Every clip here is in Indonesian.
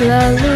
Love.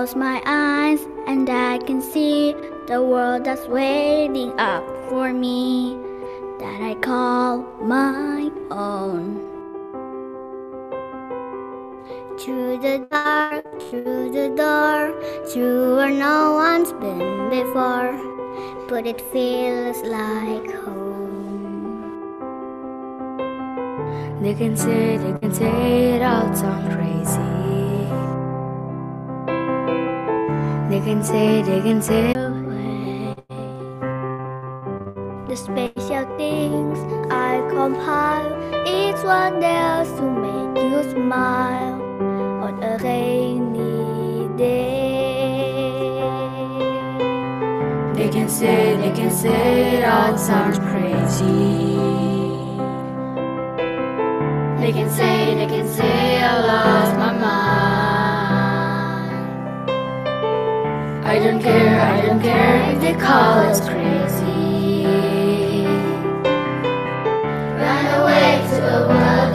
close my eyes and I can see the world that's waiting up for me that I call my own. Through the dark, through the door, through where no one's been before, but it feels like home. They can say, they can say it all sound crazy. They can say, they can say The special things I compile Each one else to make you smile On a rainy day They can say, they can say that sounds crazy they can say, they can say I lost my mind. I don't care, I don't care if they call us crazy. Run away to a world.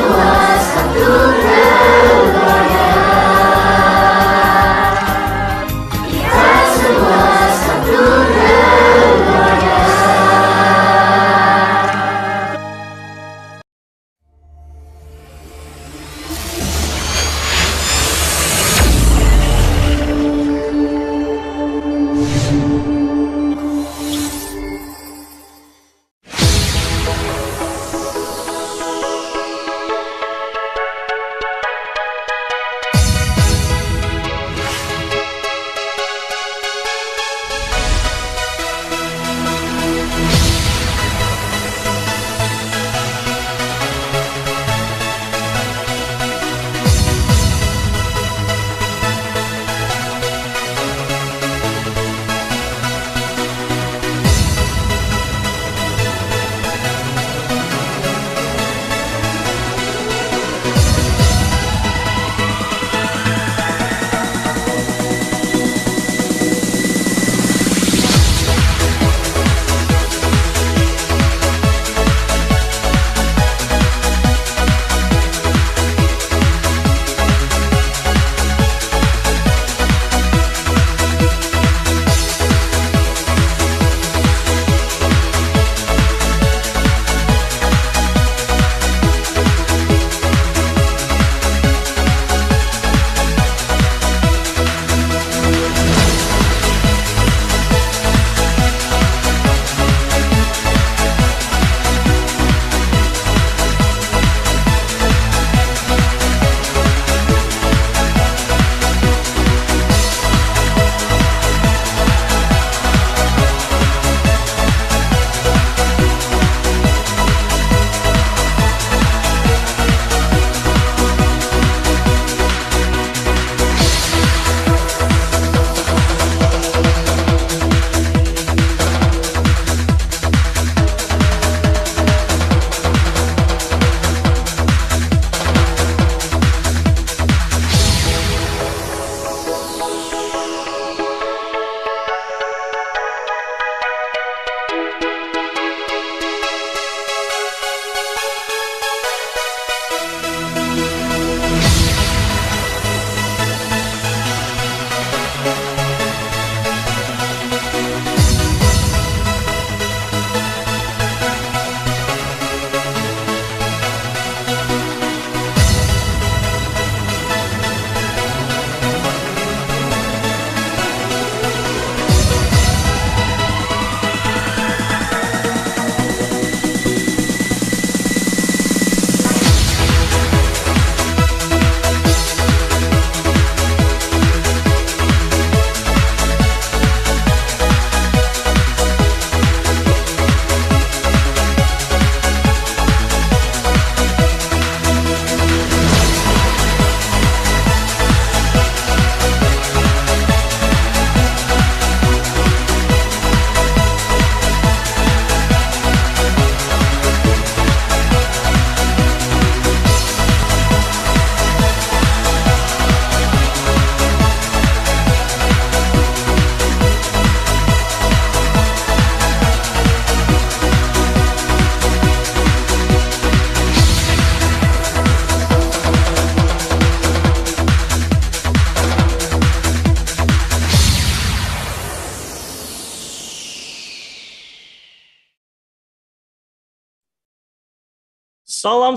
와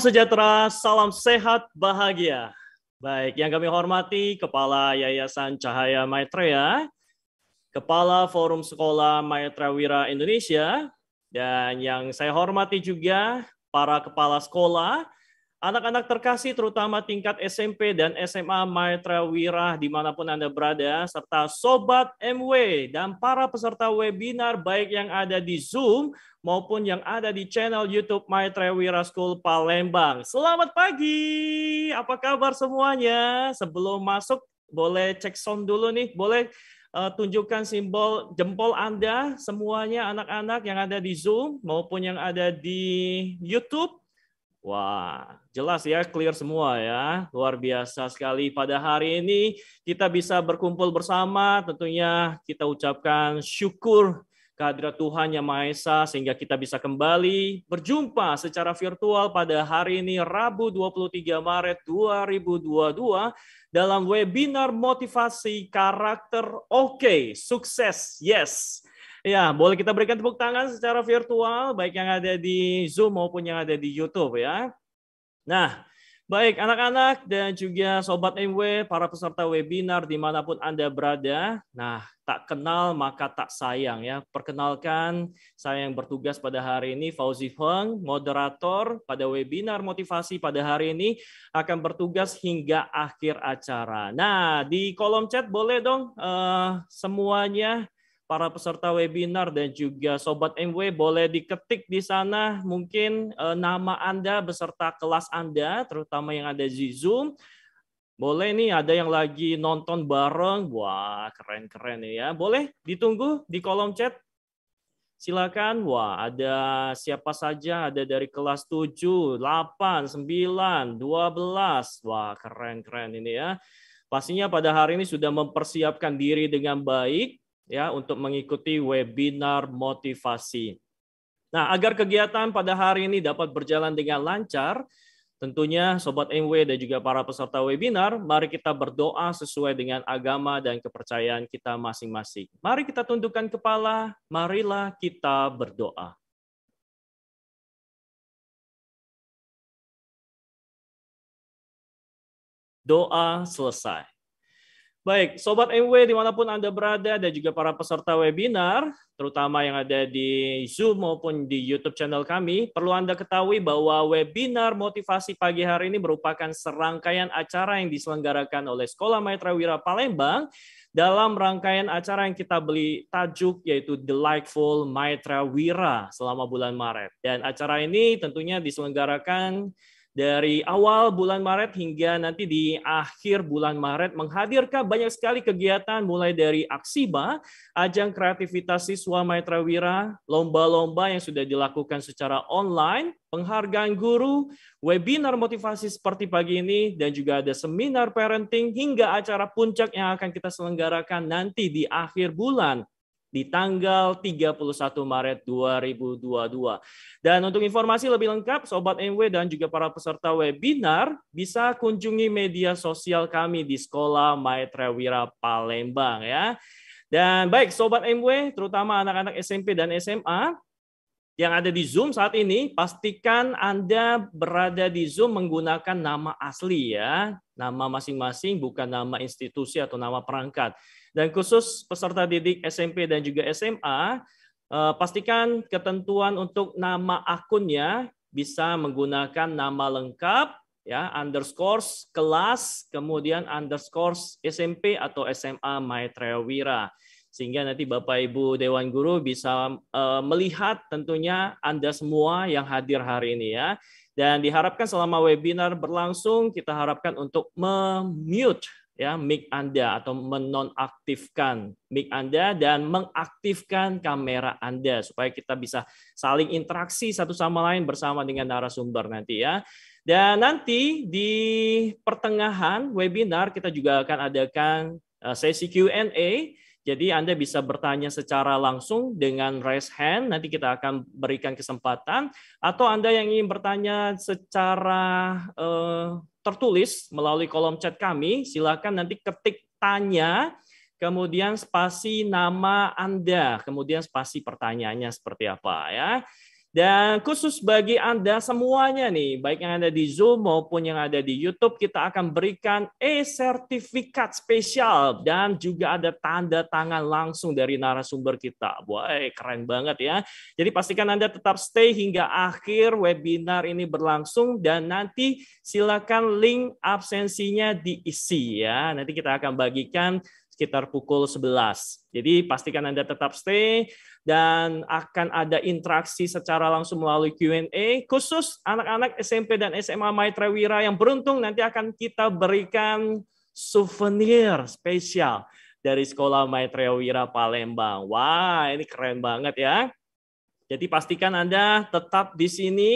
sejahtera, salam sehat, bahagia. Baik, yang kami hormati Kepala Yayasan Cahaya Maitreya, Kepala Forum Sekolah Maitreya Wira Indonesia, dan yang saya hormati juga para kepala sekolah, Anak-anak terkasih terutama tingkat SMP dan SMA Maitra Wirah dimanapun Anda berada, serta Sobat MW dan para peserta webinar baik yang ada di Zoom maupun yang ada di channel YouTube Maitra Wirah School Palembang. Selamat pagi, apa kabar semuanya? Sebelum masuk, boleh cek sound dulu nih, boleh uh, tunjukkan simbol jempol Anda semuanya anak-anak yang ada di Zoom maupun yang ada di YouTube Wah, jelas ya, clear semua ya. Luar biasa sekali. Pada hari ini kita bisa berkumpul bersama, tentunya kita ucapkan syukur kehadiran Tuhan Yang Maha Esa sehingga kita bisa kembali berjumpa secara virtual pada hari ini Rabu 23 Maret 2022 dalam webinar motivasi karakter oke, okay, sukses, yes. Ya, boleh kita berikan tepuk tangan secara virtual, baik yang ada di Zoom maupun yang ada di YouTube ya. Nah, baik anak-anak dan juga Sobat MW, para peserta webinar dimanapun Anda berada. Nah, tak kenal maka tak sayang ya. Perkenalkan saya yang bertugas pada hari ini Fauzi Feng, moderator pada webinar motivasi pada hari ini akan bertugas hingga akhir acara. Nah, di kolom chat boleh dong uh, semuanya para peserta webinar dan juga sobat MW boleh diketik di sana mungkin eh, nama Anda beserta kelas Anda terutama yang ada di Zoom. Boleh nih ada yang lagi nonton bareng. Wah, keren-keren ya. Boleh ditunggu di kolom chat silakan. Wah, ada siapa saja, ada dari kelas 7, 8, 9, 12. Wah, keren-keren ini ya. Pastinya pada hari ini sudah mempersiapkan diri dengan baik ya untuk mengikuti webinar motivasi. Nah, agar kegiatan pada hari ini dapat berjalan dengan lancar, tentunya sobat MW dan juga para peserta webinar, mari kita berdoa sesuai dengan agama dan kepercayaan kita masing-masing. Mari kita tundukkan kepala, marilah kita berdoa. Doa selesai. Baik, Sobat MW dimanapun Anda berada dan juga para peserta webinar, terutama yang ada di Zoom maupun di YouTube channel kami, perlu Anda ketahui bahwa webinar motivasi pagi hari ini merupakan serangkaian acara yang diselenggarakan oleh Sekolah Maitra Wira Palembang dalam rangkaian acara yang kita beli tajuk yaitu Delightful Maitra Wira selama bulan Maret. Dan acara ini tentunya diselenggarakan dari awal bulan Maret hingga nanti di akhir bulan Maret menghadirkan banyak sekali kegiatan mulai dari Aksiba, ajang kreativitas siswa Maitrawira, lomba-lomba yang sudah dilakukan secara online, penghargaan guru, webinar motivasi seperti pagi ini, dan juga ada seminar parenting hingga acara puncak yang akan kita selenggarakan nanti di akhir bulan di tanggal 31 Maret 2022. Dan untuk informasi lebih lengkap, Sobat MW dan juga para peserta webinar bisa kunjungi media sosial kami di Sekolah Maitre Wira Palembang ya. Dan baik Sobat MW, terutama anak-anak SMP dan SMA, yang ada di Zoom saat ini, pastikan Anda berada di Zoom menggunakan nama asli ya, nama masing-masing bukan nama institusi atau nama perangkat. Dan khusus peserta didik SMP dan juga SMA, eh, pastikan ketentuan untuk nama akunnya bisa menggunakan nama lengkap ya underscore kelas kemudian underscore SMP atau SMA Maitreya Wira sehingga nanti Bapak Ibu Dewan Guru bisa eh, melihat tentunya Anda semua yang hadir hari ini ya. Dan diharapkan selama webinar berlangsung kita harapkan untuk memute ya mic Anda atau menonaktifkan mic Anda dan mengaktifkan kamera Anda supaya kita bisa saling interaksi satu sama lain bersama dengan narasumber nanti ya. Dan nanti di pertengahan webinar kita juga akan adakan eh, sesi Q&A. Jadi Anda bisa bertanya secara langsung dengan raise hand, nanti kita akan berikan kesempatan. Atau Anda yang ingin bertanya secara eh, tertulis melalui kolom chat kami. Silakan nanti ketik tanya, kemudian spasi nama Anda, kemudian spasi pertanyaannya seperti apa ya. Dan khusus bagi Anda semuanya nih, baik yang ada di Zoom maupun yang ada di YouTube, kita akan berikan e-sertifikat spesial dan juga ada tanda tangan langsung dari narasumber kita. Wah, keren banget ya. Jadi pastikan Anda tetap stay hingga akhir webinar ini berlangsung dan nanti silakan link absensinya diisi ya. Nanti kita akan bagikan sekitar pukul 11. Jadi pastikan Anda tetap stay dan akan ada interaksi secara langsung melalui Q&A khusus anak-anak SMP dan SMA Wira yang beruntung nanti akan kita berikan souvenir spesial dari Sekolah Wira Palembang. Wah, ini keren banget ya. Jadi pastikan Anda tetap di sini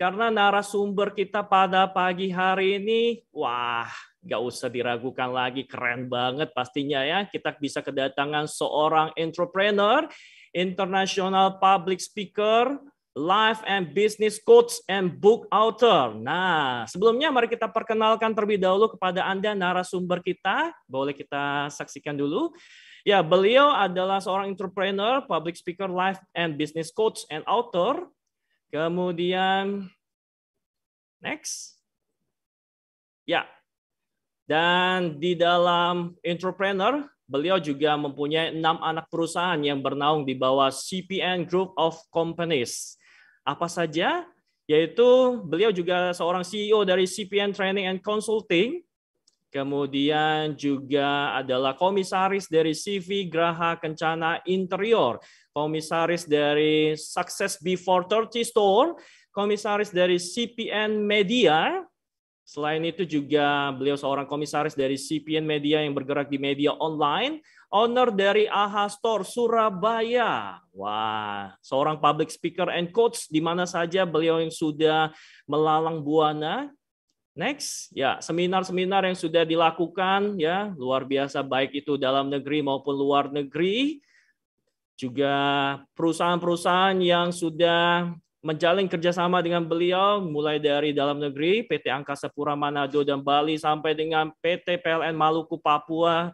karena narasumber kita pada pagi hari ini, wah nggak usah diragukan lagi, keren banget pastinya ya. Kita bisa kedatangan seorang entrepreneur, international public speaker, life and business coach and book author. Nah, sebelumnya mari kita perkenalkan terlebih dahulu kepada Anda narasumber kita. Boleh kita saksikan dulu. Ya, beliau adalah seorang entrepreneur, public speaker, life and business coach and author. Kemudian next. Ya, dan di dalam entrepreneur, beliau juga mempunyai enam anak perusahaan yang bernaung di bawah CPN Group of Companies. Apa saja? Yaitu beliau juga seorang CEO dari CPN Training and Consulting, kemudian juga adalah komisaris dari CV Graha Kencana Interior, komisaris dari Success Before 30 Store, komisaris dari CPN Media, Selain itu juga beliau seorang komisaris dari CPN Media yang bergerak di media online, owner dari AHA Store Surabaya. Wah, seorang public speaker and coach di mana saja beliau yang sudah melalang buana. Next, ya seminar-seminar yang sudah dilakukan ya luar biasa baik itu dalam negeri maupun luar negeri. Juga perusahaan-perusahaan yang sudah menjalin kerjasama dengan beliau mulai dari dalam negeri PT Angkasa Pura Manado dan Bali sampai dengan PT PLN Maluku Papua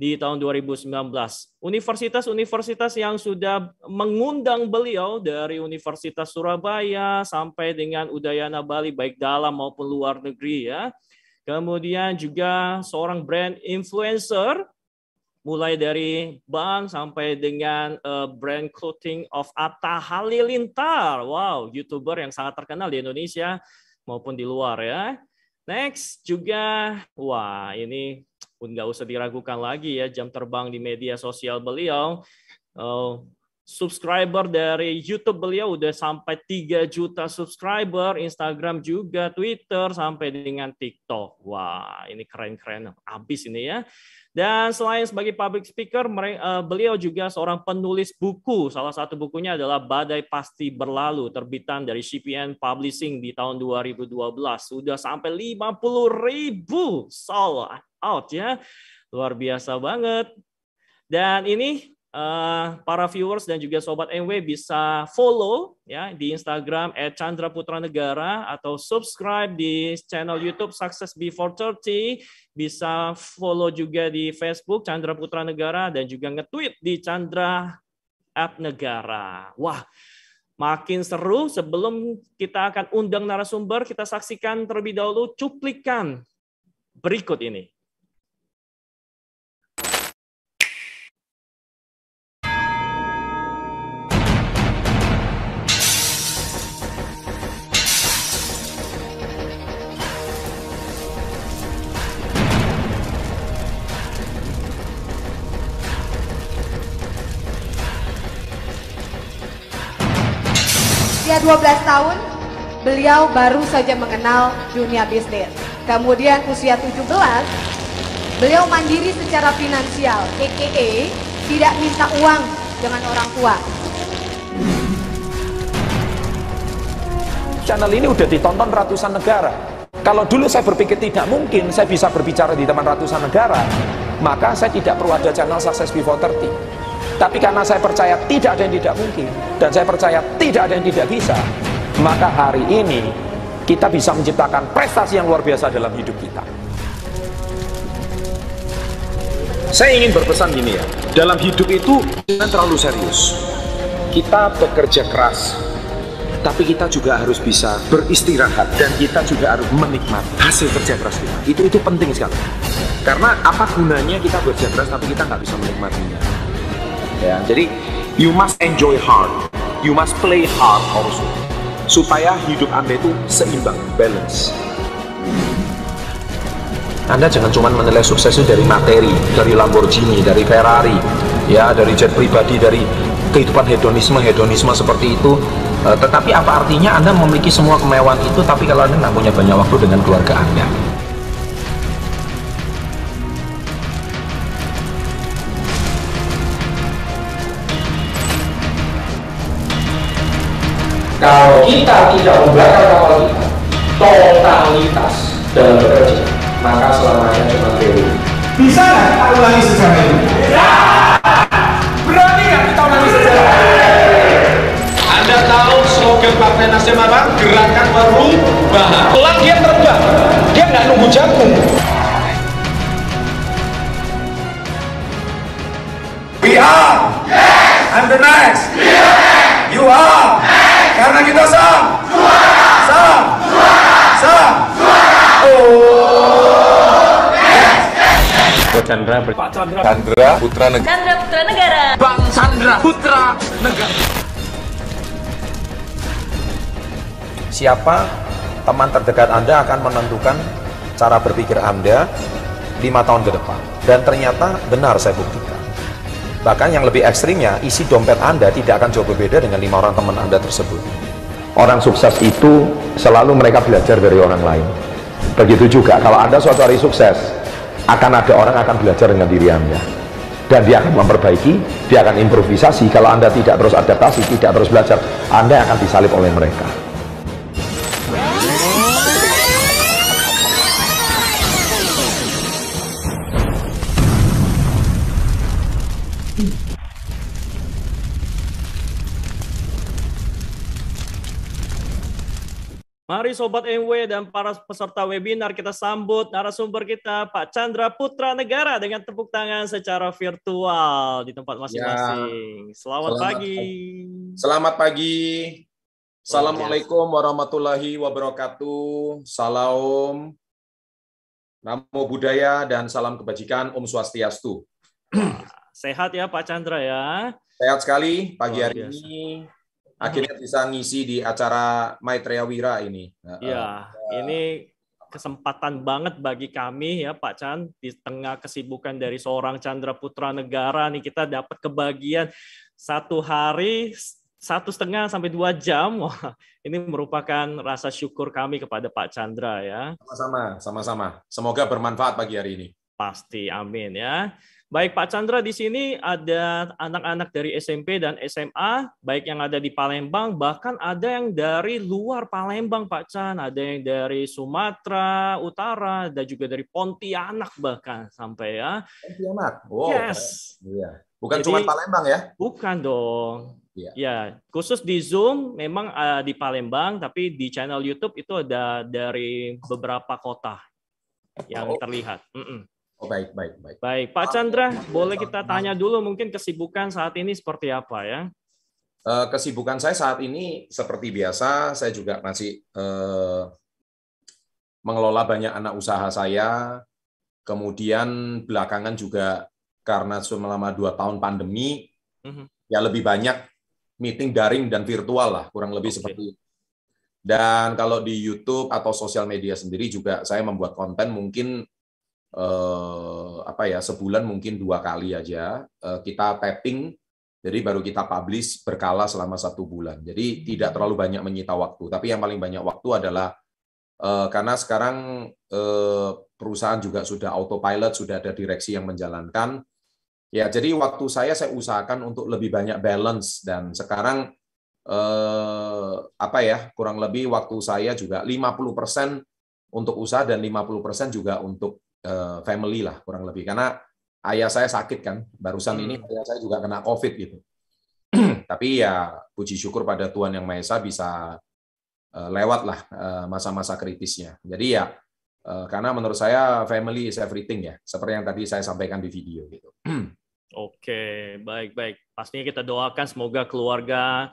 di tahun 2019. Universitas-universitas yang sudah mengundang beliau dari Universitas Surabaya sampai dengan Udayana Bali baik dalam maupun luar negeri ya. Kemudian juga seorang brand influencer mulai dari bank sampai dengan uh, brand clothing of Atta Halilintar. Wow, YouTuber yang sangat terkenal di Indonesia maupun di luar ya. Next juga, wah ini nggak usah diragukan lagi ya jam terbang di media sosial beliau. Uh, subscriber dari YouTube beliau udah sampai 3 juta subscriber, Instagram juga, Twitter sampai dengan TikTok. Wah, ini keren-keren abis ini ya. Dan selain sebagai public speaker, eh, beliau juga seorang penulis buku. Salah satu bukunya adalah Badai Pasti Berlalu, terbitan dari CPN Publishing di tahun 2012. Sudah sampai 50 ribu sold out ya. Luar biasa banget. Dan ini uh, para viewers dan juga sobat MW bisa follow ya di Instagram @chandraputranegara atau subscribe di channel YouTube Success Before 30, bisa follow juga di Facebook Chandra Putra Negara dan juga nge-tweet di Chandra App Negara. Wah, makin seru sebelum kita akan undang narasumber, kita saksikan terlebih dahulu cuplikan berikut ini. 12 tahun beliau baru saja mengenal dunia bisnis. Kemudian usia 17 beliau mandiri secara finansial, EKE tidak minta uang dengan orang tua. Channel ini udah ditonton ratusan negara. Kalau dulu saya berpikir tidak mungkin saya bisa berbicara di teman ratusan negara, maka saya tidak perlu ada channel Success Before 30. Tapi karena saya percaya tidak ada yang tidak mungkin dan saya percaya tidak ada yang tidak bisa, maka hari ini kita bisa menciptakan prestasi yang luar biasa dalam hidup kita. Saya ingin berpesan gini ya, dalam hidup itu jangan terlalu serius. Kita bekerja keras, tapi kita juga harus bisa beristirahat dan kita juga harus menikmati hasil kerja keras kita. Itu itu penting sekali. Karena apa gunanya kita bekerja keras tapi kita nggak bisa menikmatinya? ya jadi you must enjoy hard you must play hard also supaya hidup anda itu seimbang balance anda jangan cuma menilai sukses dari materi, dari Lamborghini, dari Ferrari, ya, dari jet pribadi, dari kehidupan hedonisme, hedonisme seperti itu. Eh, tetapi apa artinya Anda memiliki semua kemewahan itu, tapi kalau Anda tidak punya banyak waktu dengan keluarga Anda? Kalau kita tidak membakar kapal kita, totalitas dalam bekerja, maka selamanya cuma teori. Bisa nggak kita ulangi sejarah ini? Bisa! Berani nggak kita ulangi sejarah? Anda tahu slogan Partai Nasdem apa? Gerakan perubahan. Pelan dia terbang, dia nggak nunggu jagung. We are yes. I'm the next. Yes. Yua Karena kita sang Juara Sang Juara Sang Juara Oh yes, yes, yes. Pak Chandra Pak Chandra Chandra Putra Negara Chandra Putra Negara Bang Chandra Putra Negara Siapa teman terdekat Anda akan menentukan cara berpikir Anda lima tahun ke depan. Dan ternyata benar saya buktikan. Bahkan yang lebih ekstrimnya, isi dompet Anda tidak akan jauh berbeda dengan lima orang teman Anda tersebut. Orang sukses itu selalu mereka belajar dari orang lain. Begitu juga, kalau Anda suatu hari sukses, akan ada orang akan belajar dengan diri Anda. Dan dia akan memperbaiki, dia akan improvisasi. Kalau Anda tidak terus adaptasi, tidak terus belajar, Anda akan disalib oleh mereka. Mari Sobat MW dan para peserta webinar kita sambut narasumber kita Pak Chandra Putra Negara dengan tepuk tangan secara virtual di tempat ya. masing-masing. Ya. Selamat, selamat pagi. Selamat pagi. Assalamualaikum warahmatullahi wabarakatuh. Salam Namo Buddhaya dan salam kebajikan Om Swastiastu. Sehat ya Pak Chandra ya. Sehat sekali pagi hari ini Nah. akhirnya bisa ngisi di acara Maitreya Wira ini. Iya, uh, ini kesempatan banget bagi kami ya Pak Chan di tengah kesibukan dari seorang Chandra Putra Negara nih kita dapat kebagian satu hari satu setengah sampai dua jam. Wah, ini merupakan rasa syukur kami kepada Pak Chandra ya. Sama-sama, sama-sama. Semoga bermanfaat pagi hari ini. Pasti, amin ya. Baik Pak Chandra, di sini ada anak-anak dari SMP dan SMA, baik yang ada di Palembang, bahkan ada yang dari luar Palembang Pak Chan, ada yang dari Sumatera Utara, dan juga dari Pontianak bahkan sampai ya. Pontianak, wow. Yes. Iya. Bukan Jadi, cuma Palembang ya? Bukan dong. Iya. Ya, khusus di Zoom memang uh, di Palembang, tapi di channel YouTube itu ada dari beberapa kota yang oh. terlihat. Mm -mm. Oh baik, baik, baik. Baik, Pak Chandra, boleh kita tanya dulu mungkin kesibukan saat ini seperti apa ya? Eh, kesibukan saya saat ini seperti biasa, saya juga masih eh, mengelola banyak anak usaha saya. Kemudian belakangan juga karena selama dua tahun pandemi, mm-hmm. ya lebih banyak meeting daring dan virtual lah, kurang lebih okay. seperti itu. Dan kalau di YouTube atau sosial media sendiri juga saya membuat konten mungkin eh, apa ya sebulan mungkin dua kali aja eh, kita tapping jadi baru kita publish berkala selama satu bulan jadi hmm. tidak terlalu banyak menyita waktu tapi yang paling banyak waktu adalah eh, karena sekarang eh, perusahaan juga sudah autopilot sudah ada direksi yang menjalankan ya jadi waktu saya saya usahakan untuk lebih banyak balance dan sekarang eh, apa ya kurang lebih waktu saya juga 50% untuk usaha dan 50% juga untuk uh, family lah kurang lebih karena ayah saya sakit kan barusan ini hmm. ayah saya juga kena covid gitu tapi ya puji syukur pada Tuhan yang maha esa bisa uh, lewat lah uh, masa-masa kritisnya jadi ya uh, karena menurut saya family is everything ya seperti yang tadi saya sampaikan di video gitu oke baik baik pastinya kita doakan semoga keluarga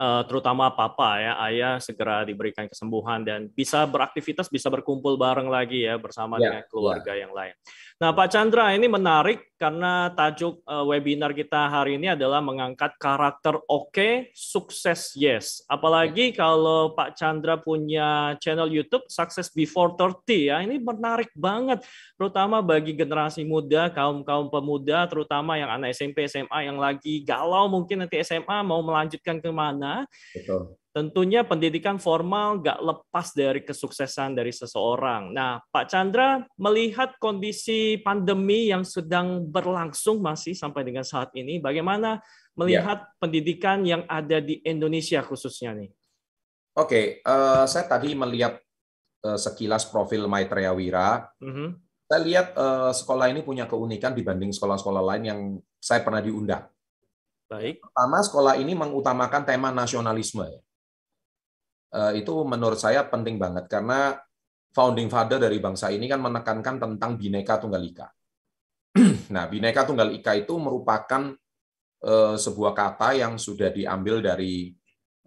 uh, terutama papa ya ayah segera diberikan kesembuhan dan bisa beraktivitas bisa berkumpul bareng lagi ya bersama yeah, dengan ya. keluarga yeah. yang lain. Nah, Pak Chandra, ini menarik karena tajuk eh, webinar kita hari ini adalah mengangkat karakter oke, okay, sukses yes. Apalagi ya. kalau Pak Chandra punya channel YouTube Success Before 30 ya. Ini menarik banget terutama bagi generasi muda, kaum-kaum pemuda terutama yang anak SMP, SMA yang lagi galau mungkin nanti SMA mau melanjutkan kemana. Betul Tentunya pendidikan formal gak lepas dari kesuksesan dari seseorang. Nah, Pak Chandra melihat kondisi pandemi yang sedang berlangsung masih sampai dengan saat ini, bagaimana melihat ya. pendidikan yang ada di Indonesia khususnya nih? Oke, okay, uh, eh, saya tadi melihat uh, sekilas profil Maitreya Wira. Uh-huh. Saya lihat uh, sekolah ini punya keunikan dibanding sekolah-sekolah lain yang saya pernah diundang. Baik. Pertama, sekolah ini mengutamakan tema nasionalisme. Ya. Eh, itu menurut saya penting banget karena founding father dari bangsa ini kan menekankan tentang bineka tunggal ika. nah, bineka tunggal ika itu merupakan eh, sebuah kata yang sudah diambil dari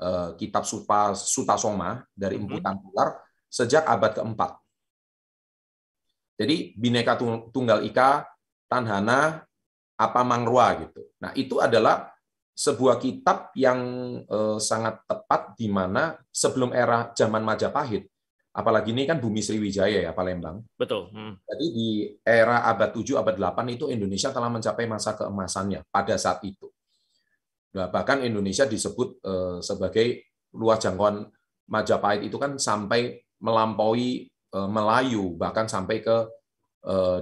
eh, kitab Supa, Suta Soma dari mm-hmm. Empu Ular sejak abad keempat. Jadi bineka tunggal ika, tanhana, apa mangrua gitu. Nah, itu adalah sebuah kitab yang eh, sangat tepat di mana sebelum era zaman Majapahit, apalagi ini kan bumi Sriwijaya ya Palembang. Betul. Hmm. Jadi di era abad 7 abad 8 itu Indonesia telah mencapai masa keemasannya pada saat itu. Nah, bahkan Indonesia disebut eh, sebagai luas jangkauan Majapahit itu kan sampai melampaui eh, Melayu bahkan sampai ke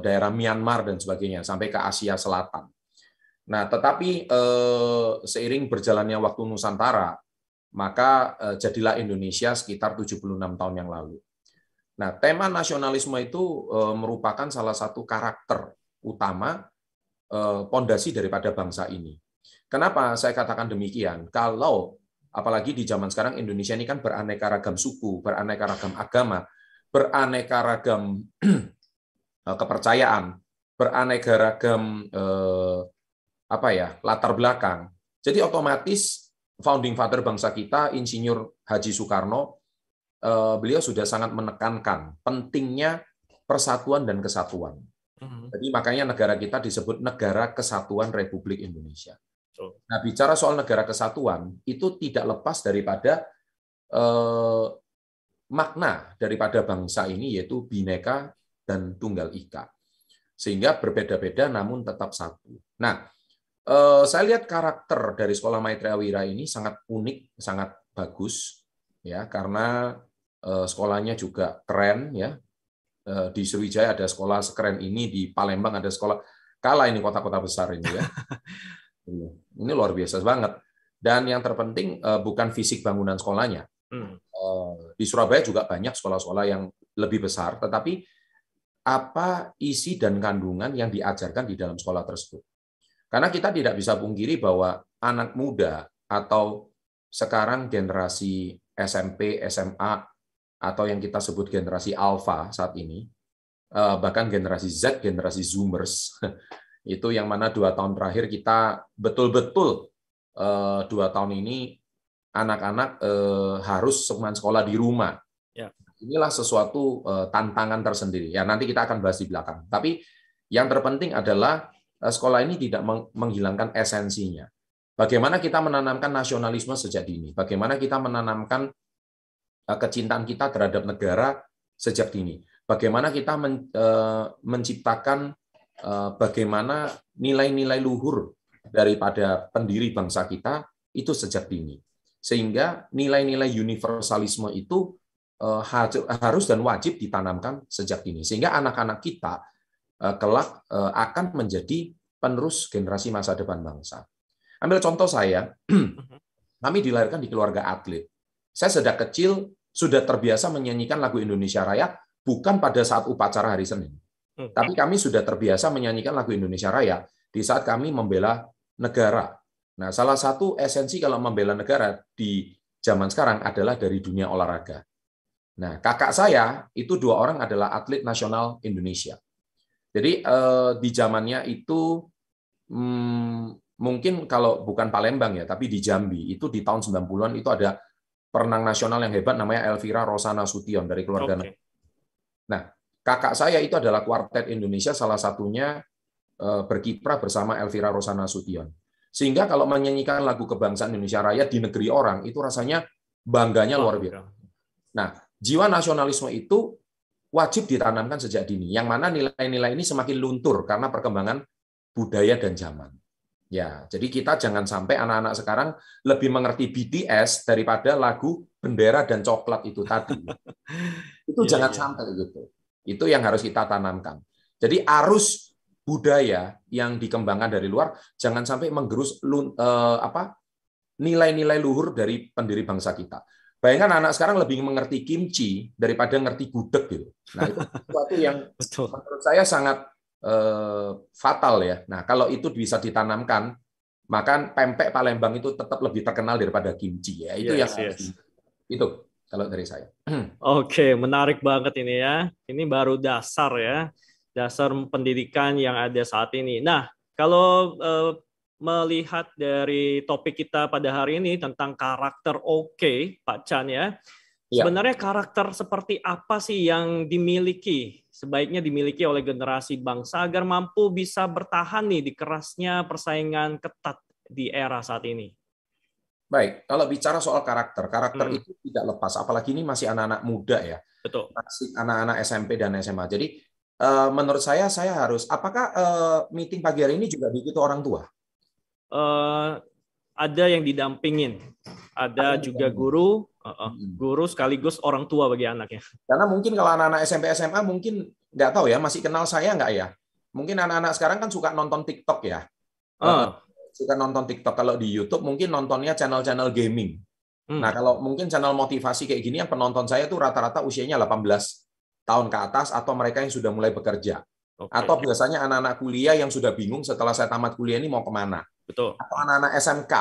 daerah Myanmar dan sebagainya sampai ke Asia Selatan. Nah, tetapi eh, seiring berjalannya waktu Nusantara, maka eh, jadilah Indonesia sekitar 76 tahun yang lalu. Nah, tema nasionalisme itu eh, merupakan salah satu karakter utama eh, pondasi daripada bangsa ini. Kenapa saya katakan demikian? Kalau apalagi di zaman sekarang Indonesia ini kan beraneka ragam suku, beraneka ragam agama, beraneka ragam eh, kepercayaan, beraneka ragam eh, apa ya latar belakang. Jadi otomatis founding father bangsa kita Insinyur Haji Soekarno eh, beliau sudah sangat menekankan pentingnya persatuan dan kesatuan. Mhm. Jadi makanya negara kita disebut negara kesatuan Republik Indonesia. Nah bicara soal negara kesatuan itu tidak lepas daripada eh, makna daripada bangsa ini yaitu bineka dan tunggal ika. Sehingga berbeda-beda namun tetap satu. Nah Eh, saya lihat karakter dari sekolah Maitreya Wira ini sangat unik, sangat bagus ya karena eh, sekolahnya juga keren ya. Eh, di Sriwijaya ada sekolah sekeren ini, di Palembang ada sekolah kalah ini kota-kota besar ini ya. Iya, ini luar biasa banget. Dan yang terpenting bukan fisik bangunan sekolahnya. Hmm. Di Surabaya juga banyak sekolah-sekolah yang lebih besar, tetapi apa isi dan kandungan yang diajarkan di dalam sekolah tersebut. Karena kita tidak bisa pungkiri bahwa anak muda atau sekarang generasi SMP, SMA, atau yang kita sebut generasi alpha saat ini, eh, bahkan generasi Z, generasi Zoomers, itu yang mana dua tahun terakhir kita betul-betul eh, dua tahun ini anak-anak eh, harus cuman sekolah di rumah. Ya. Inilah sesuatu tantangan tersendiri. Ya nanti kita akan bahas di belakang. Tapi yang terpenting adalah Nah, sekolah ini tidak menghilangkan esensinya. Bagaimana kita menanamkan nasionalisme sejak dini? Bagaimana kita menanamkan eh, kecintaan kita terhadap negara sejak dini? Bagaimana kita eh, menciptakan eh, bagaimana nilai-nilai luhur daripada pendiri bangsa kita itu sejak dini. Sehingga nilai-nilai universalisme itu harus dan wajib ditanamkan sejak dini. Sehingga anak-anak kita Eh, kelak eh, akan menjadi penerus generasi masa depan bangsa. Ambil contoh saya, kami dilahirkan di keluarga atlet. Saya sejak kecil sudah terbiasa menyanyikan lagu Indonesia Raya bukan pada saat upacara hari Senin. Hmm. Tapi kami sudah terbiasa menyanyikan lagu Indonesia Raya di saat kami membela negara. Nah, salah satu esensi kalau membela negara di zaman sekarang adalah dari dunia olahraga. Nah, kakak saya itu dua orang adalah atlet nasional Indonesia. Jadi eh, di zamannya itu hmm, mungkin kalau bukan Palembang ya, tapi di Jambi itu di tahun 90-an itu ada perenang nasional yang hebat namanya Elvira Rosana Sution dari keluarga. Okay. Nah, kakak saya itu adalah kuartet Indonesia salah satunya eh, berkiprah bersama Elvira Rosana Sution. Sehingga kalau menyanyikan lagu kebangsaan Indonesia Raya di negeri orang itu rasanya bangganya luar biasa. Iya. Nah, jiwa nasionalisme itu wajib ditanamkan sejak dini. Yang mana nilai-nilai ini semakin luntur karena perkembangan budaya dan zaman. Ya, jadi kita jangan sampai anak-anak sekarang lebih mengerti BTS daripada lagu bendera dan coklat itu tadi. itu yeah, jangan yeah. sampai gitu. Itu yang harus kita tanamkan. Jadi arus budaya yang dikembangkan dari luar jangan sampai menggerus eh, nilai-nilai luhur dari pendiri bangsa kita. Bayangkan anak sekarang lebih mengerti kimchi daripada ngerti gudeg gitu. Nah itu sesuatu yang menurut saya sangat eh, fatal ya. Nah kalau itu bisa ditanamkan, maka pempek Palembang itu tetap lebih terkenal daripada kimchi ya. Itu yes, yang yes. itu kalau dari saya. Oke, menarik banget ini ya. Ini baru dasar ya, dasar pendidikan yang ada saat ini. Nah, kalau eh, melihat dari topik kita pada hari ini tentang karakter oke, okay, Pak Chan ya. Ya. Sebenarnya karakter seperti apa sih yang dimiliki, sebaiknya dimiliki oleh generasi bangsa agar mampu bisa bertahan nih di kerasnya persaingan ketat di era saat ini? Baik, kalau bicara soal karakter, karakter hmm. itu tidak lepas, apalagi ini masih anak-anak muda ya. Betul. Masih anak-anak SMP dan SMA. Jadi eh, menurut saya saya harus apakah eh, meeting pagi hari ini juga begitu orang tua? uh, ada yang didampingin, ada juga guru, uh, uh, guru sekaligus orang tua bagi anaknya. Karena mungkin kalau anak-anak SMP SMA mungkin nggak tahu ya, masih kenal saya nggak ya? Mungkin anak-anak sekarang kan suka nonton TikTok ya, uh. suka nonton TikTok. Kalau di YouTube mungkin nontonnya channel-channel gaming. Hmm. Nah kalau mungkin channel motivasi kayak gini yang penonton saya tuh rata-rata usianya 18 tahun ke atas atau mereka yang sudah mulai bekerja. Okay. Atau biasanya anak-anak kuliah yang sudah bingung setelah saya tamat kuliah ini mau kemana Betul. Atau anak-anak SMK.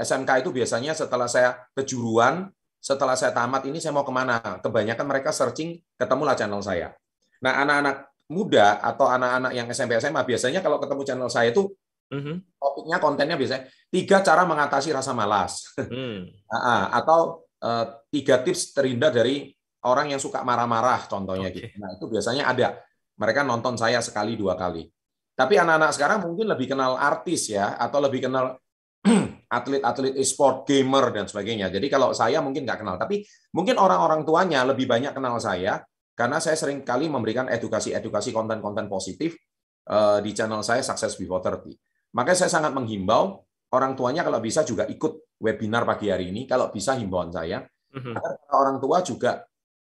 SMK itu biasanya setelah saya kejuruan, setelah saya tamat ini saya mau kemana? Kebanyakan mereka searching, ketemulah channel saya. Nah, anak-anak muda atau anak-anak yang SMP SMA biasanya kalau ketemu channel saya itu mm-hmm. topiknya kontennya biasanya tiga cara mengatasi rasa malas mm. atau uh, tiga tips terindah dari orang yang suka marah-marah contohnya okay. gitu. Nah itu biasanya ada mereka nonton saya sekali dua kali. Tapi anak-anak sekarang mungkin lebih kenal artis ya, atau lebih kenal atlet-atlet e-sport, gamer, dan sebagainya. Jadi kalau saya mungkin nggak kenal. Tapi mungkin orang-orang tuanya lebih banyak kenal saya, karena saya sering kali memberikan edukasi-edukasi konten-konten positif eh, di channel saya Success Before 30. Makanya saya sangat menghimbau orang tuanya kalau bisa juga ikut webinar pagi hari ini, kalau bisa himbauan saya, mhm. agar orang tua juga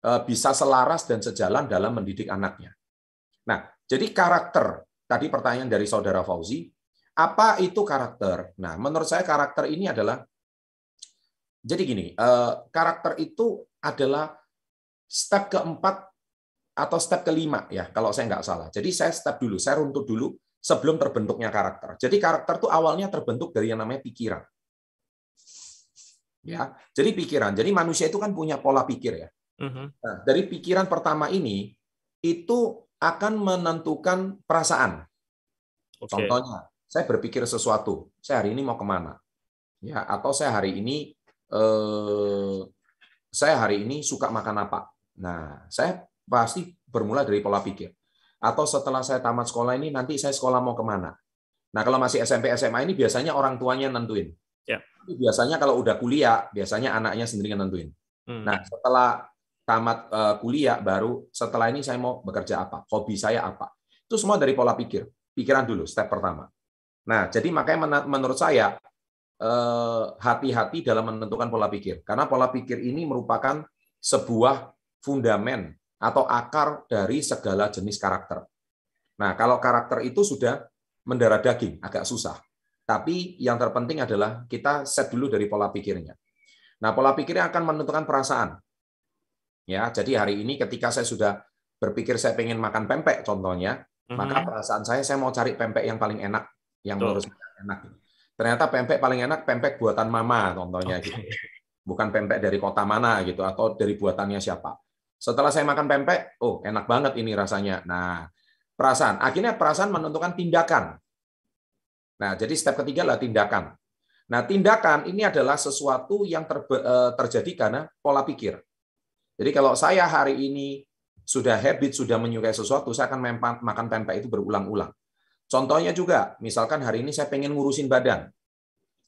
eh, bisa selaras dan sejalan dalam mendidik anaknya. Nah, jadi karakter tadi pertanyaan dari saudara Fauzi, apa itu karakter? Nah, menurut saya karakter ini adalah jadi gini, eh, karakter itu adalah step keempat atau step kelima ya, kalau saya nggak salah. Jadi saya step dulu, saya runtut dulu sebelum terbentuknya karakter. Jadi karakter itu awalnya terbentuk dari yang namanya pikiran. Ya, jadi pikiran. Jadi manusia itu kan punya pola pikir ya. Mm-hmm. Nah, dari pikiran pertama ini itu akan menentukan perasaan. Okay. Contohnya, saya berpikir sesuatu, saya hari ini mau kemana, ya atau saya hari ini eh, saya hari ini suka makan apa. Nah, saya pasti bermula dari pola pikir. Atau setelah saya tamat sekolah ini, nanti saya sekolah mau kemana. Nah, kalau masih SMP, SMA ini biasanya orang tuanya nentuin. Ya. Biasanya kalau udah kuliah, biasanya anaknya sendiri yang nentuin. Hmm. Nah, setelah tamat eh, kuliah baru setelah ini saya mau bekerja apa, hobi saya apa. Itu semua dari pola pikir, pikiran dulu step pertama. Nah, jadi makanya menurut saya eh, hati-hati dalam menentukan pola pikir karena pola pikir ini merupakan sebuah fundamen atau akar dari segala jenis karakter. Nah, kalau karakter itu sudah mendarah daging, agak susah. Tapi yang terpenting adalah kita set dulu dari pola pikirnya. Nah, pola pikirnya akan menentukan perasaan. Ya, jadi hari ini ketika saya sudah berpikir saya pengen makan pempek contohnya, mm-hmm. maka perasaan saya saya mau cari pempek yang paling enak, yang Tuh. enak. Ternyata pempek paling enak pempek buatan mama contohnya okay. gitu. Bukan pempek dari kota mana gitu atau dari buatannya siapa. Setelah saya makan pempek, oh enak banget ini rasanya. Nah, perasaan. Akhirnya perasaan menentukan tindakan. Nah, jadi step ketiga adalah tindakan. Nah, tindakan ini adalah sesuatu yang eh, terjadi karena pola pikir. Jadi kalau saya hari ini sudah habit, sudah menyukai sesuatu, saya akan mempan, makan pempek itu berulang-ulang. Contohnya juga, misalkan hari ini saya pengen ngurusin badan.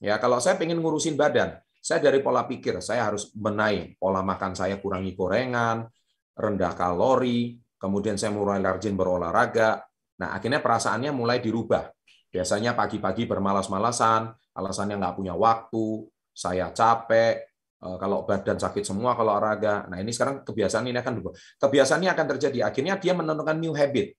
Ya, kalau saya pengen ngurusin badan, saya dari pola pikir, saya harus menaik pola makan saya, kurangi gorengan, rendah kalori, kemudian saya mulai rajin berolahraga. Nah, akhirnya perasaannya mulai dirubah. Biasanya pagi-pagi bermalas-malasan, alasannya nggak punya waktu, saya capek, Eh, kalau badan sakit semua kalau olahraga. Nah, ini sekarang kebiasaan ini akan berubah. Kebiasaan ini akan terjadi. Akhirnya dia menentukan new habit.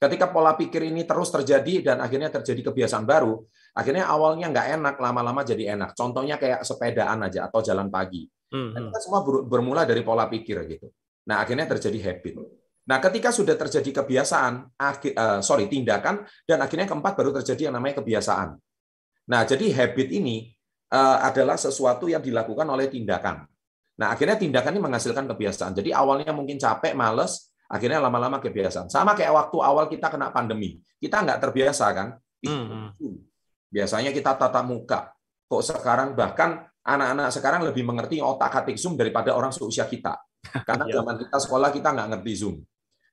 Ketika pola pikir ini terus terjadi dan akhirnya terjadi kebiasaan baru, akhirnya awalnya nggak enak, lama-lama jadi enak. Contohnya kayak sepedaan aja atau jalan pagi. Dan hmm, nah, hmm. kita semua bermula dari pola pikir gitu. Nah, akhirnya terjadi habit. Nah, ketika sudah terjadi kebiasaan, eh, sorry, tindakan, dan akhirnya keempat baru terjadi yang namanya kebiasaan. Nah, jadi habit ini Eh, adalah sesuatu yang dilakukan oleh tindakan. Nah, akhirnya tindakan ini menghasilkan kebiasaan. Jadi awalnya mungkin capek, males, akhirnya lama-lama kebiasaan. Sama kayak waktu awal kita kena pandemi. Kita nggak terbiasa kan? Hmm. hmm. Biasanya kita tatap muka. Kok sekarang bahkan anak-anak sekarang lebih mengerti otak-atik Zoom daripada orang seusia kita. Karena ya. zaman kita sekolah kita nggak ngerti Zoom.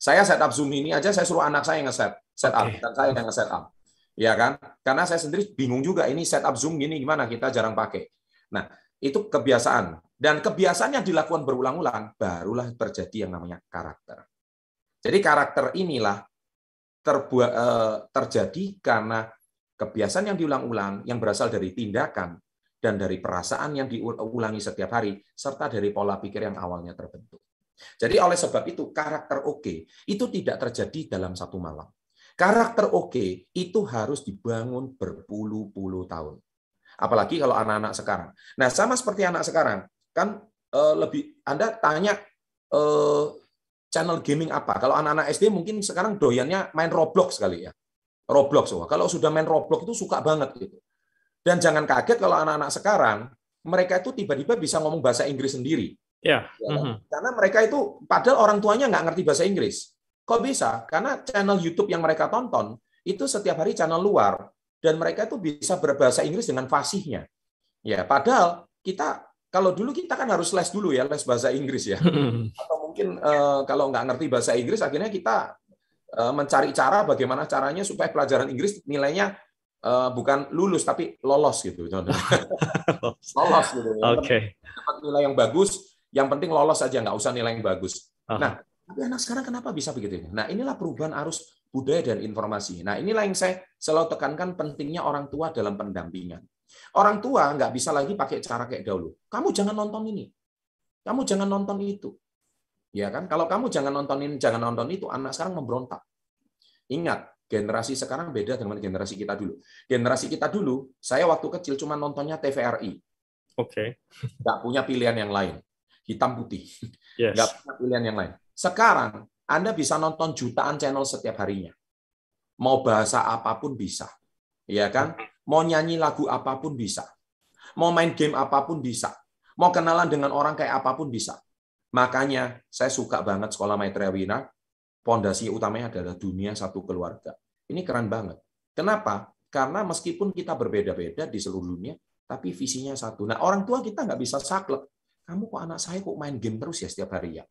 Saya setup Zoom ini aja, saya suruh anak saya nge-set. Set up, okay. dan saya yang nge-set up ya kan? Karena saya sendiri bingung juga ini setup Zoom gini gimana kita jarang pakai. Nah, itu kebiasaan. Dan kebiasaan yang dilakukan berulang-ulang, barulah terjadi yang namanya karakter. Jadi karakter inilah terbuat, eh, terjadi karena kebiasaan yang diulang-ulang, yang berasal dari tindakan, dan dari perasaan yang diulangi setiap hari, serta dari pola pikir yang awalnya terbentuk. Jadi oleh sebab itu, karakter oke okay, itu tidak terjadi dalam satu malam. Karakter oke okay, itu harus dibangun berpuluh-puluh tahun. Apalagi kalau anak-anak sekarang. Nah, sama seperti anak sekarang, kan eh, lebih Anda tanya eh, channel gaming apa? Kalau anak-anak SD mungkin sekarang doyannya main Roblox sekali ya. Roblox. semua. Kalau sudah main Roblox itu suka banget gitu. Dan jangan kaget kalau anak-anak sekarang mereka itu tiba-tiba bisa ngomong bahasa Inggris sendiri. Ya. Mm -hmm. Karena mereka itu padahal orang tuanya nggak ngerti bahasa Inggris. Kok bisa? Karena channel YouTube yang mereka tonton itu setiap hari channel luar dan mereka itu bisa berbahasa Inggris dengan fasihnya. Ya, padahal kita kalau dulu kita kan harus les dulu ya, les bahasa Inggris ya. Hmm. Atau mungkin eh, kalau nggak ngerti bahasa Inggris akhirnya kita eh, mencari cara bagaimana caranya supaya pelajaran Inggris nilainya eh, bukan lulus tapi lolos gitu. lolos gitu. Ya. Oke. Okay. Dapat nilai yang bagus, yang penting lolos aja nggak usah nilai yang bagus. Nah, tapi anak sekarang kenapa bisa begitu? Nah, inilah perubahan arus budaya dan informasi. Nah, inilah yang saya selalu tekankan pentingnya orang tua dalam pendampingan. Orang tua nggak bisa lagi pakai cara kayak dahulu. Kamu jangan nonton ini. Kamu jangan nonton itu. Ya kan? Kalau kamu jangan nonton ini, jangan nonton itu, anak sekarang memberontak. Ingat, generasi sekarang beda dengan generasi kita dulu. Generasi kita dulu, saya waktu kecil cuma nontonnya TVRI. Oke. Okay. Nggak punya pilihan yang lain. Hitam putih. Yes. Nggak punya pilihan yang lain. Sekarang Anda bisa nonton jutaan channel setiap harinya. Mau bahasa apapun bisa. ya kan? Mau nyanyi lagu apapun bisa. Mau main game apapun bisa. Mau kenalan dengan orang kayak apapun bisa. Makanya saya suka banget sekolah Maitreya Wina. Pondasi utamanya adalah dunia satu keluarga. Ini keren banget. Kenapa? Karena meskipun kita berbeda-beda di seluruh dunia, tapi visinya satu. Nah, orang tua kita nggak bisa saklek. Kamu kok anak saya kok main game terus ya setiap hari ya?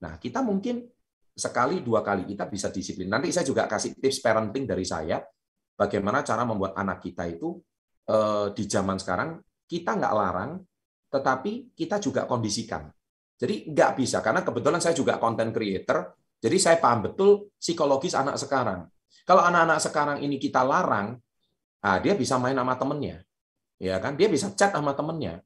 Nah, kita mungkin sekali dua kali kita bisa disiplin. Nanti saya juga kasih tips parenting dari saya, bagaimana cara membuat anak kita itu eh, di zaman sekarang kita nggak larang, tetapi kita juga kondisikan. Jadi nggak bisa karena kebetulan saya juga content creator, jadi saya paham betul psikologis anak sekarang. Kalau anak-anak sekarang ini kita larang, ah, dia bisa main sama temennya, ya kan? Dia bisa chat sama temennya,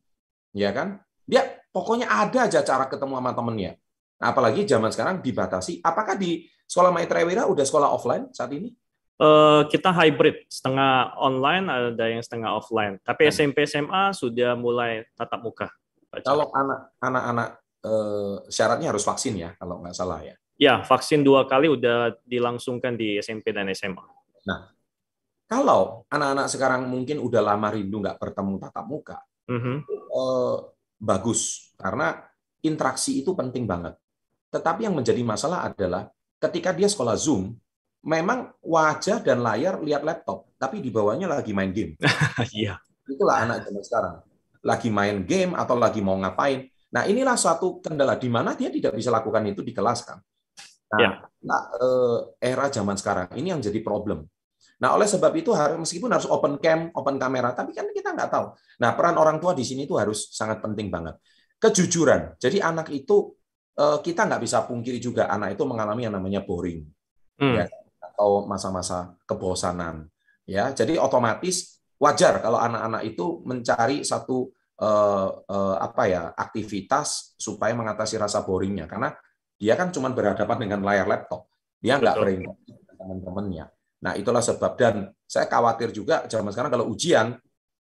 ya kan? Dia pokoknya ada aja cara ketemu sama temennya. Apalagi zaman sekarang dibatasi. Apakah di sekolah Maitra Wira udah sekolah offline saat ini? Uh, kita hybrid, setengah online ada yang setengah offline. Tapi hmm. SMP SMA sudah mulai tatap muka. Baca. Kalau anak anak uh, eh, syaratnya harus vaksin ya, kalau nggak salah ya. Ya, vaksin dua kali udah dilangsungkan di SMP dan SMA. Nah, kalau anak-anak sekarang mungkin udah lama rindu nggak bertemu tatap muka, mm -hmm. uh, bagus karena interaksi itu penting banget. Tetapi yang menjadi masalah adalah ketika dia sekolah Zoom, memang wajah dan layar lihat laptop, tapi di bawahnya lagi main game. Iya. Itulah anak zaman sekarang. Lagi main game atau lagi mau ngapain. Nah, inilah satu kendala di mana dia tidak bisa lakukan itu di kelas kan. Nah, ya. nah eh, era zaman sekarang ini yang jadi problem. Nah, oleh sebab itu harus meskipun harus open cam, open kamera, tapi kan kita nggak tahu. Nah, peran orang tua di sini itu harus sangat penting banget. Kejujuran. Jadi anak itu Eh, kita nggak bisa pungkiri juga anak itu mengalami yang namanya boring hmm. ya, atau masa-masa kebosanan ya jadi otomatis wajar kalau anak-anak itu mencari satu uh, uh, apa ya aktivitas supaya mengatasi rasa boringnya karena dia kan cuma berhadapan dengan layar laptop dia nggak berinteraksi dengan teman-temannya nah itulah sebab dan saya khawatir juga zaman sekarang kalau ujian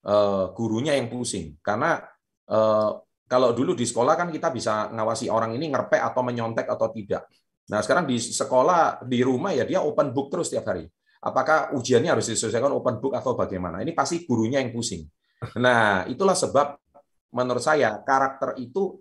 uh, gurunya yang pusing karena uh, kalau dulu di sekolah kan kita bisa ngawasi orang ini ngerpek atau menyontek atau tidak. Nah, sekarang di sekolah, di rumah ya dia open book terus tiap hari. Apakah ujiannya harus diselesaikan open book atau bagaimana? Ini pasti gurunya yang pusing. Nah, itulah sebab menurut saya karakter itu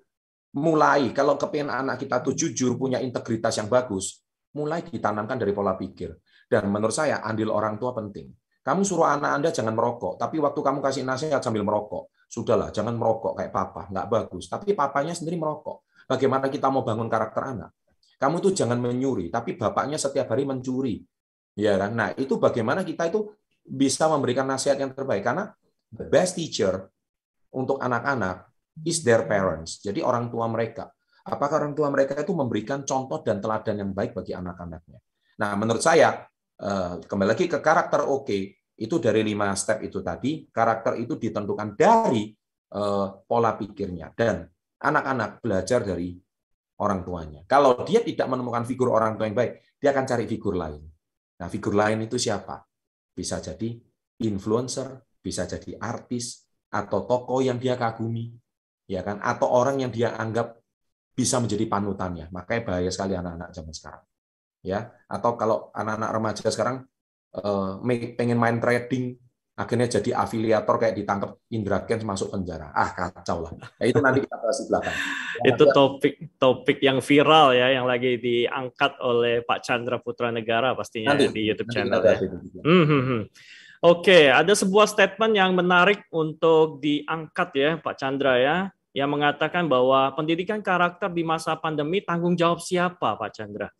mulai kalau kepingin anak kita tuh jujur punya integritas yang bagus mulai ditanamkan dari pola pikir dan menurut saya andil orang tua penting kamu suruh anak anda jangan merokok tapi waktu kamu kasih nasihat sambil merokok Sudahlah, jangan merokok kayak papa, nggak bagus. Tapi papanya sendiri merokok. Bagaimana kita mau bangun karakter anak? Kamu itu jangan menyuri, tapi bapaknya setiap hari mencuri. Ya kan? Nah, itu bagaimana kita itu bisa memberikan nasihat yang terbaik karena the best teacher untuk anak-anak is their parents. Jadi orang tua mereka. Apakah orang tua mereka itu memberikan contoh dan teladan yang baik bagi anak-anaknya? Nah, menurut saya eh, kembali lagi ke karakter oke, okay, itu dari lima step itu tadi, karakter itu ditentukan dari uh, pola pikirnya. Dan anak-anak belajar dari orang tuanya. Kalau dia tidak menemukan figur orang tua yang baik, dia akan cari figur lain. Nah, figur lain itu siapa? Bisa jadi influencer, bisa jadi artis, atau tokoh yang dia kagumi, ya kan? Atau orang yang dia anggap bisa menjadi panutannya. Makanya bahaya sekali anak-anak zaman sekarang. Ya, atau kalau anak-anak remaja sekarang uh, pengen main trading akhirnya jadi afiliator kayak ditangkap Indra Kens masuk penjara. Ah kacau lah. Nah, itu nanti kita bahas di belakang. yang itu topik topik yang viral ya yang lagi diangkat oleh Pak Chandra Putra Negara pastinya nanti, di YouTube nanti channel ya. Mm -hmm. Oke, okay, ada sebuah statement yang menarik untuk diangkat ya Pak Chandra ya yang mengatakan bahwa pendidikan karakter di masa pandemi tanggung jawab siapa Pak Chandra?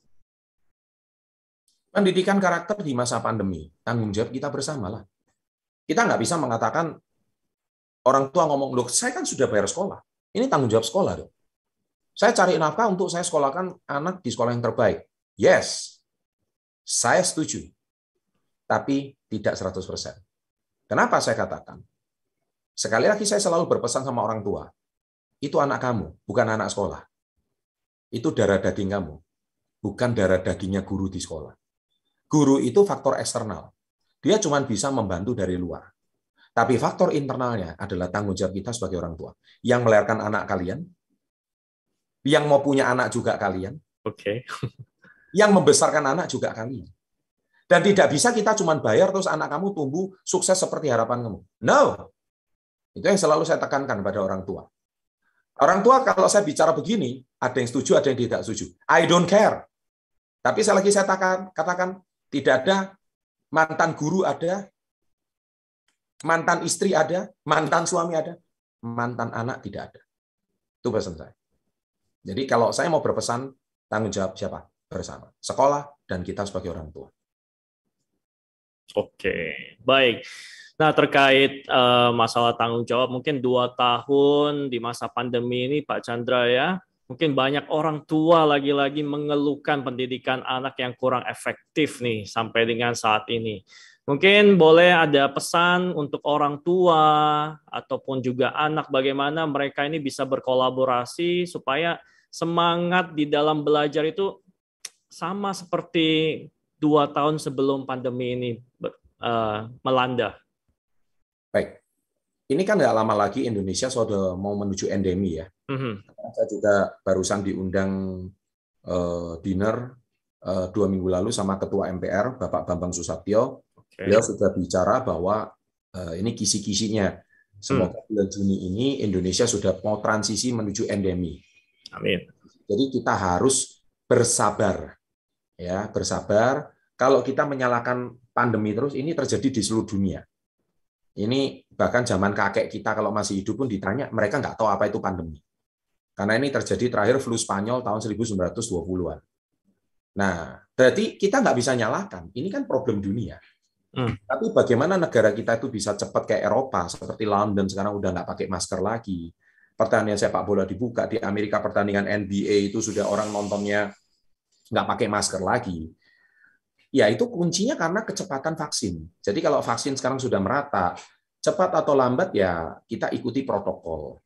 Pendidikan karakter di masa pandemi, tanggung jawab kita bersama lah. Kita nggak bisa mengatakan orang tua ngomong, loh saya kan sudah bayar sekolah, ini tanggung jawab sekolah dong. Saya cari nafkah untuk saya sekolahkan anak di sekolah yang terbaik. Yes, saya setuju. Tapi tidak 100%. Kenapa saya katakan? Sekali lagi saya selalu berpesan sama orang tua, itu anak kamu, bukan anak sekolah. Itu darah daging kamu, bukan darah dagingnya guru di sekolah. Guru itu faktor eksternal. Dia cuma bisa membantu dari luar. Tapi faktor internalnya adalah tanggung jawab kita sebagai orang tua. Yang melahirkan anak kalian, yang mau punya anak juga kalian. Oke. Okay. yang membesarkan anak juga kalian. Dan tidak bisa kita cuma bayar terus anak kamu tumbuh sukses seperti harapan kamu. No. Itu yang selalu saya tekankan pada orang tua. Orang tua kalau saya bicara begini, ada yang setuju, ada yang tidak setuju. I don't care. Tapi saya lagi saya katakan, katakan tidak ada mantan guru ada, mantan istri ada, mantan suami ada, mantan anak tidak ada. Itu pesan saya. Jadi kalau saya mau berpesan, tanggung jawab siapa? Bersama. Sekolah dan kita sebagai orang tua. Oke, baik. Nah, terkait uh, masalah tanggung jawab, mungkin dua tahun di masa pandemi ini, Pak Chandra ya, Mungkin banyak orang tua lagi-lagi mengeluhkan pendidikan anak yang kurang efektif nih sampai dengan saat ini. Mungkin boleh ada pesan untuk orang tua ataupun juga anak bagaimana mereka ini bisa berkolaborasi supaya semangat di dalam belajar itu sama seperti dua tahun sebelum pandemi ini uh, melanda. Baik, ini kan nggak lama lagi Indonesia sudah mau menuju endemi ya. Mm-hmm. Saya juga barusan diundang uh, dinner uh, dua minggu lalu sama Ketua MPR Bapak Bambang Susatyo. Okay. Beliau sudah bicara bahwa uh, ini kisi-kisinya. Hmm. Semoga mm. bulan Juni ini Indonesia sudah mau transisi menuju endemi. Amin. Jadi kita harus bersabar, ya bersabar. Kalau kita menyalahkan pandemi terus, ini terjadi di seluruh dunia. Ini bahkan zaman kakek kita kalau masih hidup pun ditanya, mereka nggak tahu apa itu pandemi. Karena ini terjadi terakhir flu Spanyol tahun 1920-an. Nah, berarti kita nggak bisa nyalakan. Ini kan problem dunia. Hmm. Tapi bagaimana negara kita itu bisa cepat kayak Eropa, seperti London sekarang udah nggak pakai masker lagi. Pertandingan sepak bola dibuka di Amerika pertandingan NBA itu sudah orang nontonnya nggak pakai masker lagi. Ya itu kuncinya karena kecepatan vaksin. Jadi kalau vaksin sekarang sudah merata, cepat atau lambat ya kita ikuti protokol.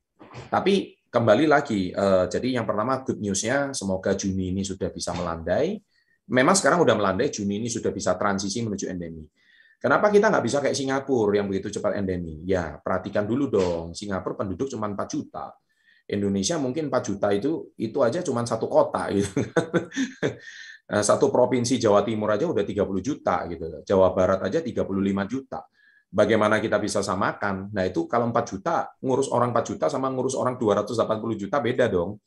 Tapi kembali lagi, eh, jadi yang pertama good newsnya semoga Juni ini sudah bisa melandai. Memang sekarang sudah melandai, Juni ini sudah bisa transisi menuju endemi. Kenapa kita nggak bisa kayak Singapura yang begitu cepat endemi? Ya, perhatikan dulu dong. Singapura penduduk cuma 4 juta. Indonesia mungkin 4 juta itu itu aja cuma satu kota gitu. Kan. Eh, satu provinsi Jawa Timur aja udah 30 juta gitu. Jawa Barat aja 35 juta bagaimana kita bisa samakan. Nah, itu kalau 4 juta, ngurus orang 4 juta sama ngurus orang 280 juta beda dong.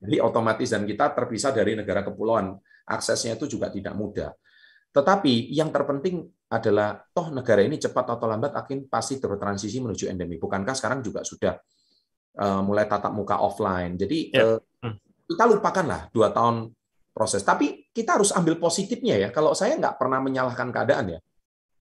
Jadi otomatis dan kita terpisah dari negara kepulauan. Aksesnya itu juga tidak mudah. Tetapi yang terpenting adalah toh negara ini cepat atau lambat akan pasti bertransisi menuju endemi. Bukankah sekarang juga sudah eh, mulai tatap muka offline. Jadi yeah. Ya. uh, hmm. kita lupakanlah dua tahun proses. Tapi kita harus ambil positifnya ya. Kalau saya nggak pernah menyalahkan keadaan ya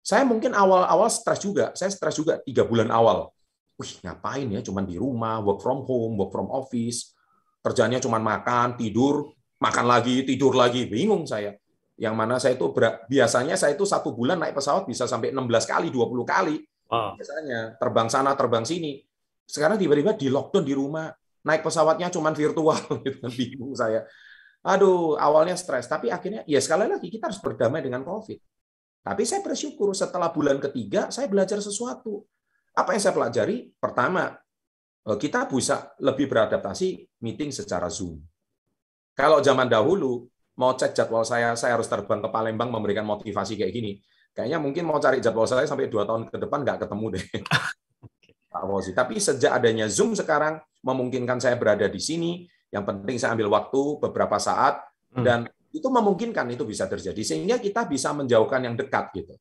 saya mungkin awal-awal stres juga. Saya stres juga tiga bulan awal. Wih, ngapain ya? Cuman di rumah, work from home, work from office. Kerjanya cuma makan, tidur, makan lagi, tidur lagi. Bingung saya. Yang mana saya itu biasanya saya itu satu bulan naik pesawat bisa sampai 16 kali, 20 kali. Wow. Biasanya terbang sana, terbang sini. Sekarang tiba-tiba di lockdown di rumah, naik pesawatnya cuma virtual. Gitu, bingung saya aduh awalnya stres tapi akhirnya ya sekali lagi kita harus berdamai dengan covid tapi saya bersyukur setelah bulan ketiga saya belajar sesuatu. Apa yang saya pelajari? Pertama, eh, kita bisa lebih beradaptasi meeting secara Zoom. Kalau zaman dahulu mau cek jadwal saya, saya harus terbang ke Palembang memberikan motivasi kayak gini. Kayaknya mungkin mau cari jadwal saya sampai dua tahun ke depan nggak ketemu deh. Pak Tapi sejak adanya Zoom sekarang memungkinkan saya berada di sini. Yang penting saya ambil waktu beberapa saat hmm. dan itu memungkinkan itu bisa terjadi sehingga kita bisa menjauhkan yang dekat gitu.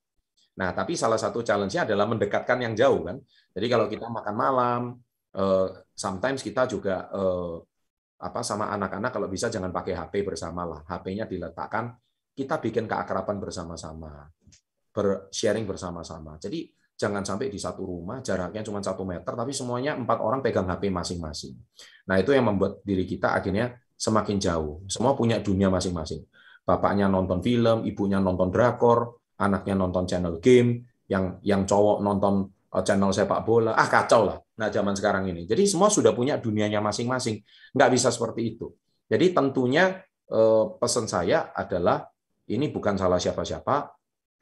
Nah, tapi salah satu challenge-nya adalah mendekatkan yang jauh kan. Jadi kalau kita makan malam, eh, sometimes kita juga eh, apa sama anak-anak kalau bisa jangan pakai HP bersama lah. HP-nya diletakkan, kita bikin keakraban bersama-sama, sharing bersama-sama. Jadi jangan sampai di satu rumah jaraknya cuma satu meter, tapi semuanya empat orang pegang HP masing-masing. Nah itu yang membuat diri kita akhirnya semakin jauh. Semua punya dunia masing-masing. Bapaknya nonton film, ibunya nonton drakor, anaknya nonton channel game, yang yang cowok nonton eh, channel sepak bola. Ah kacau lah. Nah zaman sekarang ini. Jadi semua sudah punya dunianya masing-masing. Nggak bisa seperti itu. Jadi tentunya eh, pesan saya adalah ini bukan salah siapa-siapa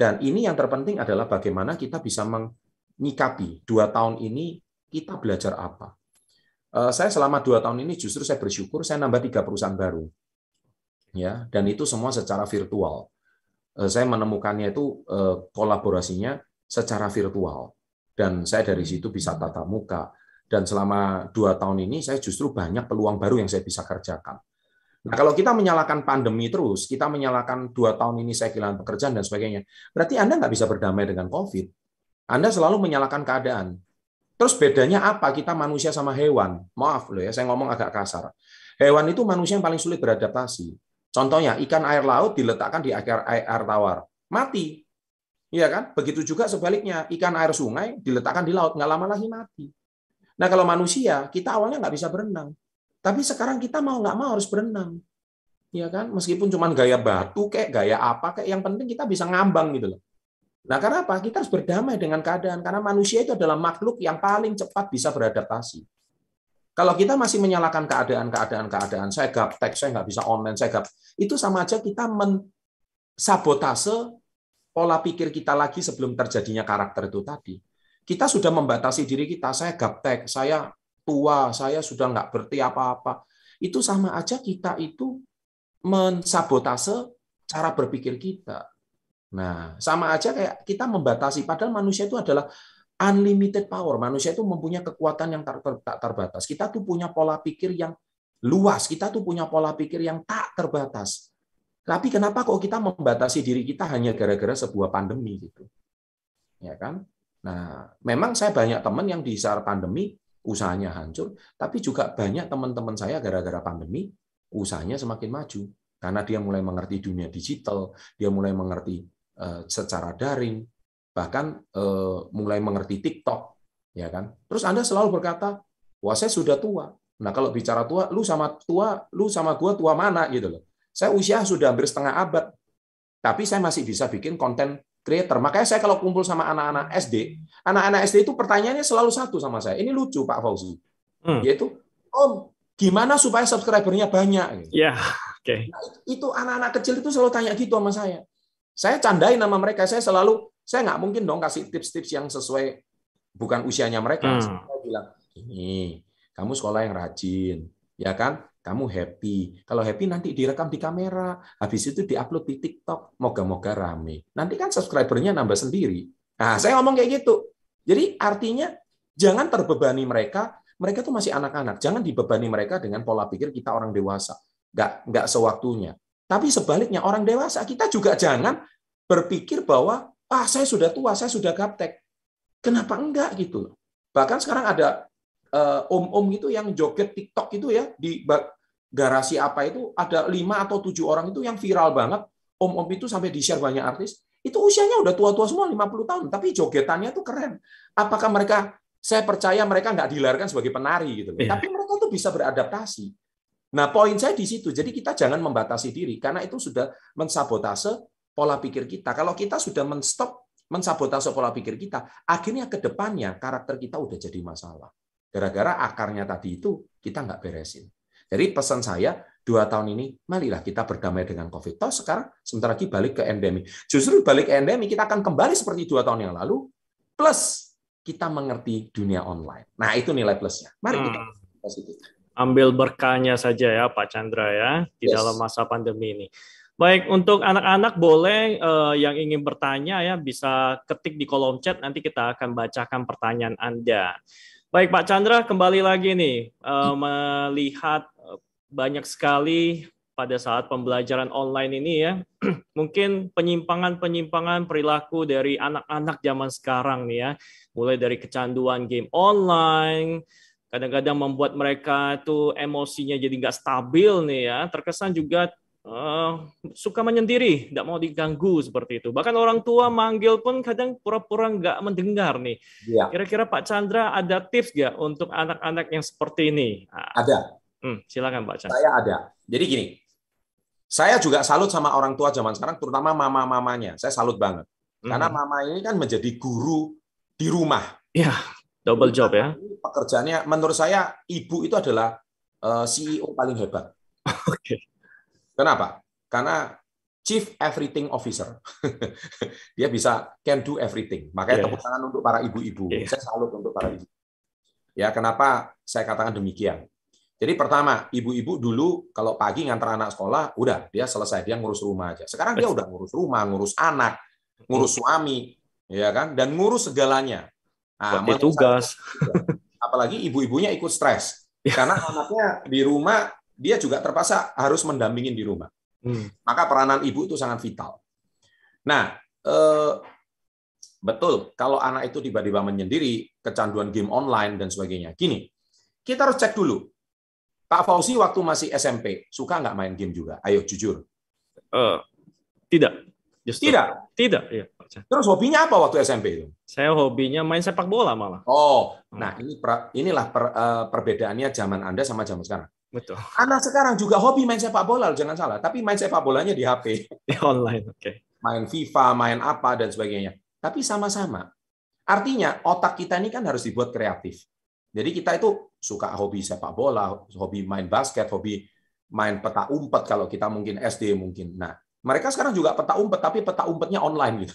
dan ini yang terpenting adalah bagaimana kita bisa menyikapi dua tahun ini kita belajar apa Eh, saya selama dua tahun ini justru saya bersyukur saya nambah tiga perusahaan baru ya dan itu semua secara virtual eh, saya menemukannya itu eh, kolaborasinya secara virtual dan saya dari situ bisa tatap muka dan selama dua tahun ini saya justru banyak peluang baru yang saya bisa kerjakan nah kalau kita menyalahkan pandemi terus kita menyalahkan dua tahun ini saya kehilangan pekerjaan dan sebagainya berarti anda nggak bisa berdamai dengan covid anda selalu menyalahkan keadaan Terus bedanya apa kita manusia sama hewan? Maaf loh ya, saya ngomong agak kasar. Hewan itu manusia yang paling sulit beradaptasi. Contohnya ikan air laut diletakkan di air air tawar, mati. Iya kan? Begitu juga sebaliknya, ikan air sungai diletakkan di laut, nggak lama lagi mati. Nah kalau manusia, kita awalnya nggak bisa berenang. Tapi sekarang kita mau nggak mau harus berenang. Iya kan? Meskipun cuma gaya batu, kayak gaya apa, kayak yang penting kita bisa ngambang gitu loh. Nah, karena apa? Kita harus berdamai dengan keadaan karena manusia itu adalah makhluk yang paling cepat bisa beradaptasi. Kalau kita masih menyalahkan keadaan, keadaan, keadaan, saya gaptek, saya nggak bisa online, saya gap, itu sama aja kita mensabotase pola pikir kita lagi sebelum terjadinya karakter itu tadi. Kita sudah membatasi diri kita, saya gaptek, saya tua, saya sudah nggak berarti apa-apa. Itu sama aja kita itu mensabotase cara berpikir kita. Nah, sama aja kayak kita membatasi. Padahal manusia itu adalah unlimited power. Manusia itu mempunyai kekuatan yang tak terbatas. Kita tuh punya pola pikir yang luas. Kita tuh punya pola pikir yang tak terbatas. Tapi kenapa kok kita membatasi diri kita hanya gara-gara sebuah pandemi gitu? Ya kan? Nah, memang saya banyak teman yang di saat pandemi usahanya hancur, tapi juga banyak teman-teman saya gara-gara pandemi usahanya semakin maju karena dia mulai mengerti dunia digital, dia mulai mengerti Eh, secara daring, bahkan eh, mulai mengerti TikTok, ya kan? Terus Anda selalu berkata, "Wah, saya sudah tua." Nah, kalau bicara tua, lu sama tua, lu sama gua tua mana gitu loh. Saya usia sudah hampir setengah abad. Tapi saya masih bisa bikin konten creator. Makanya saya kalau kumpul sama anak-anak SD, anak-anak SD itu pertanyaannya selalu satu sama saya. Ini lucu Pak Fauzi. Hmm. Yaitu, "Om, gimana supaya subscribernya banyak?" Gitu. Ya, yeah. oke. Okay. Nah, itu anak-anak kecil itu selalu tanya gitu sama saya. Saya candai nama mereka, saya selalu, saya nggak mungkin dong kasih tips-tips yang sesuai bukan usianya mereka. Hmm. Saya bilang, ini kamu sekolah yang rajin, ya kan? Kamu happy. Kalau happy nanti direkam di kamera, habis itu diupload di TikTok, moga-moga rame. Nanti kan subscribernya nambah sendiri. Nah, saya ngomong kayak gitu. Jadi artinya jangan terbebani mereka. Mereka tuh masih anak-anak. Jangan dibebani mereka dengan pola pikir kita orang dewasa. Nggak, nggak sewaktunya. Tapi sebaliknya orang dewasa kita juga jangan berpikir bahwa ah saya sudah tua, saya sudah gaptek. Kenapa enggak gitu? Bahkan sekarang ada eh, om-om uh, gitu yang joget TikTok itu ya di garasi apa itu ada lima atau tujuh orang itu yang viral banget. Om-om itu sampai di-share banyak artis. Itu usianya udah tua-tua semua 50 tahun, tapi jogetannya tuh keren. Apakah mereka saya percaya mereka nggak dilahirkan sebagai penari gitu, yeah. Iya. tapi mereka tuh bisa beradaptasi. Nah, poin saya di situ. Jadi kita jangan membatasi diri karena itu sudah mensabotase pola pikir kita. Kalau kita sudah menstop mensabotase pola pikir kita, akhirnya ke depannya karakter kita udah jadi masalah. Gara-gara akarnya tadi itu kita nggak beresin. Jadi pesan saya dua tahun ini malilah kita berdamai dengan COVID. Toh sekarang sebentar lagi balik ke endemi. Justru balik ke endemi kita akan kembali seperti dua tahun yang lalu plus kita mengerti dunia online. Nah itu nilai plusnya. Mari kita positif. Hmm ambil berkahnya saja ya Pak Chandra ya di yes. dalam masa pandemi ini. Baik, untuk anak-anak boleh uh, yang ingin bertanya ya bisa ketik di kolom chat nanti kita akan bacakan pertanyaan Anda. Baik Pak Chandra, kembali lagi nih uh, melihat eh, banyak sekali pada saat pembelajaran online ini ya, mungkin penyimpangan-penyimpangan perilaku dari anak-anak zaman sekarang nih ya, mulai dari kecanduan game online, kadang-kadang membuat mereka itu emosinya jadi nggak stabil nih ya terkesan juga uh, suka menyendiri nggak mau diganggu seperti itu bahkan orang tua manggil pun kadang pura-pura nggak mendengar nih ya. kira-kira Pak Chandra ada tips nggak untuk anak-anak yang seperti ini ada hmm, silakan Pak Chandra saya ada jadi gini saya juga salut sama orang tua zaman sekarang terutama mama-mamanya saya salut banget karena hmm. mama ini kan menjadi guru di rumah ya Double job ya. Kan pekerjaannya menurut saya ibu itu adalah eh, CEO paling hebat. Oke. Kenapa? Karena Chief Everything Officer. Dia bisa can do everything. Makanya yeah. Iya. tepuk tangan untuk para ibu-ibu. Yeah. Saya salut untuk para ibu. Ya, kenapa saya katakan demikian? Jadi pertama, ibu-ibu dulu kalau pagi ngantar anak sekolah, udah dia selesai dia ngurus rumah aja. Sekarang dia udah ngurus rumah, ngurus anak, ngurus iya. suami, ya kan? Dan ngurus segalanya. Nah, buat tugas. Iya. Apalagi ibu-ibunya ikut stres. Iya. Karena anaknya di rumah, dia juga terpaksa harus mendampingin di rumah. Hmm. Maka peranan ibu itu sangat vital. Nah, eh, betul kalau anak itu tiba-tiba menyendiri, kecanduan game online dan sebagainya. Gini, kita harus cek dulu. Pak Fauzi waktu masih SMP suka nggak main game juga? Ayo jujur. Uh, tidak. Justru. Tidak. Tidak. Ya. Terus hobinya apa waktu SMP itu? Saya hobinya main sepak bola malah. Oh, hmm. nah ini per, inilah per, uh, perbedaannya zaman Anda sama zaman sekarang. Betul. Anak sekarang juga hobi main sepak bola, jangan salah. Tapi main sepak bolanya di HP. Di online, oke. Okay. Main FIFA, main apa dan sebagainya. Tapi sama-sama. Artinya otak kita ini kan harus dibuat kreatif. Jadi kita itu suka hobi sepak bola, hobi main basket, hobi main peta umpet kalau kita mungkin SD mungkin. Nah, mereka sekarang juga peta umpet, tapi peta umpetnya online gitu.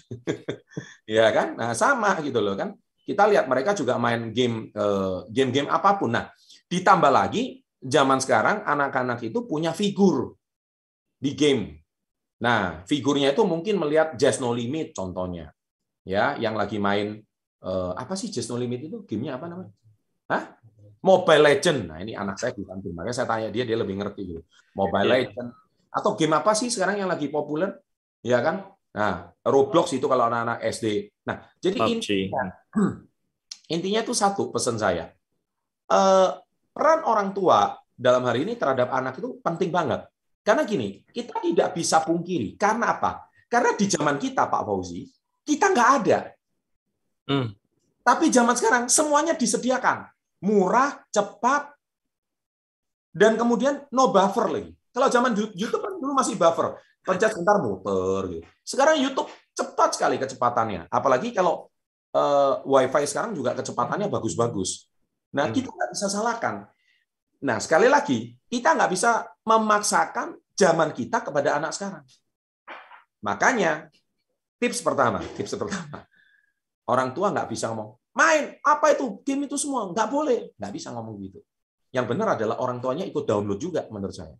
ya kan? Nah, sama gitu loh kan. Kita lihat mereka juga main game eh, game-game apapun. Nah, ditambah lagi zaman sekarang anak-anak itu punya figur di game. Nah, figurnya itu mungkin melihat Just No Limit contohnya. Ya, yang lagi main eh, apa sih Just No Limit itu? Gamenya apa namanya? Hah? Mobile Legend. Nah, ini anak saya bukan makanya saya tanya dia dia lebih ngerti gitu. Mobile yeah. Legend, atau game apa sih sekarang yang lagi populer? Ya kan? Nah, Roblox itu kalau anak-anak SD. Nah, jadi PUBG. intinya, intinya itu satu pesan saya. Eh, peran orang tua dalam hari ini terhadap anak itu penting banget. Karena gini, kita tidak bisa pungkiri. Karena apa? Karena di zaman kita, Pak Fauzi, kita nggak ada. Hmm. Tapi zaman sekarang semuanya disediakan. Murah, cepat, dan kemudian no buffer lagi. Kalau zaman YouTube kan dulu masih buffer, pencet sebentar muter gitu. Sekarang YouTube cepat sekali kecepatannya. Apalagi kalau uh, WiFi sekarang juga kecepatannya bagus-bagus. Nah, hmm. kita nggak bisa salahkan. Nah, sekali lagi, kita nggak bisa memaksakan zaman kita kepada anak sekarang. Makanya, tips pertama, tips pertama, orang tua nggak bisa ngomong, main, apa itu, game itu semua, nggak boleh. Nggak bisa ngomong gitu. Yang benar adalah orang tuanya ikut download juga, menurut saya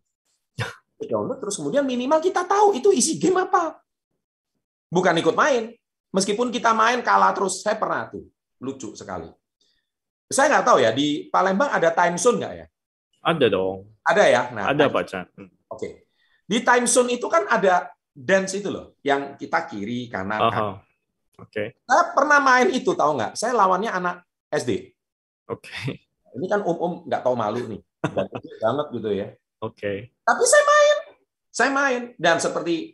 download terus kemudian minimal kita tahu itu isi game apa. Bukan ikut main. Meskipun kita main kalah terus, saya pernah tuh. Lucu sekali. Saya nggak tahu ya, di Palembang ada time zone nggak ya? Ada dong. Ada ya? Nah, ada, Pak hmm. Oke. Okay. Di time zone itu kan ada dance itu loh, yang kita kiri, kanan, kanan. Oke. Okay. Saya pernah main itu, tahu nggak? Saya lawannya anak SD. Oke. Okay. Ini kan umum um nggak tahu malu nih. banget gitu ya. Oke. Okay. Tapi saya saya main dan seperti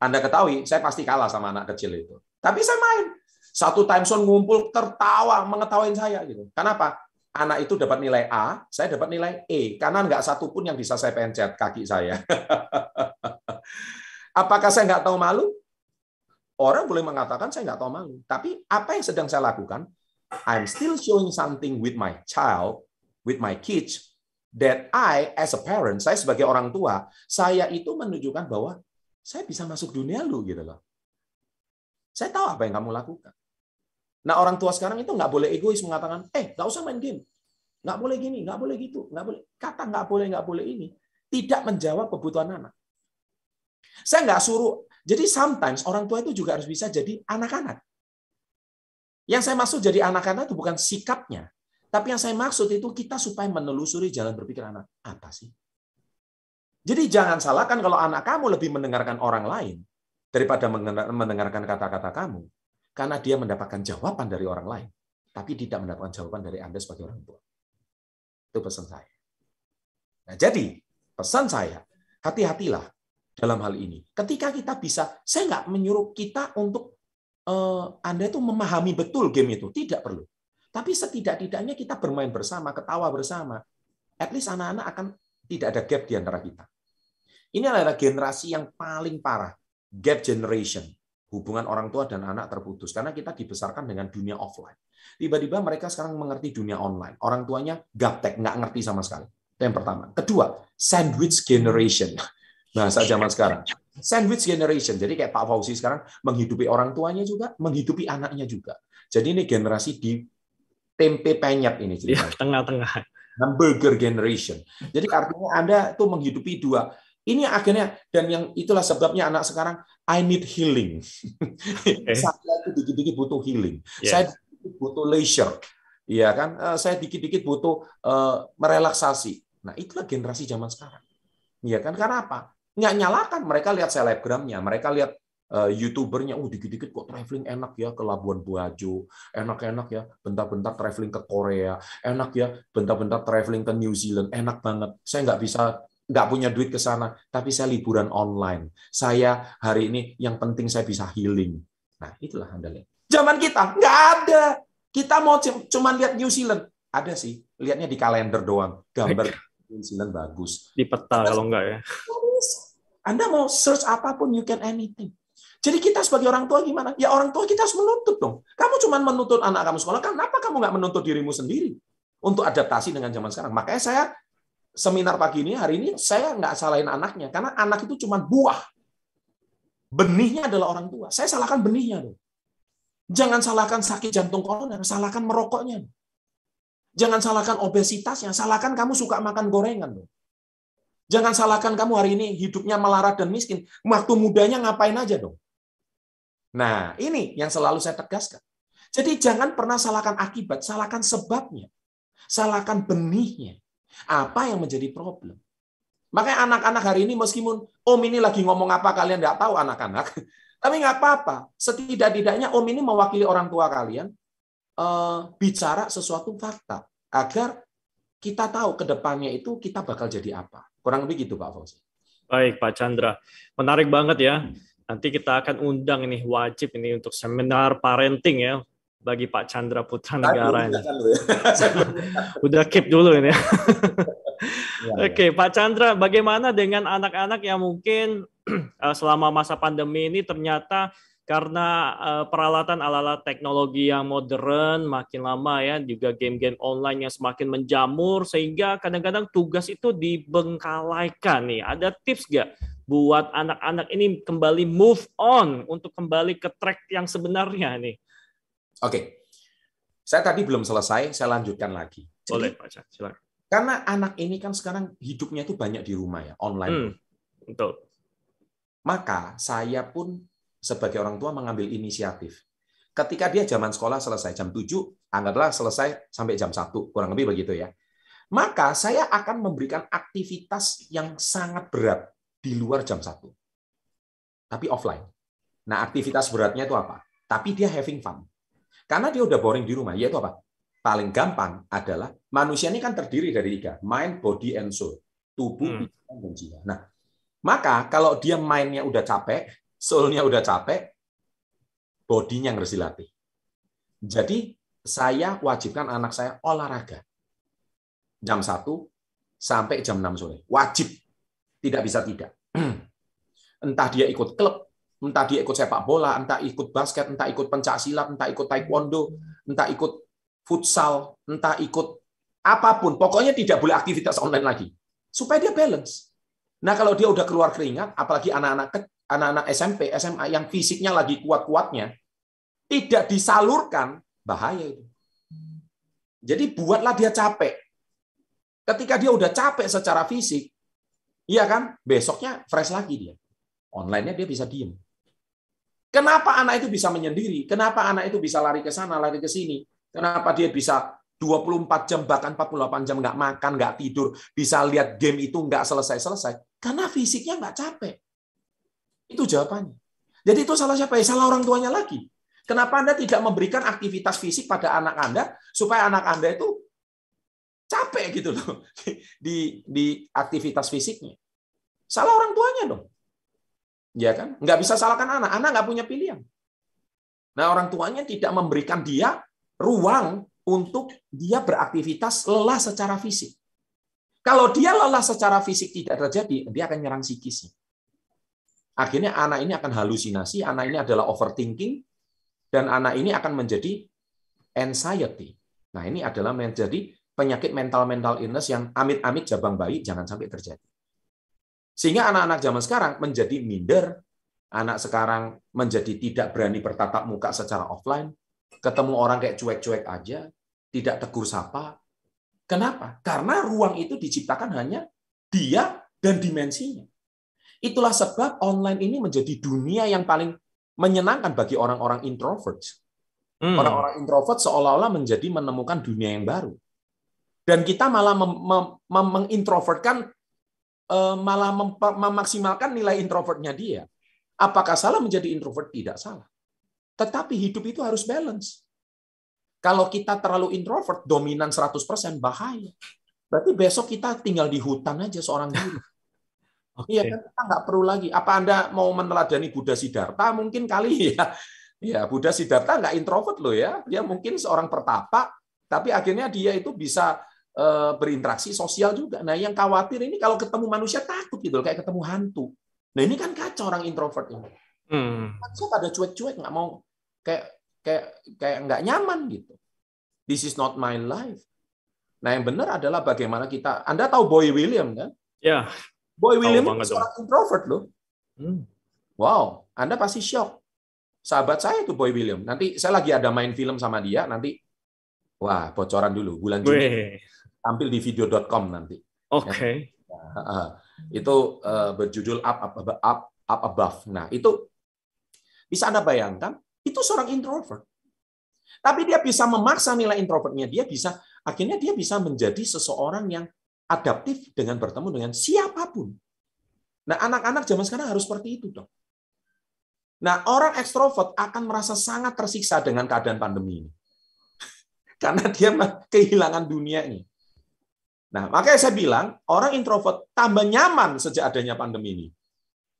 Anda ketahui, saya pasti kalah sama anak kecil itu. Tapi saya main. Satu time zone ngumpul tertawa mengetawain saya gitu. Kenapa? Anak itu dapat nilai A, saya dapat nilai E. Karena nggak satu pun yang bisa saya pencet kaki saya. Apakah saya nggak tahu malu? Orang boleh mengatakan saya nggak tahu malu. Tapi apa yang sedang saya lakukan? I'm still showing something with my child, with my kids, that I as a parent, saya sebagai orang tua, saya itu menunjukkan bahwa saya bisa masuk dunia lu gitu loh. Saya tahu apa yang kamu lakukan. Nah orang tua sekarang itu nggak boleh egois mengatakan, eh nggak usah main game, nggak boleh gini, nggak boleh gitu, nggak boleh kata nggak boleh nggak boleh ini tidak menjawab kebutuhan anak. Saya nggak suruh. Jadi sometimes orang tua itu juga harus bisa jadi anak-anak. Yang saya maksud jadi anak-anak itu bukan sikapnya, tapi yang saya maksud itu kita supaya menelusuri jalan berpikir anak. Apa sih? Jadi jangan salahkan kalau anak kamu lebih mendengarkan orang lain daripada mendengarkan kata-kata kamu. Karena dia mendapatkan jawaban dari orang lain. Tapi tidak mendapatkan jawaban dari Anda sebagai orang tua. Itu pesan saya. Nah, jadi pesan saya, hati-hatilah dalam hal ini. Ketika kita bisa, saya nggak menyuruh kita untuk uh, Anda itu memahami betul game itu. Tidak perlu. Tapi setidak-tidaknya kita bermain bersama, ketawa bersama. At least anak-anak akan tidak ada gap di antara kita. Ini adalah generasi yang paling parah, gap generation. Hubungan orang tua dan anak terputus karena kita dibesarkan dengan dunia offline. Tiba-tiba mereka sekarang mengerti dunia online. Orang tuanya gaptek, nggak ngerti sama sekali. Itu yang pertama. Kedua, sandwich generation. Bahasa zaman sekarang. Sandwich generation. Jadi kayak Pak Fauzi sekarang menghidupi orang tuanya juga, menghidupi anaknya juga. Jadi ini generasi di tempe penyet ini iya, ceritanya. Tengah-tengah. Hamburger generation. Jadi artinya Anda tuh menghidupi dua. Ini akhirnya dan yang itulah sebabnya anak sekarang I need healing. Okay. saya itu dikit-dikit butuh healing. Yes. Iya. Saya dikit butuh leisure. Iya kan? Eh, saya dikit-dikit butuh uh, merelaksasi. Nah, itulah generasi zaman sekarang. Iya kan? Karena apa? Nggak nyalakan mereka lihat selebgramnya, mereka lihat Eh, youtubernya, oh dikit-dikit kok traveling enak ya ke Labuan Bajo, enak-enak ya, bentar-bentar traveling ke Korea, enak ya, bentar-bentar traveling ke New Zealand, enak banget. Saya nggak bisa nggak punya duit ke sana, tapi saya liburan online. Saya hari ini yang penting saya bisa healing. Nah, itulah handalnya. Zaman kita nggak ada. Kita mau cuman lihat New Zealand. Ada sih, lihatnya di kalender doang. Gambar New Zealand bagus. Di peta kalau enggak ya. Anda mau search apapun, you can anything. Jadi kita sebagai orang tua gimana? Ya orang tua kita harus menuntut dong. Kamu cuma menuntut anak kamu sekolah, kan kenapa kamu nggak menuntut dirimu sendiri untuk adaptasi dengan zaman sekarang? Makanya saya seminar pagi ini hari ini saya nggak salahin anaknya karena anak itu cuma buah. Benihnya adalah orang tua. Saya salahkan benihnya dong. Jangan salahkan sakit jantung koroner, salahkan merokoknya. Jangan salahkan obesitasnya, salahkan kamu suka makan gorengan dong. Jangan salahkan kamu hari ini hidupnya melarat dan miskin. Waktu mudanya ngapain aja dong. Nah, ini yang selalu saya tegaskan. Jadi jangan pernah salahkan akibat, salahkan sebabnya. Salahkan benihnya. Apa yang menjadi problem. Makanya anak-anak hari ini meskipun om ini lagi ngomong apa kalian nggak tahu anak-anak. Tapi nggak apa-apa. Setidak-tidaknya om ini mewakili orang tua kalian eh, bicara sesuatu fakta. Agar kita tahu ke depannya itu kita bakal jadi apa. Kurang lebih gitu Pak Fauzi. Baik Pak Chandra. Menarik banget ya. Nanti kita akan undang ini wajib ini untuk seminar parenting ya bagi Pak Chandra Putra Negara ini. Ya. Udah keep dulu ini. Ya. Iya, iya. Oke, okay, Pak Chandra, bagaimana dengan anak-anak yang mungkin eh, selama masa pandemi ini ternyata karena eh, peralatan ala-ala teknologi yang modern makin lama ya juga game-game online yang semakin menjamur sehingga kadang-kadang tugas itu dibengkalaikan nih ada tips nggak buat anak-anak ini kembali move on untuk kembali ke track yang sebenarnya nih? Oke, okay. saya tadi belum selesai, saya lanjutkan lagi. Jadi, Boleh Pak silakan. Karena anak ini kan sekarang hidupnya itu banyak di rumah ya, online. Hmm, betul. Maka saya pun sebagai orang tua mengambil inisiatif. Ketika dia zaman sekolah selesai jam 7, anggaplah selesai sampai jam 1, kurang lebih begitu ya. Maka saya akan memberikan aktivitas yang sangat berat di luar jam 1. Tapi offline. Nah, aktivitas beratnya itu apa? Tapi dia having fun. Karena dia udah boring di rumah, yaitu apa? Paling gampang adalah manusia ini kan terdiri dari tiga, mind, body, and soul. Tubuh, hmm. pikiran, dan jiwa. Nah, maka kalau dia mainnya udah capek, soulnya udah capek, bodinya yang harus dilatih. Jadi saya wajibkan anak saya olahraga jam 1 sampai jam 6 sore. Wajib tidak bisa tidak. Entah dia ikut klub, entah dia ikut sepak bola, entah ikut basket, entah ikut pencak silat, entah ikut taekwondo, entah ikut futsal, entah ikut apapun. Pokoknya tidak boleh aktivitas online lagi. Supaya dia balance. Nah, kalau dia udah keluar keringat, apalagi anak-anak anak-anak SMP, SMA yang fisiknya lagi kuat-kuatnya, tidak disalurkan, bahaya itu. Jadi buatlah dia capek. Ketika dia udah capek secara fisik, Iya kan? Besoknya fresh lagi dia. Online-nya dia bisa diem. Kenapa anak itu bisa menyendiri? Kenapa anak itu bisa lari ke sana, lari ke sini? Kenapa dia bisa 24 jam bahkan 48 jam nggak makan, nggak tidur, bisa lihat game itu nggak selesai-selesai? Karena fisiknya nggak capek. Itu jawabannya. Jadi itu salah siapa? Ya, salah orang tuanya lagi. Kenapa Anda tidak memberikan aktivitas fisik pada anak Anda supaya anak Anda itu capek gitu loh di di aktivitas fisiknya. Salah orang tuanya dong. Ya kan? Nggak bisa salahkan anak. Anak nggak punya pilihan. Nah, orang tuanya tidak memberikan dia ruang untuk dia beraktivitas lelah secara fisik. Kalau dia lelah secara fisik tidak terjadi, dia akan nyerang psikisnya. Akhirnya anak ini akan halusinasi, anak ini adalah overthinking, dan anak ini akan menjadi anxiety. Nah, ini adalah menjadi penyakit mental-mental illness yang amit-amit jabang bayi jangan sampai terjadi. Sehingga anak-anak zaman sekarang menjadi minder, anak sekarang menjadi tidak berani bertatap muka secara offline, ketemu orang kayak cuek-cuek aja, tidak tegur sapa. Kenapa? Karena ruang itu diciptakan hanya dia dan dimensinya. Itulah sebab online ini menjadi dunia yang paling menyenangkan bagi orang-orang introvert. Hmm. Orang-orang introvert seolah-olah menjadi menemukan dunia yang baru dan kita malah mem, mem, mem, mengintrovertkan eh, malah mem, memaksimalkan nilai introvertnya dia. Apakah salah menjadi introvert? Tidak salah. Tetapi hidup itu harus balance. Kalau kita terlalu introvert, dominan 100% bahaya. Berarti besok kita tinggal di hutan aja seorang diri. Okay. Iya kan kita nggak perlu lagi. Apa anda mau meneladani Buddha Siddhartha? Mungkin kali ya. Ya Buddha Siddhartha nggak introvert loh ya. Dia mungkin seorang pertapa, tapi akhirnya dia itu bisa Eh, berinteraksi sosial juga. Nah, yang khawatir ini kalau ketemu manusia takut gitu, kayak ketemu hantu. Nah, ini kan kacau orang introvert ini. Hmm. pada cuek-cuek, nggak mau kayak kayak kayak nggak nyaman gitu. This is not my life. Nah, yang benar adalah bagaimana kita. Anda tahu Boy William kan? Ya. Yeah. Boy William itu seorang dong. introvert loh. Hmm. Wow, Anda pasti shock. Sahabat saya itu Boy William. Nanti saya lagi ada main film sama dia. Nanti, wah bocoran dulu bulan Juni tampil di video.com nanti. Oke. Okay. Ya. Nah, ah, itu eh, berjudul up, up up up above. Nah, itu bisa Anda bayangkan, itu seorang introvert. Tapi dia bisa memaksa nilai introvertnya, dia bisa akhirnya dia bisa menjadi seseorang yang adaptif dengan bertemu dengan siapapun. Nah, anak-anak zaman sekarang harus seperti itu dong. Nah, orang ekstrovert akan merasa sangat tersiksa dengan keadaan pandemi ini. Karena dia kehilangan dunia ini. Nah, makanya saya bilang orang introvert tambah nyaman sejak adanya pandemi ini.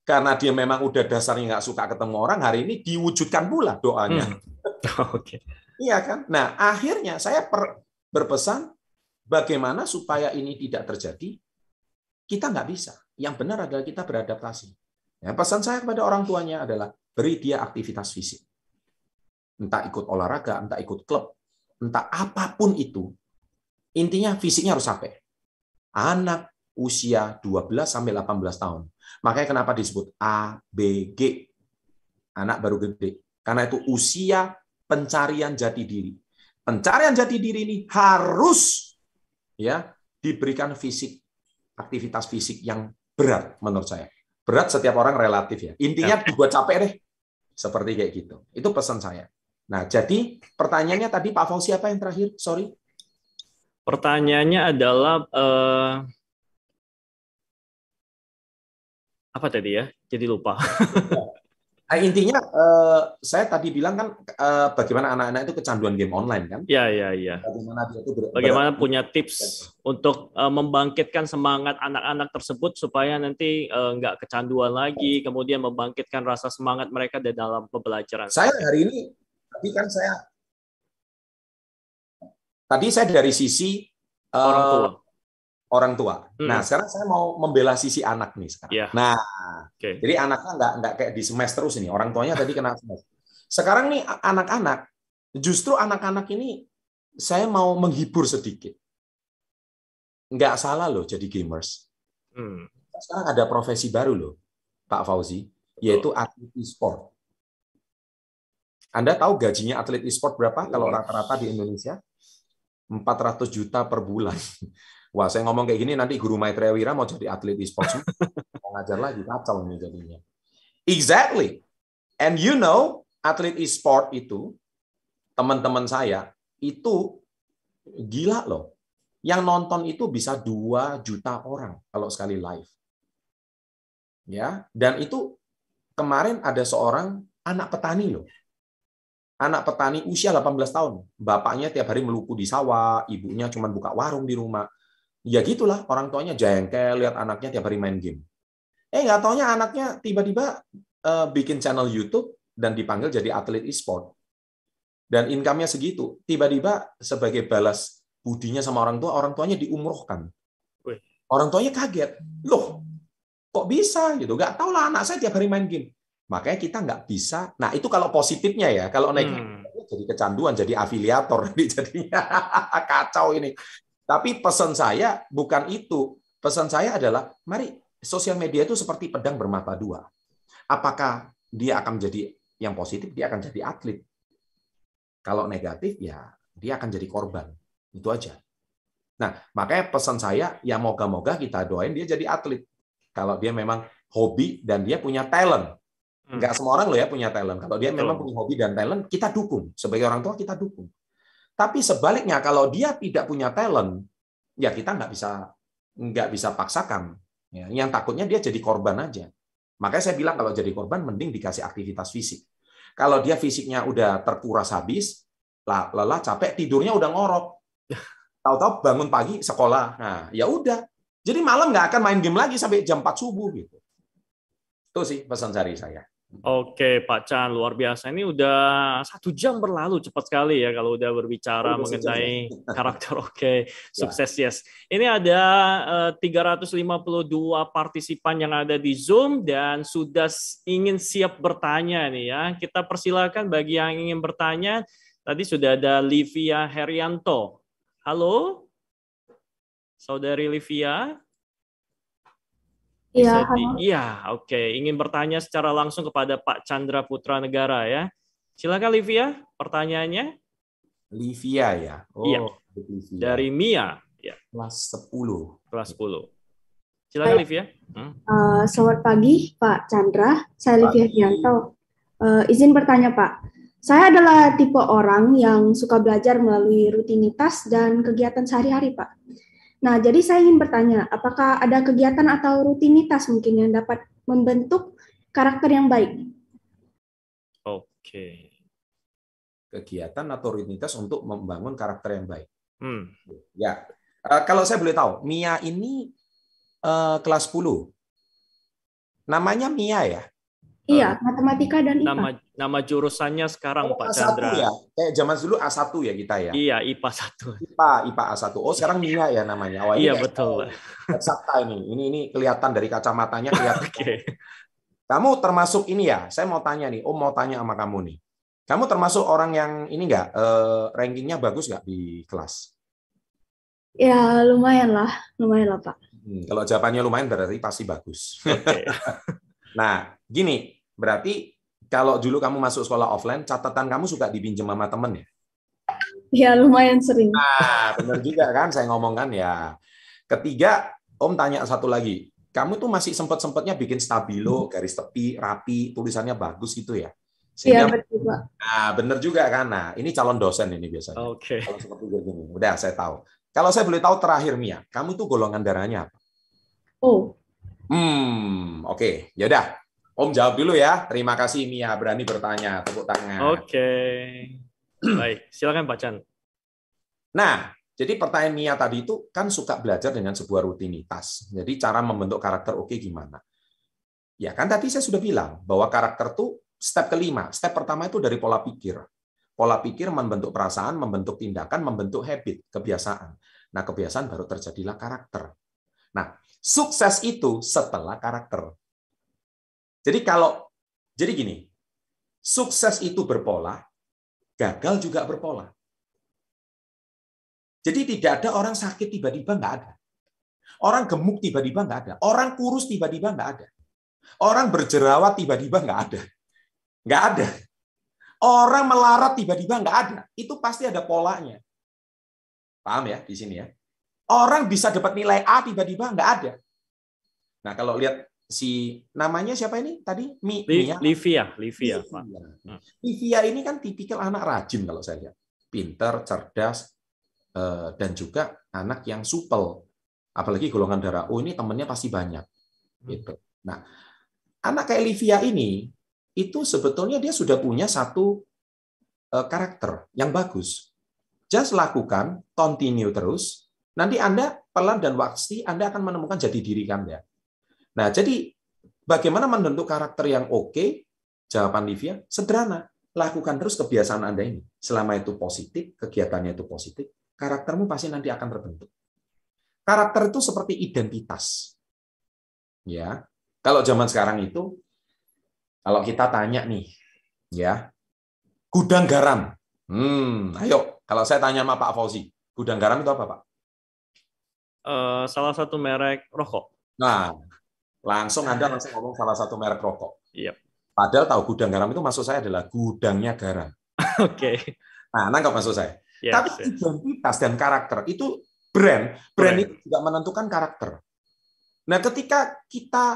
Karena dia memang udah dasarnya nggak suka ketemu orang, hari ini diwujudkan pula doanya. Hmm. Oke. Okay. iya kan? Nah, akhirnya saya per, berpesan bagaimana supaya ini tidak terjadi, kita nggak bisa. Yang benar adalah kita beradaptasi. Ya, pesan saya kepada orang tuanya adalah beri dia aktivitas fisik. Entah ikut olahraga, entah ikut klub, entah apapun itu, Intinya fisiknya harus sampai. Anak usia 12 sampai 18 tahun. Makanya kenapa disebut ABG. Anak baru gede. Karena itu usia pencarian jati diri. Pencarian jati diri ini harus ya diberikan fisik aktivitas fisik yang berat menurut saya. Berat setiap orang relatif ya. Intinya ya. dibuat capek deh. Seperti kayak gitu. Itu pesan saya. Nah, jadi pertanyaannya tadi Pak Fauzi apa yang terakhir? Sorry. Pertanyaannya adalah uh, apa tadi ya? Jadi lupa. Nah, intinya uh, saya tadi bilang kan uh, bagaimana anak-anak itu kecanduan game online kan? Iya iya iya. Bagaimana dia itu bagaimana punya tips ya. untuk uh, membangkitkan semangat anak-anak tersebut supaya nanti uh, nggak kecanduan lagi, kemudian membangkitkan rasa semangat mereka di dalam pembelajaran. Saya hari ini tapi kan saya Tadi saya dari sisi eh, orang tua. Orang tua. Hmm. Nah, sekarang saya mau membela sisi anak nih sekarang. Yeah. Nah, okay. jadi anaknya nggak nggak kayak di semester terus ini. Orang tuanya tadi kena semester. Sekarang nih anak-anak, justru anak-anak ini saya mau menghibur sedikit. Nggak salah loh jadi gamers. Hmm. Sekarang ada profesi baru loh, Pak Fauzi, yaitu atlet e-sport. Anda tahu gajinya atlet e-sport berapa kalau rata-rata di Indonesia? 400 juta per bulan. Wah, saya ngomong kayak gini nanti guru Maitreya Wira mau jadi atlet e-sports, mau ngajar lagi kacau nih jadinya. Exactly. And you know, atlet e-sport itu teman-teman saya itu gila loh. Yang nonton itu bisa 2 juta orang kalau sekali live. Ya, dan itu kemarin ada seorang anak petani loh anak petani usia 18 tahun. Bapaknya tiap hari meluku di sawah, ibunya cuma buka warung di rumah. Ya gitulah, orang tuanya jengkel lihat anaknya tiap hari main game. Eh nggak taunya anaknya tiba-tiba uh, bikin channel YouTube dan dipanggil jadi atlet e-sport. Dan income-nya segitu. Tiba-tiba sebagai balas budinya sama orang tua, orang tuanya diumrohkan. Orang tuanya kaget. Loh, kok bisa gitu? Gak tau lah anak saya tiap hari main game. Makanya kita nggak bisa. Nah itu kalau positifnya ya, kalau naik hmm. Ya jadi kecanduan, jadi afiliator, jadi jadinya kacau ini. Tapi pesan saya bukan itu. Pesan saya adalah, mari sosial media itu seperti pedang bermata dua. Apakah dia akan jadi yang positif, dia akan jadi atlet. Kalau negatif, ya dia akan jadi korban. Itu aja. Nah, makanya pesan saya, ya moga-moga kita doain dia jadi atlet. Kalau dia memang hobi dan dia punya talent. Hmm. Nggak semua orang loh ya punya talent. Kalau dia memang punya hobi dan talent, kita dukung. Sebagai orang tua kita dukung. Tapi sebaliknya kalau dia tidak punya talent, ya kita nggak bisa nggak bisa paksakan. Ya, yang takutnya dia jadi korban aja. Makanya saya bilang kalau jadi korban mending dikasih aktivitas fisik. Kalau dia fisiknya udah terkuras habis, lelah, capek, tidurnya udah ngorok. Tahu-tahu bangun pagi sekolah. Nah, ya udah. Jadi malam nggak akan main game lagi sampai jam 4 subuh gitu. Itu sih pesan dari saya. Oke Pak Chan, luar biasa. Ini udah satu jam berlalu cepat sekali ya kalau udah berbicara udah mengenai sejam. karakter. Oke, okay. Ya. sukses ya. yes. Ini ada eh, uh, 352 partisipan yang ada di Zoom dan sudah ingin siap bertanya nih ya. Kita persilakan bagi yang ingin bertanya. Tadi sudah ada Livia Herianto. Halo, saudari Livia. Iya. Iya, oke. Okay. Ingin bertanya secara langsung kepada Pak Chandra Putra Negara ya. Silakan Livia, pertanyaannya. Livia ya. Oh, iya. Livia. Dari Mia. Ya. Kelas 10. Kelas 10. Silakan Hai. Livia. Hmm. Uh, selamat pagi Pak Chandra. Saya Livia Hianto. Uh, izin bertanya Pak. Saya adalah tipe orang yang suka belajar melalui rutinitas dan kegiatan sehari-hari Pak. Nah, jadi saya ingin bertanya, apakah ada kegiatan atau rutinitas mungkin yang dapat membentuk karakter yang baik? Oke. Kegiatan atau rutinitas untuk membangun karakter yang baik. Hmm. Ya. Uh, kalau saya boleh tahu, Mia ini uh, kelas 10. Namanya Mia ya? Iya, uh, matematika dan IPA. Nama nama jurusannya sekarang oh, Pak A1 Chandra. ya. Kayak zaman dulu A1 ya kita ya. Iya, IPA 1. IPA, IPA A1. Oh, sekarang MIA ya namanya. Oh, iya, betul. Sakta ini. Ini ini kelihatan dari kacamatanya kelihatan. Oke. Okay. Kamu termasuk ini ya? Saya mau tanya nih. Om oh, mau tanya sama kamu nih. Kamu termasuk orang yang ini enggak eh, rankingnya bagus nggak di kelas? Ya, lumayan lah. Lumayan lah, Pak. Hmm, kalau jawabannya lumayan berarti pasti bagus. Okay. nah, gini, Berarti kalau dulu kamu masuk sekolah offline, catatan kamu suka dipinjam sama temen ya? Ya lumayan sering. Nah, benar juga kan saya ngomongkan ya. Ketiga, Om tanya satu lagi. Kamu tuh masih sempat-sempatnya bikin stabilo, garis tepi, rapi, tulisannya bagus gitu ya? Iya betul pak. Nah benar juga kan. Nah ini calon dosen ini biasanya. Oke. Okay. Kalau seperti udah saya tahu. Kalau saya boleh tahu terakhir Mia, kamu tuh golongan darahnya apa? Oh. Hmm, oke, okay. yaudah. Om jawab dulu ya. Terima kasih Mia berani bertanya. Tepuk tangan. Oke. Okay. Baik, silakan Pak Chan. Nah, jadi pertanyaan Mia tadi itu kan suka belajar dengan sebuah rutinitas. Jadi cara membentuk karakter oke okay gimana? Ya kan tadi saya sudah bilang bahwa karakter itu step kelima. Step pertama itu dari pola pikir. Pola pikir membentuk perasaan, membentuk tindakan, membentuk habit, kebiasaan. Nah, kebiasaan baru terjadilah karakter. Nah, sukses itu setelah karakter. Jadi kalau jadi gini, sukses itu berpola, gagal juga berpola. Jadi tidak ada orang sakit tiba-tiba nggak ada. Orang gemuk tiba-tiba nggak ada. Orang kurus tiba-tiba nggak ada. Orang berjerawat tiba-tiba nggak ada. Nggak ada. Orang melarat tiba-tiba nggak ada. Itu pasti ada polanya. Paham ya di sini ya? Orang bisa dapat nilai A tiba-tiba nggak ada. Nah kalau lihat si namanya siapa ini tadi Mi, Li, ya? Livia Livia Livia. Pak. Hmm. Livia ini kan tipikal anak rajin kalau saya lihat pinter cerdas eh, dan juga anak yang supel apalagi golongan darah O ini temennya pasti banyak hmm. gitu nah anak kayak Livia ini itu sebetulnya dia sudah punya satu eh, karakter yang bagus just lakukan continue terus nanti anda pelan dan waksi anda akan menemukan jati diri anda Nah, jadi bagaimana membentuk karakter yang oke? Okay? Jawaban Livia sederhana. Lakukan terus kebiasaan Anda ini. Selama itu positif, kegiatannya itu positif, karaktermu pasti nanti akan terbentuk. Karakter itu seperti identitas. Ya. Kalau zaman sekarang itu kalau kita tanya nih, ya. Gudang garam. Hmm, ayo kalau saya tanya sama Pak Fauzi, gudang garam itu apa, Pak? Uh, salah satu merek rokok. Nah, Langsung Anda ah. langsung ngomong salah satu merek rokok. Yep. Iya. Padahal tahu gudang garam itu maksud saya adalah gudangnya garam. Oke. okay. Nah, nangkap maksud saya. Yes, iya, Tapi yes. Iya. identitas dan karakter itu brand, brand, itu juga menentukan karakter. Nah, ketika kita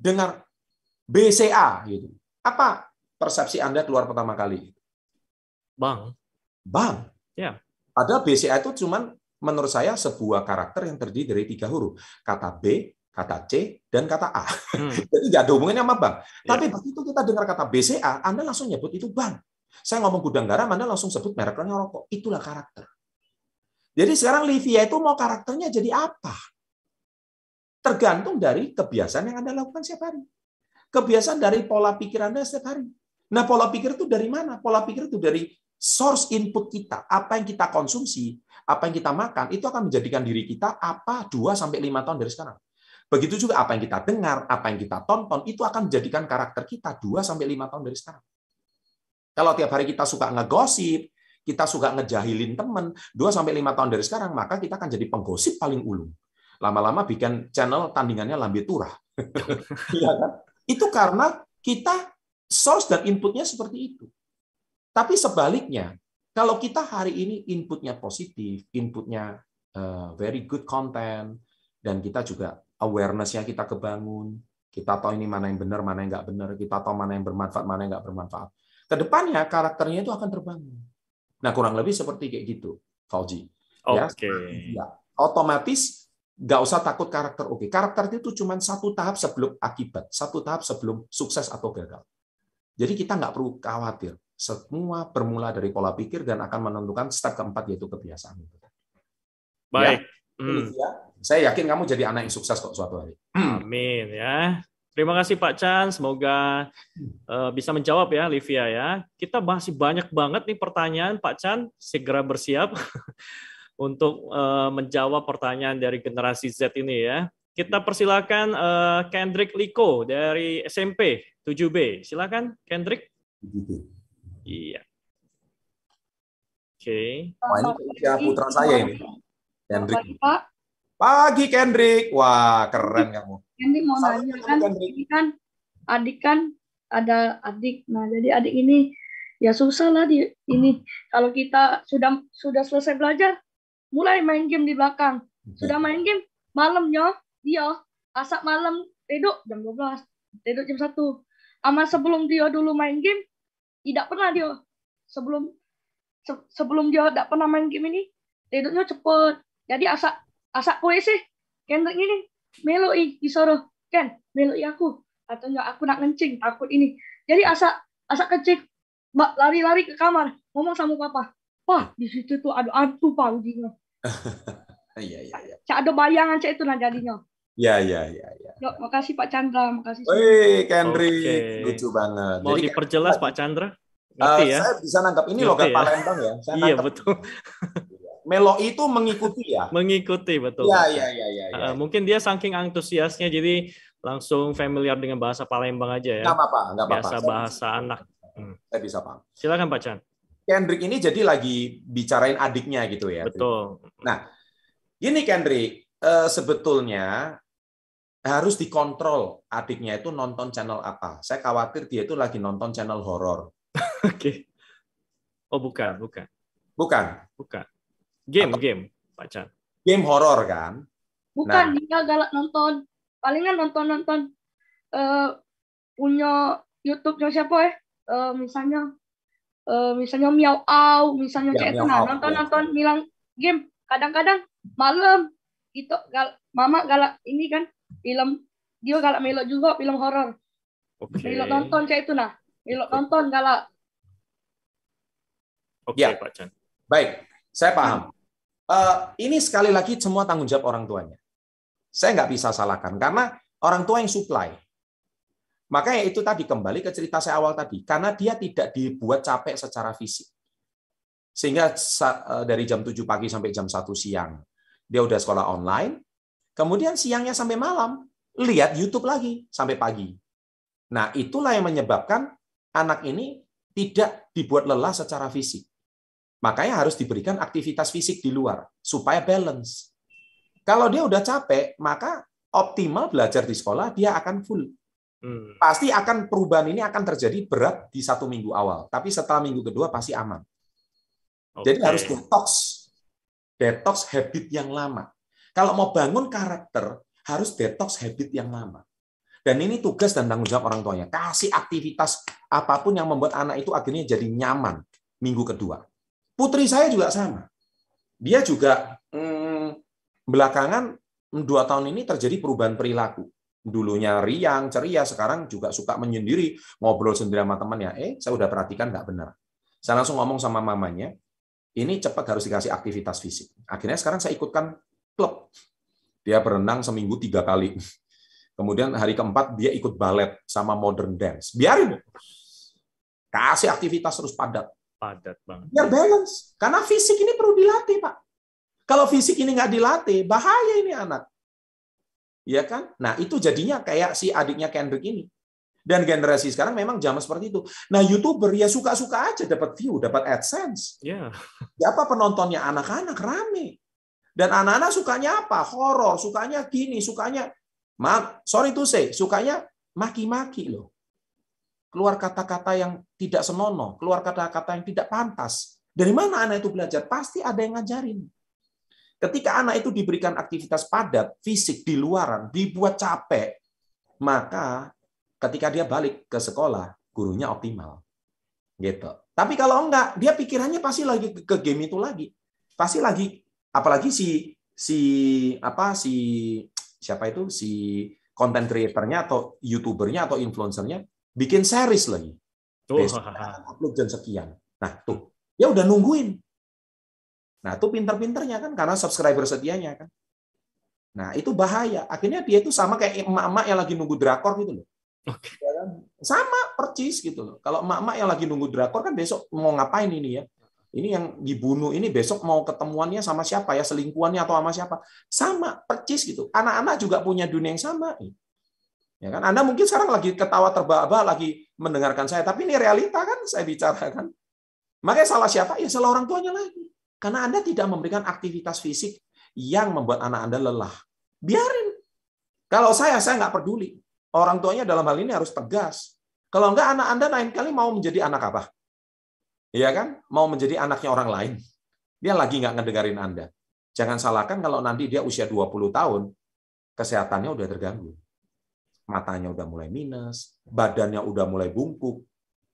dengar BCA gitu, apa persepsi Anda keluar pertama kali? Bang. Bang. Ya. Yeah. Padahal BCA itu cuman menurut saya sebuah karakter yang terdiri dari tiga huruf. Kata B, kata C dan kata A. Hmm. Jadi nggak ada hubungannya sama bank. Yeah. Tapi begitu kita dengar kata BCA, Anda langsung nyebut itu bank. Saya ngomong gudang garam, Anda langsung sebut mereknya rokok. Itulah karakter. Jadi sekarang Livia itu mau karakternya jadi apa? Tergantung dari kebiasaan yang Anda lakukan setiap hari. Kebiasaan dari pola pikir Anda setiap hari. Nah, pola pikir itu dari mana? Pola pikir itu dari source input kita, apa yang kita konsumsi, apa yang kita makan, itu akan menjadikan diri kita apa 2 5 tahun dari sekarang. Begitu juga apa yang kita dengar, apa yang kita tonton, itu akan menjadikan karakter kita 2 sampai 5 tahun dari sekarang. Kalau tiap hari kita suka ngegosip, kita suka ngejahilin teman, 2 sampai 5 tahun dari sekarang maka kita akan jadi penggosip paling ulung. Lama-lama bikin channel tandingannya lambe turah. ya kan? Itu karena kita source dan inputnya seperti itu. Tapi sebaliknya, kalau kita hari ini inputnya positif, inputnya eh, very good content, dan kita juga awarenessnya kita kebangun, kita tahu ini mana yang benar, mana yang nggak benar, kita tahu mana yang bermanfaat, mana yang nggak bermanfaat. Kedepannya karakternya itu akan terbangun. Nah kurang lebih seperti kayak gitu, Fauji. Ya, oke. Okay. Ya, otomatis nggak usah takut karakter oke. Okay. Karakter itu cuma satu tahap sebelum akibat, satu tahap sebelum sukses atau gagal. Jadi kita nggak perlu khawatir. Semua bermula dari pola pikir dan akan menentukan step keempat yaitu kebiasaan. Baik. Ya, hmm. Saya yakin kamu jadi anak yang sukses kok suatu hari. Hmm. Amin ya. Terima kasih Pak Chan, semoga uh, bisa menjawab ya Livia ya. Kita masih banyak banget nih pertanyaan Pak Chan, segera bersiap untuk uh, menjawab pertanyaan dari generasi Z ini ya. Kita hmm. persilakan uh, Kendrick Liko dari SMP 7B. Silakan Kendrick. Iya. Oke. Okay. Oh, ini putra saya ini. Kendrick. Pak. Pagi Kendrick. Wah, keren iya. kamu. Kendrick mau Salam nanya kan, Kendrick. Ini kan adik kan ada adik. Nah, jadi adik ini ya susah lah di ini kalau kita sudah sudah selesai belajar, mulai main game di belakang. Sudah main game malamnya dia asap malam tidur jam 12, tidur jam 1. Ama sebelum dia dulu main game, tidak pernah dia sebelum se sebelum dia tidak pernah main game ini tidurnya cepet jadi asap asak kue sih Melo ih meloi Ken Melo i aku atau ya aku nak ngencing takut ini jadi asak asak kecil mbak lari-lari ke kamar ngomong sama papa wah di situ tuh ada hantu pak ujinya iya iya iya cak ada bayangan cak itu nah jadinya iya iya ya, ya. makasih Pak Chandra, makasih. Woi, Kendri, okay. lucu banget. Mau Jadi, diperjelas Pak Chandra? uh, ya? Saya bisa nangkap ini loh ya? Palembang ya. Saya iya, betul. Melo itu mengikuti ya. Mengikuti betul. Iya iya iya iya. Ya. ya, ya, ya ah, mungkin dia saking antusiasnya jadi langsung familiar dengan bahasa Palembang aja ya. Enggak apa-apa, enggak apa-apa. bahasa Saya anak. Hmm. Saya bisa pak. Silakan Pak Chan. Kendrick ini jadi lagi bicarain adiknya gitu ya. Betul. Nah, ini Kendrick uh, sebetulnya harus dikontrol adiknya itu nonton channel apa. Saya khawatir dia itu lagi nonton channel horor. Oke. Okay. Oh bukan, bukan. Bukan. Bukan. Game, Atau game, Pak Chan. Game horor kan? Bukan, nah. dia galak nonton. Palingan nonton-nonton uh, punya youtube siapa ya? Eh? Uh, misalnya uh, misalnya Miao Au, misalnya ya, CS. Nah, nonton-nonton bilang game. Kadang-kadang malam itu gal mama galak ini kan film dia galak melok juga film horor. Okay. Melok nonton kayak itu nah. Melok nonton galak. Oke, okay, ya. Pak Chan. Baik, saya paham. Eh, ini sekali lagi semua tanggung jawab orang tuanya. Saya nggak bisa salahkan karena orang tua yang supply. Makanya itu tadi kembali ke cerita saya awal tadi, karena dia tidak dibuat capek secara fisik. Sehingga eh, dari jam 7 pagi sampai jam 1 siang, dia udah sekolah online, kemudian siangnya sampai malam, lihat YouTube lagi sampai pagi. Nah, itulah yang menyebabkan anak ini tidak dibuat lelah secara fisik. Makanya harus diberikan aktivitas fisik di luar supaya balance. Kalau dia udah capek, maka optimal belajar di sekolah dia akan full. Hmm. Pasti akan perubahan ini akan terjadi berat di satu minggu awal, tapi setelah minggu kedua pasti aman. Okay. Jadi harus detox, detox habit yang lama. Kalau mau bangun karakter harus detox habit yang lama. Dan ini tugas dan tanggung jawab orang tuanya. Kasih aktivitas apapun yang membuat anak itu akhirnya jadi nyaman minggu kedua. Putri saya juga sama. Dia juga hmm, belakangan hmm, dua tahun ini terjadi perubahan perilaku. Dulunya riang, ceria, sekarang juga suka menyendiri, ngobrol sendiri sama temannya. Eh, saya udah perhatikan nggak benar. Saya langsung ngomong sama mamanya, ini cepat harus dikasih aktivitas fisik. Akhirnya sekarang saya ikutkan klub. Dia berenang seminggu tiga kali. Kemudian hari keempat dia ikut balet sama modern dance. Biarin. Kasih aktivitas terus padat padat banget. Biar ya, balance. Karena fisik ini perlu dilatih, Pak. Kalau fisik ini nggak dilatih, bahaya ini anak. Ya kan? Nah, itu jadinya kayak si adiknya Kendrick ini. Dan generasi sekarang memang zaman seperti itu. Nah, YouTuber ya suka-suka aja dapat view, dapat AdSense. Yeah. Siapa ya, penontonnya anak-anak rame. Dan anak-anak sukanya apa? Horor, sukanya gini, sukanya maaf, sorry to say, sukanya maki-maki loh keluar kata-kata yang tidak senono, keluar kata-kata yang tidak pantas. Dari mana anak itu belajar? Pasti ada yang ngajarin. Ketika anak itu diberikan aktivitas padat, fisik di luaran, dibuat capek, maka ketika dia balik ke sekolah, gurunya optimal. Gitu. Tapi kalau enggak, dia pikirannya pasti lagi ke game itu lagi. Pasti lagi apalagi si si apa si siapa itu si content creator-nya atau youtubernya atau influencernya bikin series lagi. Besok upload jam sekian. Nah, tuh. Ya udah nungguin. Nah, tuh pinter-pinternya kan karena subscriber setianya kan. Nah, itu bahaya. Akhirnya dia itu sama kayak emak-emak yang lagi nunggu drakor gitu loh. Okay. Ya kan? Sama percis gitu loh. Kalau emak-emak yang lagi nunggu drakor kan besok mau ngapain ini ya? Ini yang dibunuh ini besok mau ketemuannya sama siapa ya selingkuhannya atau sama siapa? Sama percis gitu. Anak-anak juga punya dunia yang sama. Gitu. Ya kan? Anda mungkin sekarang lagi ketawa terbahak-bahak lagi mendengarkan saya, tapi ini realita kan saya bicara kan. Makanya salah siapa? Ya salah orang tuanya lagi. Karena Anda tidak memberikan aktivitas fisik yang membuat anak Anda lelah. Biarin. Kalau saya, saya nggak peduli. Orang tuanya dalam hal ini harus tegas. Kalau enggak, anak Anda lain kali mau menjadi anak apa? Iya kan? Mau menjadi anaknya orang lain. Dia lagi nggak ngedengerin Anda. Jangan salahkan kalau nanti dia usia 20 tahun, kesehatannya udah terganggu matanya udah mulai minus, badannya udah mulai bungkuk.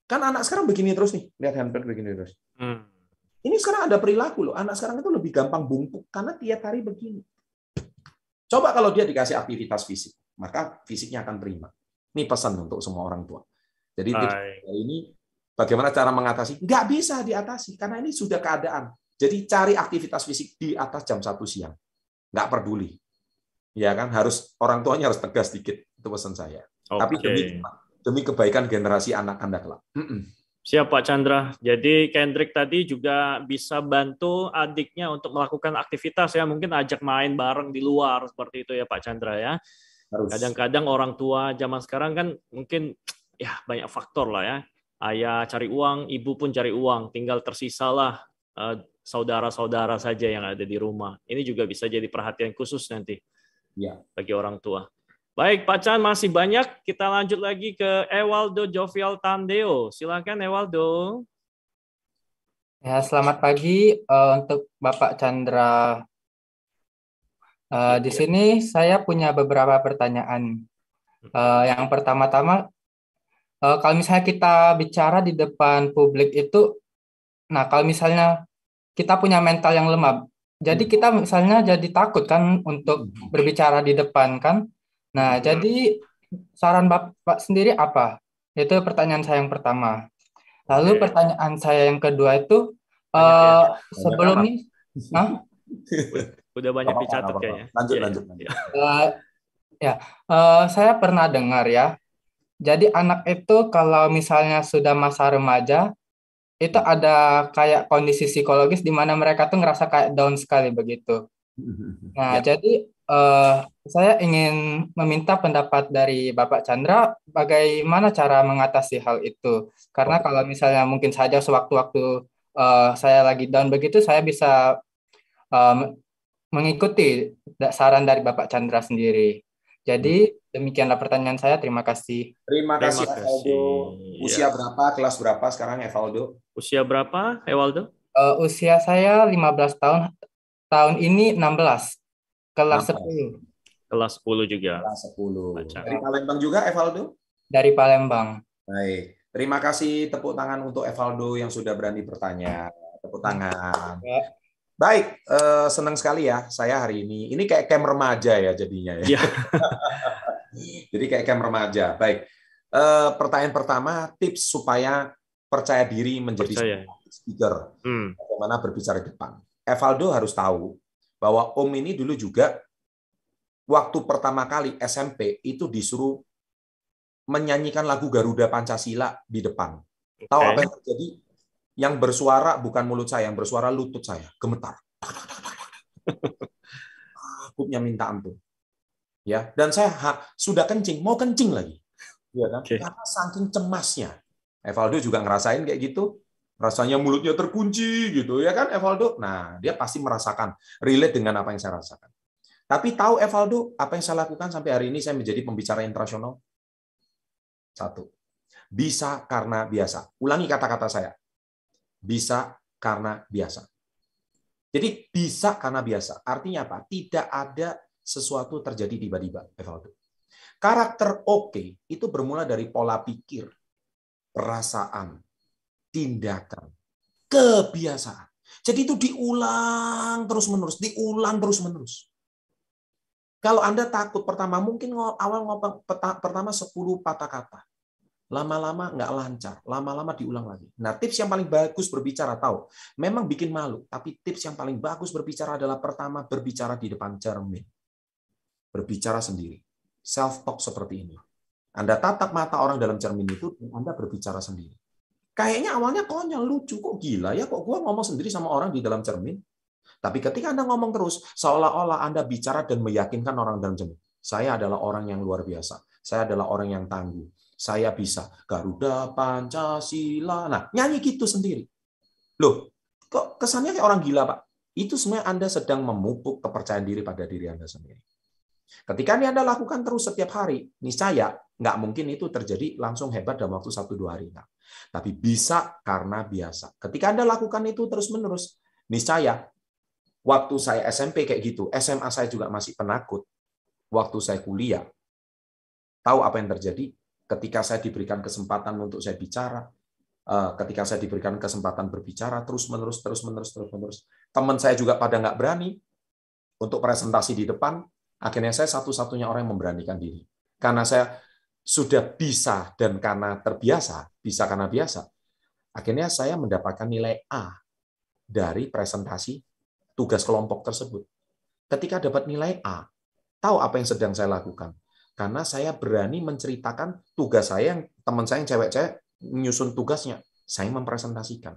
Kan anak sekarang begini terus nih, lihat handphone begini terus. Hmm. Ini sekarang ada perilaku loh, anak sekarang itu lebih gampang bungkuk karena tiap hari begini. Coba kalau dia dikasih aktivitas fisik, maka fisiknya akan terima. Ini pesan untuk semua orang tua. Jadi ini bagaimana cara mengatasi? Nggak bisa diatasi karena ini sudah keadaan. Jadi cari aktivitas fisik di atas jam 1 siang. Nggak peduli ya kan harus orang tuanya harus tegas dikit itu pesan saya okay. tapi demi demi kebaikan generasi anak anda kelak mm Siap Pak Chandra. Jadi Kendrick tadi juga bisa bantu adiknya untuk melakukan aktivitas ya, mungkin ajak main bareng di luar seperti itu ya Pak Chandra ya. Kadang-kadang orang tua zaman sekarang kan mungkin ya banyak faktor lah ya. Ayah cari uang, ibu pun cari uang, tinggal tersisalah eh, saudara-saudara saja yang ada di rumah. Ini juga bisa jadi perhatian khusus nanti ya. bagi orang tua. Baik, Pak Chan masih banyak. Kita lanjut lagi ke Ewaldo Jovial Tandeo. Silakan Ewaldo. Ya, selamat pagi uh, untuk Bapak Chandra. Uh, di ya. sini saya punya beberapa pertanyaan. Uh, yang pertama-tama, uh, kalau misalnya kita bicara di depan publik itu, nah kalau misalnya kita punya mental yang lemah, jadi hmm. kita misalnya jadi takut kan untuk hmm. berbicara di depan kan. Nah, hmm. jadi saran Bapak sendiri apa? Itu pertanyaan saya yang pertama. Lalu Oke. Iya. pertanyaan saya yang kedua itu banyak uh, ya. Eh, sebelum ini Nah, udah banyak dicatat kayaknya. Lanjut iya, iya. Eh, ya, lanjut. Ya, uh, eh, ya. Uh, saya pernah dengar ya. Jadi anak itu kalau misalnya sudah masa remaja, itu ada kayak kondisi psikologis di mana mereka tuh ngerasa kayak down sekali begitu. Nah, ya. jadi uh, saya ingin meminta pendapat dari Bapak Chandra bagaimana cara mengatasi hal itu. Karena kalau misalnya mungkin saja sewaktu-waktu uh, saya lagi down begitu, saya bisa um, mengikuti saran dari Bapak Chandra sendiri. Jadi hmm. demikianlah pertanyaan saya. Terima kasih. Terima kasih, Evaldo. Usia ya. berapa? Kelas berapa sekarang, Evaldo? Usia berapa, Ewaldo? Uh, usia saya 15 tahun. Tahun ini 16. Kelas 16. 10. Kelas 10 juga. Kelas 10. Baca. Dari Palembang juga, Evaldo? Dari Palembang. Baik. Terima kasih tepuk tangan untuk Evaldo yang sudah berani bertanya. Tepuk tangan. Ya. Baik, eh, senang sekali ya saya hari ini. Ini kayak camp remaja ya jadinya ya. ya. Jadi kayak camp remaja. Baik. Eh, pertanyaan pertama, tips supaya percaya diri menjadi percaya. speaker, hmm. bagaimana berbicara di depan. Evaldo harus tahu bahwa Om ini dulu juga waktu pertama kali SMP itu disuruh menyanyikan lagu Garuda Pancasila di depan. Okay. Tahu apa yang terjadi? Yang bersuara bukan mulut saya, yang bersuara lutut saya, gemetar. Takutnya minta ampun. Ya, dan saya ha, sudah kencing, mau kencing lagi. Ya kan? okay. Karena saking cemasnya. Evaldo juga ngerasain kayak gitu. Rasanya mulutnya terkunci gitu ya kan Evaldo. Nah, dia pasti merasakan relate dengan apa yang saya rasakan. Tapi tahu Evaldo apa yang saya lakukan sampai hari ini saya menjadi pembicara internasional? Satu. Bisa karena biasa. Ulangi kata-kata saya. Bisa karena biasa. Jadi bisa karena biasa. Artinya apa? Tidak ada sesuatu terjadi tiba-tiba, Evaldo. Karakter oke okay itu bermula dari pola pikir perasaan, tindakan, kebiasaan. Jadi itu diulang terus-menerus, diulang terus-menerus. Kalau Anda takut pertama, mungkin awal ngomong pertama 10 patah kata. Lama-lama nggak lancar, lama-lama diulang lagi. Nah tips yang paling bagus berbicara, tahu, memang bikin malu. Tapi tips yang paling bagus berbicara adalah pertama berbicara di depan cermin. Berbicara sendiri. Self-talk seperti ini. Anda tatap mata orang dalam cermin itu, dan Anda berbicara sendiri. Kayaknya awalnya konyol, lucu, kok gila ya, kok gua ngomong sendiri sama orang di dalam cermin. Tapi ketika Anda ngomong terus, seolah-olah Anda bicara dan meyakinkan orang dalam cermin. Saya adalah orang yang luar biasa. Saya adalah orang yang tangguh. Saya bisa. Garuda, Pancasila. Nah, nyanyi gitu sendiri. Loh, kok kesannya kayak orang gila, Pak? Itu sebenarnya Anda sedang memupuk kepercayaan diri pada diri Anda sendiri. Ketika ini Anda lakukan terus setiap hari, niscaya nggak mungkin itu terjadi langsung hebat dalam waktu satu dua hari. Nah, Tapi bisa karena biasa. Ketika Anda lakukan itu terus-menerus, niscaya waktu saya SMP kayak gitu, SMA saya juga masih penakut. Waktu saya kuliah, tahu apa yang terjadi? Ketika saya diberikan kesempatan untuk saya bicara, eh, ketika saya diberikan kesempatan berbicara terus-menerus, terus-menerus, terus-menerus. Teman saya juga pada nggak berani untuk presentasi di depan, Akhirnya saya satu-satunya orang yang memberanikan diri. Karena saya sudah bisa dan karena terbiasa, bisa karena biasa, akhirnya saya mendapatkan nilai A dari presentasi tugas kelompok tersebut. Ketika dapat nilai A, tahu apa yang sedang saya lakukan. Karena saya berani menceritakan tugas saya yang teman saya yang cewek-cewek nyusun tugasnya, saya mempresentasikan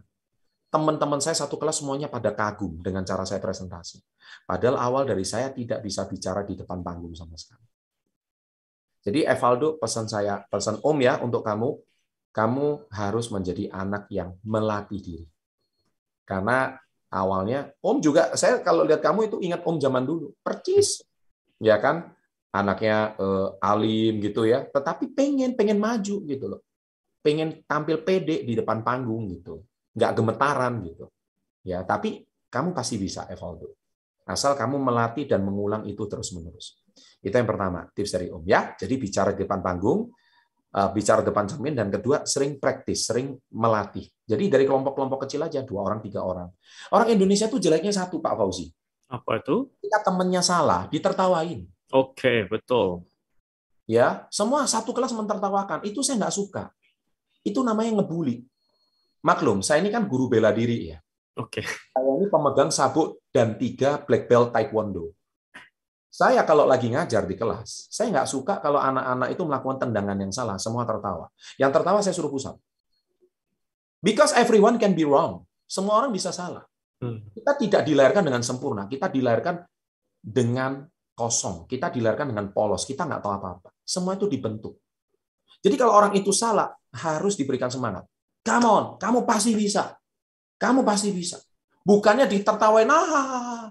teman-teman saya satu kelas semuanya pada kagum dengan cara saya presentasi. Padahal awal dari saya tidak bisa bicara di depan panggung sama sekali. Jadi Evaldo pesan saya, pesan Om ya untuk kamu, kamu harus menjadi anak yang melatih diri. Karena awalnya Om juga saya kalau lihat kamu itu ingat Om zaman dulu, percis. Ya kan? Anaknya eh, alim gitu ya, tetapi pengen pengen maju gitu loh. Pengen tampil pede di depan panggung gitu nggak gemetaran gitu. Ya, tapi kamu pasti bisa, Evaldo. Asal kamu melatih dan mengulang itu terus-menerus. Itu yang pertama, tips dari Om ya. Jadi bicara di depan panggung, eh, bicara depan cermin, dan kedua sering praktis, sering melatih. Jadi dari kelompok-kelompok kecil aja, dua orang, tiga orang. Orang Indonesia tuh jeleknya satu, Pak Fauzi. Apa itu? Kita temennya salah, ditertawain. Oke, okay, betul. Ya, semua satu kelas mentertawakan. Itu saya nggak suka. Itu namanya ngebully. Maklum, saya ini kan guru bela diri ya. Oke. Okay. Saya ini pemegang sabuk dan tiga black belt taekwondo. Saya kalau lagi ngajar di kelas, saya nggak suka kalau anak-anak itu melakukan tendangan yang salah, semua tertawa. Yang tertawa saya suruh pusat. Because everyone can be wrong. Semua orang bisa salah. Hmm. Kita tidak dilahirkan dengan sempurna. Kita dilahirkan dengan kosong. Kita dilahirkan dengan polos. Kita nggak tahu apa-apa. Semua itu dibentuk. Jadi kalau orang itu salah, harus diberikan semangat. Come on, kamu pasti bisa. Kamu pasti bisa. Bukannya ditertawain, ah.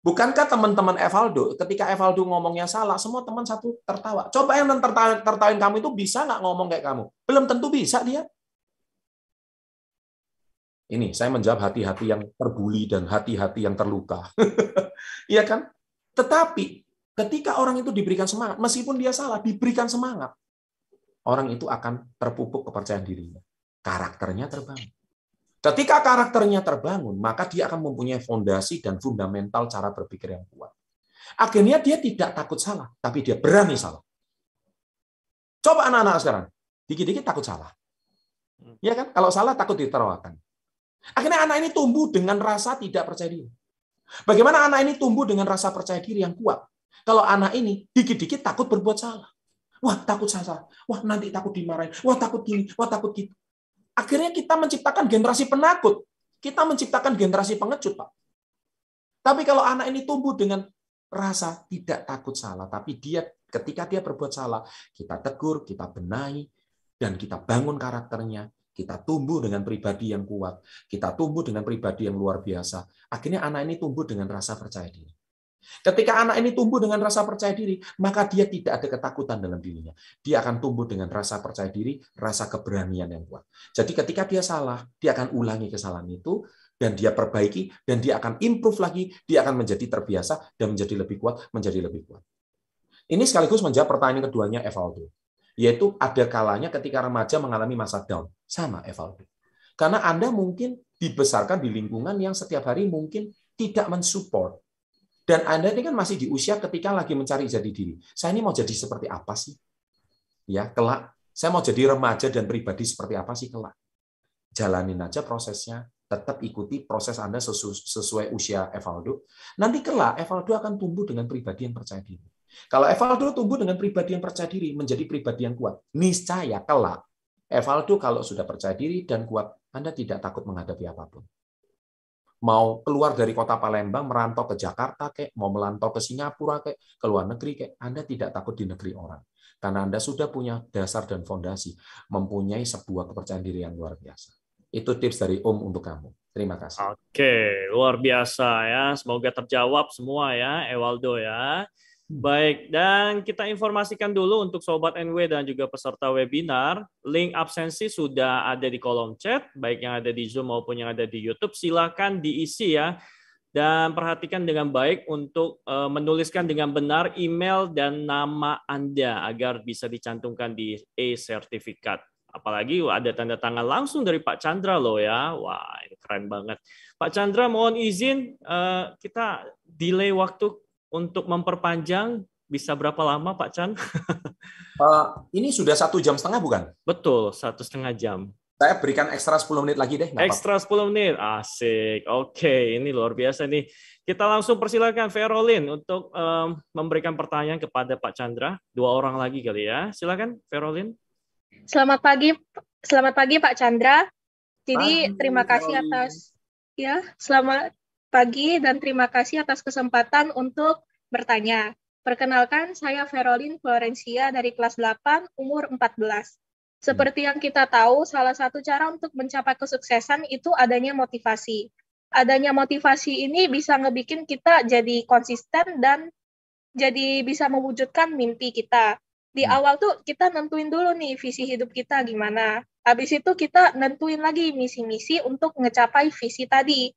Bukankah teman-teman Evaldo, ketika Evaldo ngomongnya salah, semua teman satu tertawa. Coba yang tertawain, tertawain kamu itu bisa nggak ngomong kayak kamu? Belum tentu bisa dia. Ini saya menjawab hati-hati yang terbuli dan hati-hati yang terluka. Iya kan? Tetapi ketika orang itu diberikan semangat, meskipun dia salah, diberikan semangat, orang itu akan terpupuk kepercayaan dirinya karakternya terbangun. Ketika karakternya terbangun, maka dia akan mempunyai fondasi dan fundamental cara berpikir yang kuat. Akhirnya dia tidak takut salah, tapi dia berani salah. Coba anak-anak sekarang, dikit-dikit takut salah. Ya kan? Kalau salah takut diterawakan. Akhirnya anak ini tumbuh dengan rasa tidak percaya diri. Bagaimana anak ini tumbuh dengan rasa percaya diri yang kuat? Kalau anak ini dikit-dikit takut berbuat salah. Wah, takut salah. Wah, nanti takut dimarahin. Wah, takut gini. Wah, takut gitu. Akhirnya kita menciptakan generasi penakut. Kita menciptakan generasi pengecut, Pak. Tapi kalau anak ini tumbuh dengan rasa tidak takut salah, tapi dia ketika dia berbuat salah, kita tegur, kita benahi, dan kita bangun karakternya, kita tumbuh dengan pribadi yang kuat, kita tumbuh dengan pribadi yang luar biasa. Akhirnya anak ini tumbuh dengan rasa percaya diri. Ketika anak ini tumbuh dengan rasa percaya diri, maka dia tidak ada ketakutan dalam dirinya. Dia akan tumbuh dengan rasa percaya diri, rasa keberanian yang kuat. Jadi ketika dia salah, dia akan ulangi kesalahan itu, dan dia perbaiki, dan dia akan improve lagi, dia akan menjadi terbiasa, dan menjadi lebih kuat, menjadi lebih kuat. Ini sekaligus menjawab pertanyaan keduanya Evaldo, yaitu ada kalanya ketika remaja mengalami masa down. Sama Evaldo. Karena Anda mungkin dibesarkan di lingkungan yang setiap hari mungkin tidak mensupport dan Anda ini kan masih di usia ketika lagi mencari jati diri. Saya ini mau jadi seperti apa sih? Ya, kelak. Saya mau jadi remaja dan pribadi seperti apa sih kelak? Jalanin aja prosesnya. Tetap ikuti proses Anda sesuai usia Evaldo. Nanti kelak Evaldo akan tumbuh dengan pribadi yang percaya diri. Kalau Evaldo tumbuh dengan pribadi yang percaya diri, menjadi pribadi yang kuat. Niscaya kelak Evaldo kalau sudah percaya diri dan kuat, Anda tidak takut menghadapi apapun mau keluar dari kota Palembang, merantau ke Jakarta, kayak mau melantau ke Singapura, kayak ke luar negeri, kayak Anda tidak takut di negeri orang. Karena Anda sudah punya dasar dan fondasi, mempunyai sebuah kepercayaan diri yang luar biasa. Itu tips dari Om untuk kamu. Terima kasih. Oke, luar biasa ya. Semoga terjawab semua ya, Ewaldo ya. Baik, dan kita informasikan dulu untuk Sobat NW dan juga peserta webinar, link absensi sudah ada di kolom chat, baik yang ada di Zoom maupun yang ada di YouTube, silakan diisi ya. Dan perhatikan dengan baik untuk eh, menuliskan dengan benar email dan nama Anda agar bisa dicantumkan di e-sertifikat. Apalagi ada tanda tangan langsung dari Pak Chandra loh ya. Wah, ini keren banget. Pak Chandra mohon izin eh, kita delay waktu untuk memperpanjang bisa berapa lama Pak Chan? uh, ini sudah satu jam setengah bukan? Betul, satu setengah jam. Saya berikan ekstra 10 menit lagi deh. Ekstra 10 menit, asik. Oke, ini luar biasa nih. Kita langsung persilakan Verolin untuk um, memberikan pertanyaan kepada Pak Chandra. Dua orang lagi kali ya. Silakan Verolin. Selamat pagi, selamat pagi Pak Chandra. Jadi pagi, terima kasih atas ya selamat pagi dan terima kasih atas kesempatan untuk bertanya. Perkenalkan, saya Verolin Florencia dari kelas 8, umur 14. Seperti yang kita tahu, salah satu cara untuk mencapai kesuksesan itu adanya motivasi. Adanya motivasi ini bisa ngebikin kita jadi konsisten dan jadi bisa mewujudkan mimpi kita. Di hmm. awal tuh kita nentuin dulu nih visi hidup kita gimana. Habis itu kita nentuin lagi misi-misi untuk ngecapai visi tadi.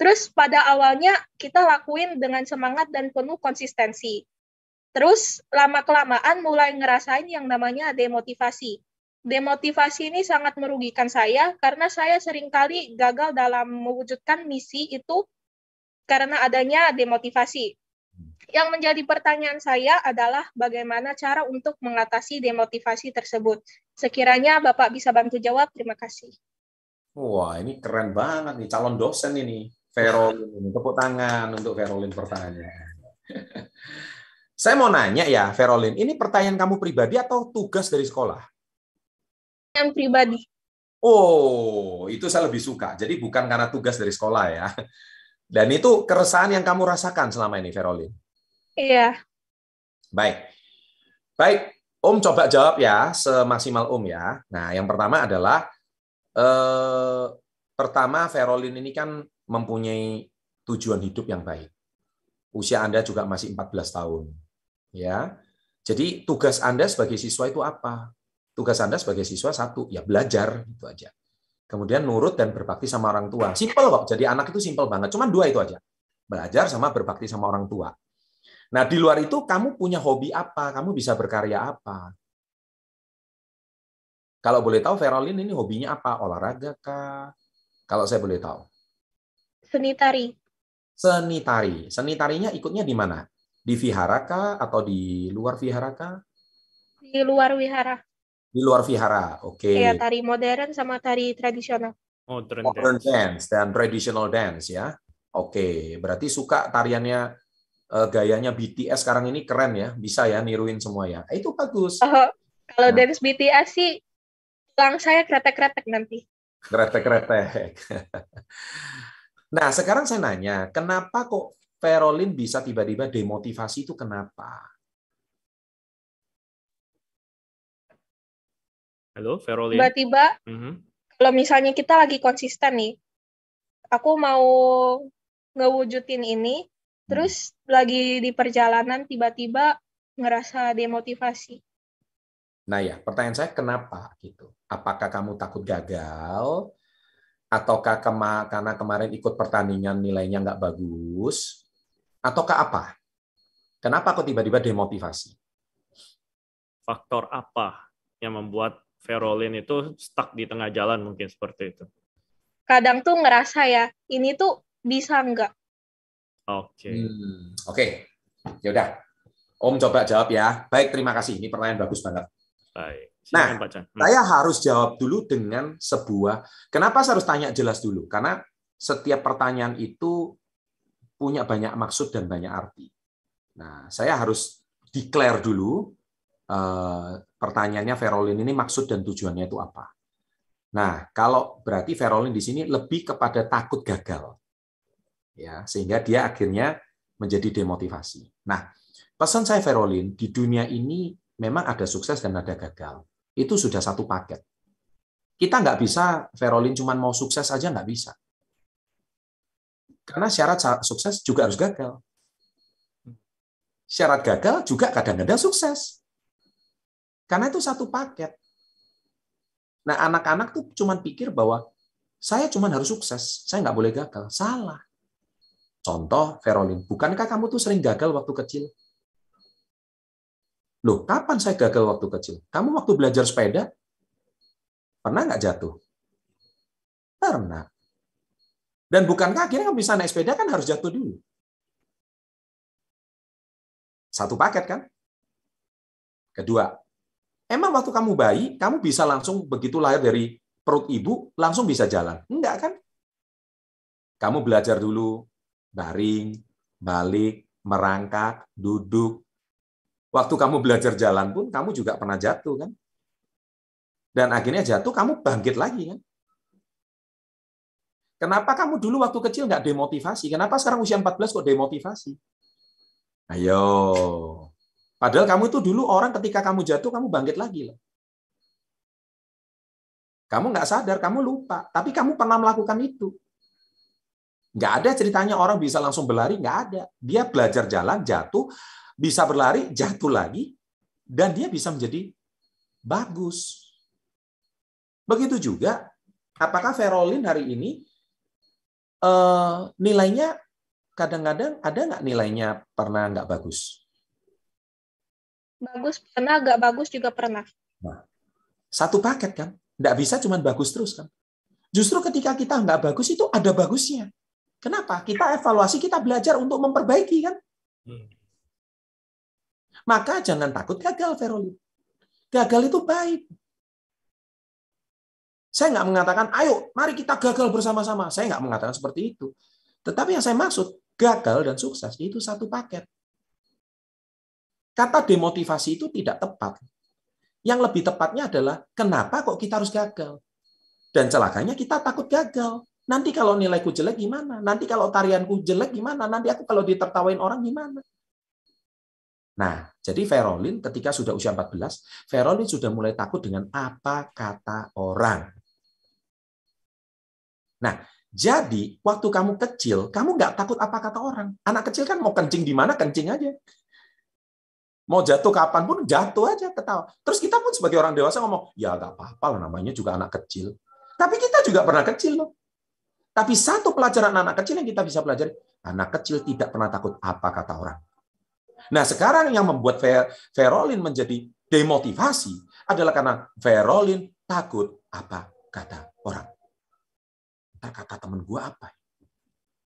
Terus pada awalnya kita lakuin dengan semangat dan penuh konsistensi. Terus lama-kelamaan mulai ngerasain yang namanya demotivasi. Demotivasi ini sangat merugikan saya karena saya seringkali gagal dalam mewujudkan misi itu karena adanya demotivasi. Yang menjadi pertanyaan saya adalah bagaimana cara untuk mengatasi demotivasi tersebut. Sekiranya Bapak bisa bantu jawab, terima kasih. Wah, ini keren banget nih calon dosen ini. Verolin. Tepuk tangan untuk Verolin pertanyaan. Saya mau nanya ya, Verolin, ini pertanyaan kamu pribadi atau tugas dari sekolah? Yang pribadi. Oh, itu saya lebih suka. Jadi bukan karena tugas dari sekolah ya. Dan itu keresahan yang kamu rasakan selama ini, Verolin. Iya. Baik. Baik, Om coba jawab ya, semaksimal Om ya. Nah, yang pertama adalah eh, pertama Verolin ini kan mempunyai tujuan hidup yang baik. Usia Anda juga masih 14 tahun. Ya. Jadi tugas Anda sebagai siswa itu apa? Tugas Anda sebagai siswa satu, ya belajar itu aja. Kemudian nurut dan berbakti sama orang tua. Simpel kok. Jadi anak itu simpel banget. Cuma dua itu aja. Belajar sama berbakti sama orang tua. Nah, di luar itu kamu punya hobi apa? Kamu bisa berkarya apa? Kalau boleh tahu Verolin ini hobinya apa? Olahraga kah? Kalau saya boleh tahu. Seni tari. Seni tari. Seni tarinya ikutnya di mana? Di viharaka atau di luar viharaka? Di luar wihara. Di luar vihara, oke. Okay. Ya, tari modern sama tari tradisional. Modern, modern dance. dance dan traditional dance ya. Oke, okay. berarti suka tariannya eh, gayanya BTS sekarang ini keren ya, bisa ya niruin semua ya. Eh, itu bagus. Oh, kalau nah. dance BTS sih tulang saya kretek-kretek nanti. Kretek-kretek. Nah, sekarang saya nanya, kenapa kok Ferolin bisa tiba-tiba demotivasi itu kenapa? Halo, Ferolin. Tiba-tiba, mm -hmm. kalau misalnya kita lagi konsisten nih, aku mau ngewujudin ini, hmm. terus mhm. lagi di perjalanan tiba-tiba ngerasa demotivasi. Nah ya, pertanyaan saya kenapa gitu? Apakah kamu takut gagal? ataukah kema karena kemarin ikut pertandingan nilainya nggak bagus, ataukah apa? Kenapa kok tiba-tiba demotivasi? Faktor apa yang membuat Verolin itu stuck di tengah jalan mungkin seperti itu? Kadang tuh ngerasa ya, ini tuh bisa nggak? Oke. Okay. Hmm, Oke, okay. yaudah. Om coba jawab ya. Baik, terima kasih. Ini pertanyaan bagus banget. Baik. Nah, hmm. saya harus jawab dulu dengan sebuah. Kenapa saya harus tanya jelas dulu? Karena setiap pertanyaan itu punya banyak maksud dan banyak arti. Nah, saya harus declare dulu uh, pertanyaannya Verolin ini maksud dan tujuannya itu apa. Nah, kalau berarti Verolin di sini lebih kepada takut gagal, ya sehingga dia akhirnya menjadi demotivasi. Nah, pesan saya Verolin di dunia ini memang ada sukses dan ada gagal itu sudah satu paket. Kita nggak bisa, Verolin cuma mau sukses aja nggak bisa. Karena syarat sukses juga harus gagal. Syarat gagal juga kadang-kadang sukses. Karena itu satu paket. Nah, anak-anak tuh cuma pikir bahwa saya cuma harus sukses, saya nggak boleh gagal. Salah. Contoh, Verolin, bukankah kamu tuh sering gagal waktu kecil? Loh, kapan saya gagal waktu kecil? Kamu waktu belajar sepeda, pernah nggak jatuh? Pernah. Dan bukankah akhirnya kamu bisa naik sepeda kan harus jatuh dulu? Satu paket kan? Kedua, emang waktu kamu bayi, kamu bisa langsung begitu lahir dari perut ibu, langsung bisa jalan? Enggak kan? Kamu belajar dulu, baring, balik, merangkak, duduk, Waktu kamu belajar jalan pun kamu juga pernah jatuh kan? Dan akhirnya jatuh kamu bangkit lagi kan? Kenapa kamu dulu waktu kecil nggak demotivasi? Kenapa sekarang usia 14 kok demotivasi? Ayo. Padahal kamu itu dulu orang ketika kamu jatuh kamu bangkit lagi loh. Kamu nggak sadar, kamu lupa. Tapi kamu pernah melakukan itu. Nggak ada ceritanya orang bisa langsung berlari, nggak ada. Dia belajar jalan, jatuh, bisa berlari, jatuh lagi, dan dia bisa menjadi bagus. Begitu juga, apakah ferolin hari ini eh, nilainya kadang-kadang ada nggak nilainya pernah nggak bagus? Bagus pernah, nggak bagus juga pernah. Nah, satu paket kan, nggak bisa cuma bagus terus kan. Justru ketika kita nggak bagus itu ada bagusnya. Kenapa? Kita evaluasi, kita belajar untuk memperbaiki kan. Hmm. Maka jangan takut gagal, Veroli, Gagal itu baik. Saya nggak mengatakan, ayo, mari kita gagal bersama-sama. Saya nggak mengatakan seperti itu. Tetapi yang saya maksud, gagal dan sukses itu satu paket. Kata demotivasi itu tidak tepat. Yang lebih tepatnya adalah, kenapa kok kita harus gagal? Dan celakanya kita takut gagal. Nanti kalau nilaiku jelek gimana? Nanti kalau tarianku jelek gimana? Nanti aku kalau ditertawain orang gimana? Nah, jadi Verolin ketika sudah usia 14, Verolin sudah mulai takut dengan apa kata orang. Nah, jadi waktu kamu kecil, kamu nggak takut apa kata orang. Anak kecil kan mau kencing di mana kencing aja. Mau jatuh kapan pun jatuh aja ketawa. Terus kita pun sebagai orang dewasa ngomong, ya nggak apa-apa lah namanya juga anak kecil. Tapi kita juga pernah kecil loh. Tapi satu pelajaran anak kecil yang kita bisa pelajari, anak kecil tidak pernah takut apa kata orang. Nah, sekarang yang membuat Verolin menjadi demotivasi adalah karena Verolin takut apa kata orang. Ntar kata temen gua apa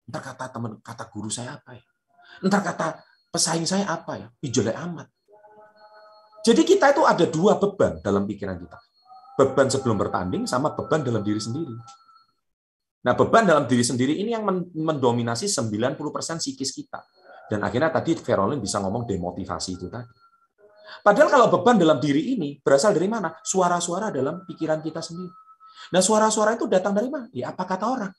Entar ya? kata temen, kata guru saya apa ya? Ntar kata pesaing saya apa ya? Ijole amat. Jadi kita itu ada dua beban dalam pikiran kita. Beban sebelum bertanding sama beban dalam diri sendiri. Nah, beban dalam diri sendiri ini yang mendominasi 90% psikis kita. Dan akhirnya tadi Verolin bisa ngomong demotivasi itu tadi. Padahal kalau beban dalam diri ini berasal dari mana? Suara-suara dalam pikiran kita sendiri. Nah, suara-suara itu datang dari mana? Ya, apa kata orang?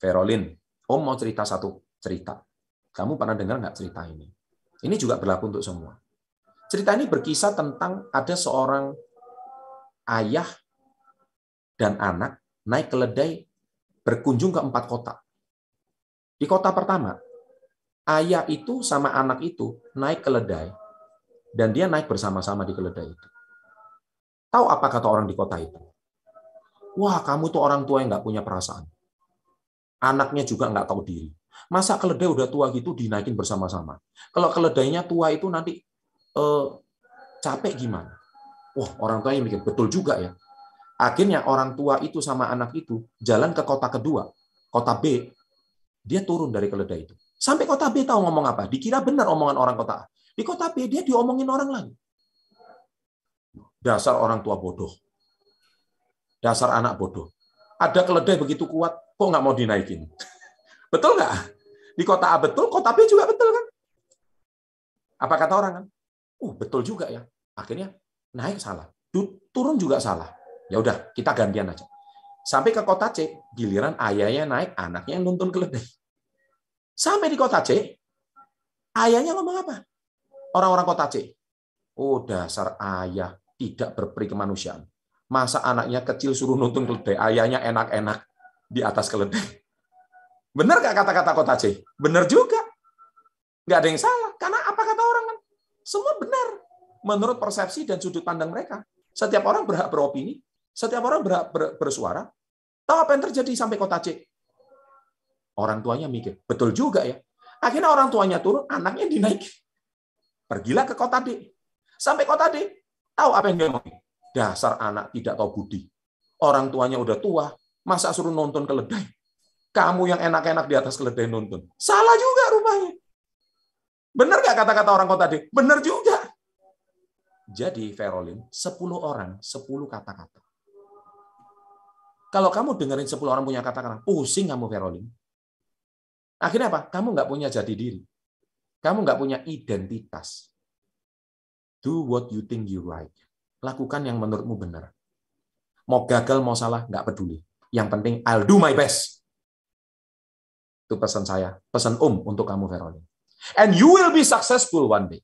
Verolin, Om mau cerita satu cerita. Kamu pernah dengar nggak cerita ini? Ini juga berlaku untuk semua. Cerita ini berkisah tentang ada seorang ayah dan anak naik keledai berkunjung ke empat kota. Di kota pertama, ayah itu sama anak itu naik keledai dan dia naik bersama-sama di keledai itu. Tahu apa kata orang di kota itu? Wah, kamu tuh orang tua yang nggak punya perasaan. Anaknya juga nggak tahu diri. Masa keledai udah tua gitu dinaikin bersama-sama? Kalau keledainya tua itu nanti eh, capek gimana? Wah, orang tuanya mikir, betul juga ya. Akhirnya orang tua itu sama anak itu jalan ke kota kedua, kota B, dia turun dari keledai itu. Sampai kota B tahu ngomong apa. Dikira benar omongan orang kota A. Di kota B dia diomongin orang lagi. Dasar orang tua bodoh. Dasar anak bodoh. Ada keledai begitu kuat, kok nggak mau dinaikin? Betul nggak? Di kota A betul, kota B juga betul kan? Apa kata orang kan? Uh, betul juga ya. Akhirnya naik salah, turun juga salah. Ya udah, kita gantian aja. Sampai ke kota C, giliran ayahnya naik, anaknya yang nuntun keledai. Sampai di kota C, ayahnya ngomong apa? Orang-orang kota C. Oh, dasar ayah tidak berperi kemanusiaan. Masa anaknya kecil suruh nuntun keledai, ayahnya enak-enak di atas keledai. Benar gak kata-kata kota C? Benar juga. Gak ada yang salah. Karena apa kata orang kan? Semua benar. Menurut persepsi dan sudut pandang mereka. Setiap orang berhak beropini. Setiap orang berhak bersuara. Tahu apa yang terjadi sampai kota C? Orang tuanya mikir, betul juga ya. Akhirnya orang tuanya turun, anaknya dinaikin. Pergilah ke kota D. Sampai kota D, tahu apa yang dia mau. Dasar anak tidak tahu budi. Orang tuanya udah tua, masa suruh nonton keledai? Kamu yang enak-enak di atas keledai nonton. Salah juga rumahnya. Benar nggak kata-kata orang kota D? Benar juga. Jadi, Verolin, 10 orang, 10 kata-kata. Kalau kamu dengerin 10 orang punya kata-kata, pusing kamu, Verolin Akhirnya apa? Kamu nggak punya jati diri. Kamu nggak punya identitas. Do what you think you like, Lakukan yang menurutmu benar. Mau gagal, mau salah, nggak peduli. Yang penting, I'll do my best. Itu pesan saya. Pesan om um untuk kamu, Veronica. And you will be successful one day.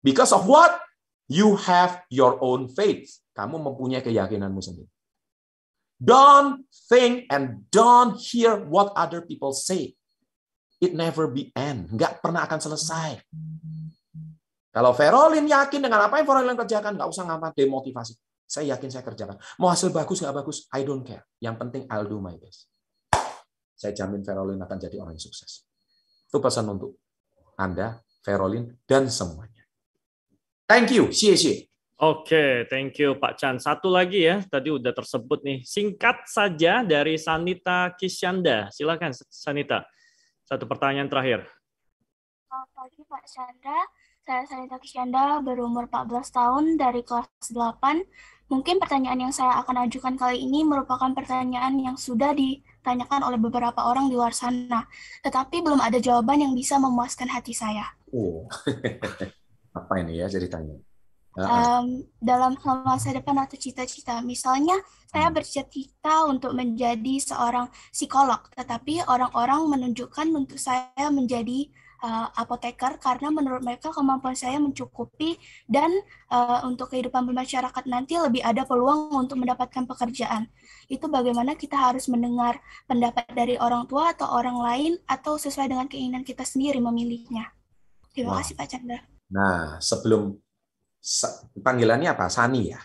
Because of what? You have your own faith. Kamu mempunyai keyakinanmu sendiri. Don't think and don't hear what other people say. It never be end. Nggak pernah akan selesai. Kalau Verolin yakin dengan apa yang Verolin kerjakan, nggak usah ngapa demotivasi. Saya yakin saya kerjakan. Mau hasil bagus nggak bagus, I don't care. Yang penting I'll do my best. Saya jamin Verolin akan jadi orang yang sukses. Itu pesan untuk Anda, Verolin, dan semuanya. Thank you. See you. See you. Oke, okay, thank you Pak Chan. Satu lagi ya, tadi udah tersebut nih. Singkat saja dari Sanita Kisyanda. Silakan Sanita. Satu pertanyaan terakhir. Selamat pagi Pak Chandra. Saya Sanita Kisyanda, berumur 14 tahun dari kelas 8. Mungkin pertanyaan yang saya akan ajukan kali ini merupakan pertanyaan yang sudah ditanyakan oleh beberapa orang di luar sana. Tetapi belum ada jawaban yang bisa memuaskan hati saya. Oh, apa ini ya Jadi tanya um, dalam hal masa depan atau cita-cita. Misalnya, saya hmm. bercita-cita untuk menjadi seorang psikolog, tetapi orang-orang menunjukkan untuk saya menjadi uh, apoteker karena menurut mereka kemampuan saya mencukupi dan uh, untuk kehidupan bermasyarakat nanti lebih ada peluang untuk mendapatkan pekerjaan. Itu bagaimana kita harus mendengar pendapat dari orang tua atau orang lain atau sesuai dengan keinginan kita sendiri memilihnya. Terima kasih Pak Chandra. Nah, sebelum panggilannya apa? Sani ya?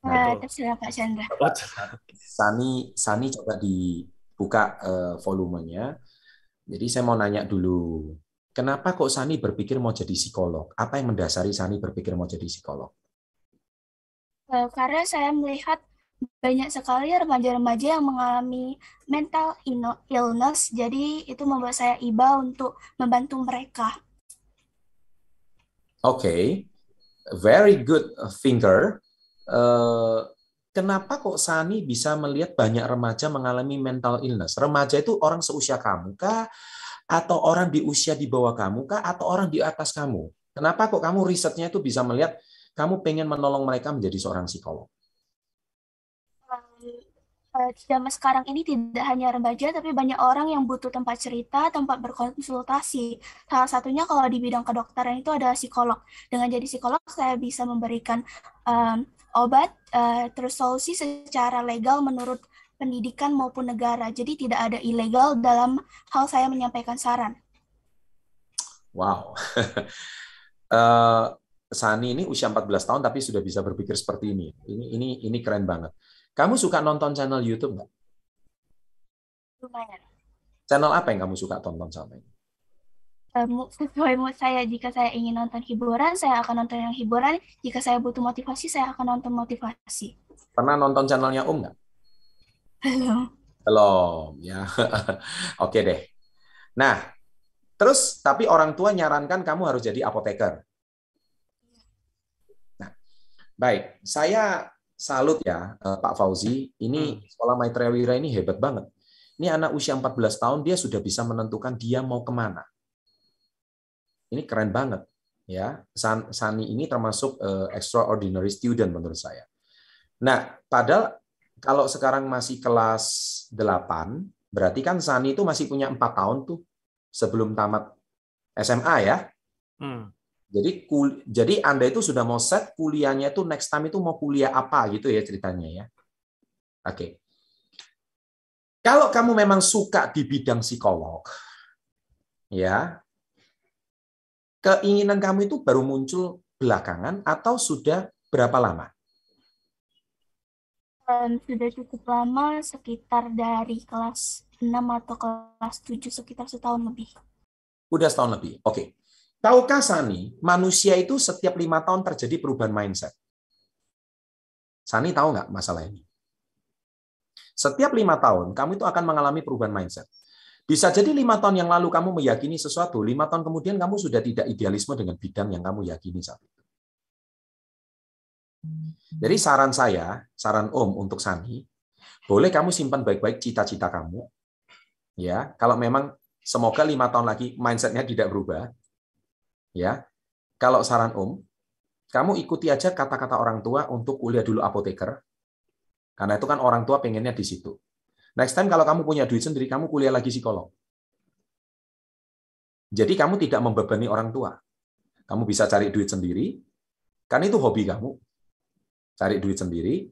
Nah, eh, Pak Chandra. Sani, Sani coba dibuka eh, volumenya. Jadi saya mau nanya dulu, kenapa kok Sani berpikir mau jadi psikolog? Apa yang mendasari Sani berpikir mau jadi psikolog? Eh, karena saya melihat banyak sekali remaja-remaja yang mengalami mental illness, jadi itu membuat saya iba untuk membantu mereka okay, very good finger. uh, eh, kenapa kok Sani bisa melihat banyak remaja mengalami mental illness? Remaja itu orang seusia kamu kah? Atau orang di usia di bawah kamu kah? Atau orang di atas kamu? Kenapa kok kamu risetnya itu bisa melihat kamu pengen menolong mereka menjadi seorang psikolog? Eh, zaman sekarang ini tidak hanya remaja, tapi banyak orang yang butuh tempat cerita, tempat berkonsultasi. Salah satunya kalau di bidang kedokteran itu ada psikolog. Dengan jadi psikolog, saya bisa memberikan um, obat uh, terus solusi secara legal menurut pendidikan maupun negara. Jadi tidak ada ilegal dalam hal saya menyampaikan saran. Wow. uh, Sani ini usia 14 tahun tapi sudah bisa berpikir seperti ini. Ini ini ini keren banget. Kamu suka nonton channel YouTube nggak? Lumayan. Channel apa yang kamu suka tonton sama ini? sesuai mood saya jika saya ingin nonton hiburan saya akan nonton yang hiburan jika saya butuh motivasi saya akan nonton motivasi pernah nonton channelnya Om um nggak belum belum ya oke deh nah terus tapi orang tua nyarankan kamu harus jadi apoteker nah baik saya salut ya eh, Pak Fauzi, ini hmm. sekolah Maitreya Wira ini hebat banget. Ini anak usia 14 tahun dia sudah bisa menentukan dia mau kemana. Ini keren banget ya. Sani ini termasuk eh, extraordinary student menurut saya. Nah, padahal kalau sekarang masih kelas 8, berarti kan Sani itu masih punya empat tahun tuh sebelum tamat SMA ya. Hmm. Jadi kul, jadi Anda itu sudah mau set kuliahnya itu next time itu mau kuliah apa gitu ya ceritanya ya. Oke. Okay. Kalau kamu memang suka di bidang psikolog, ya keinginan kamu itu baru muncul belakangan atau sudah berapa lama? Sudah cukup lama, sekitar dari kelas 6 atau kelas 7, sekitar setahun lebih. Udah setahun lebih, oke. Okay. Tahukah Sani, manusia itu setiap lima tahun terjadi perubahan mindset. Sani tahu nggak masalah ini? Setiap lima tahun, kamu itu akan mengalami perubahan mindset. Bisa jadi lima tahun yang lalu kamu meyakini sesuatu, lima tahun kemudian kamu sudah tidak idealisme dengan bidang yang kamu yakini saat itu. Jadi saran saya, saran Om untuk Sani, boleh kamu simpan baik-baik cita-cita kamu, ya. Kalau memang semoga lima tahun lagi mindsetnya tidak berubah, ya. Kalau saran Om, kamu ikuti aja kata-kata orang tua untuk kuliah dulu apoteker. Karena itu kan orang tua pengennya di situ. Next time kalau kamu punya duit sendiri, kamu kuliah lagi psikolog. Jadi kamu tidak membebani orang tua. Kamu bisa cari duit sendiri, kan itu hobi kamu. Cari duit sendiri,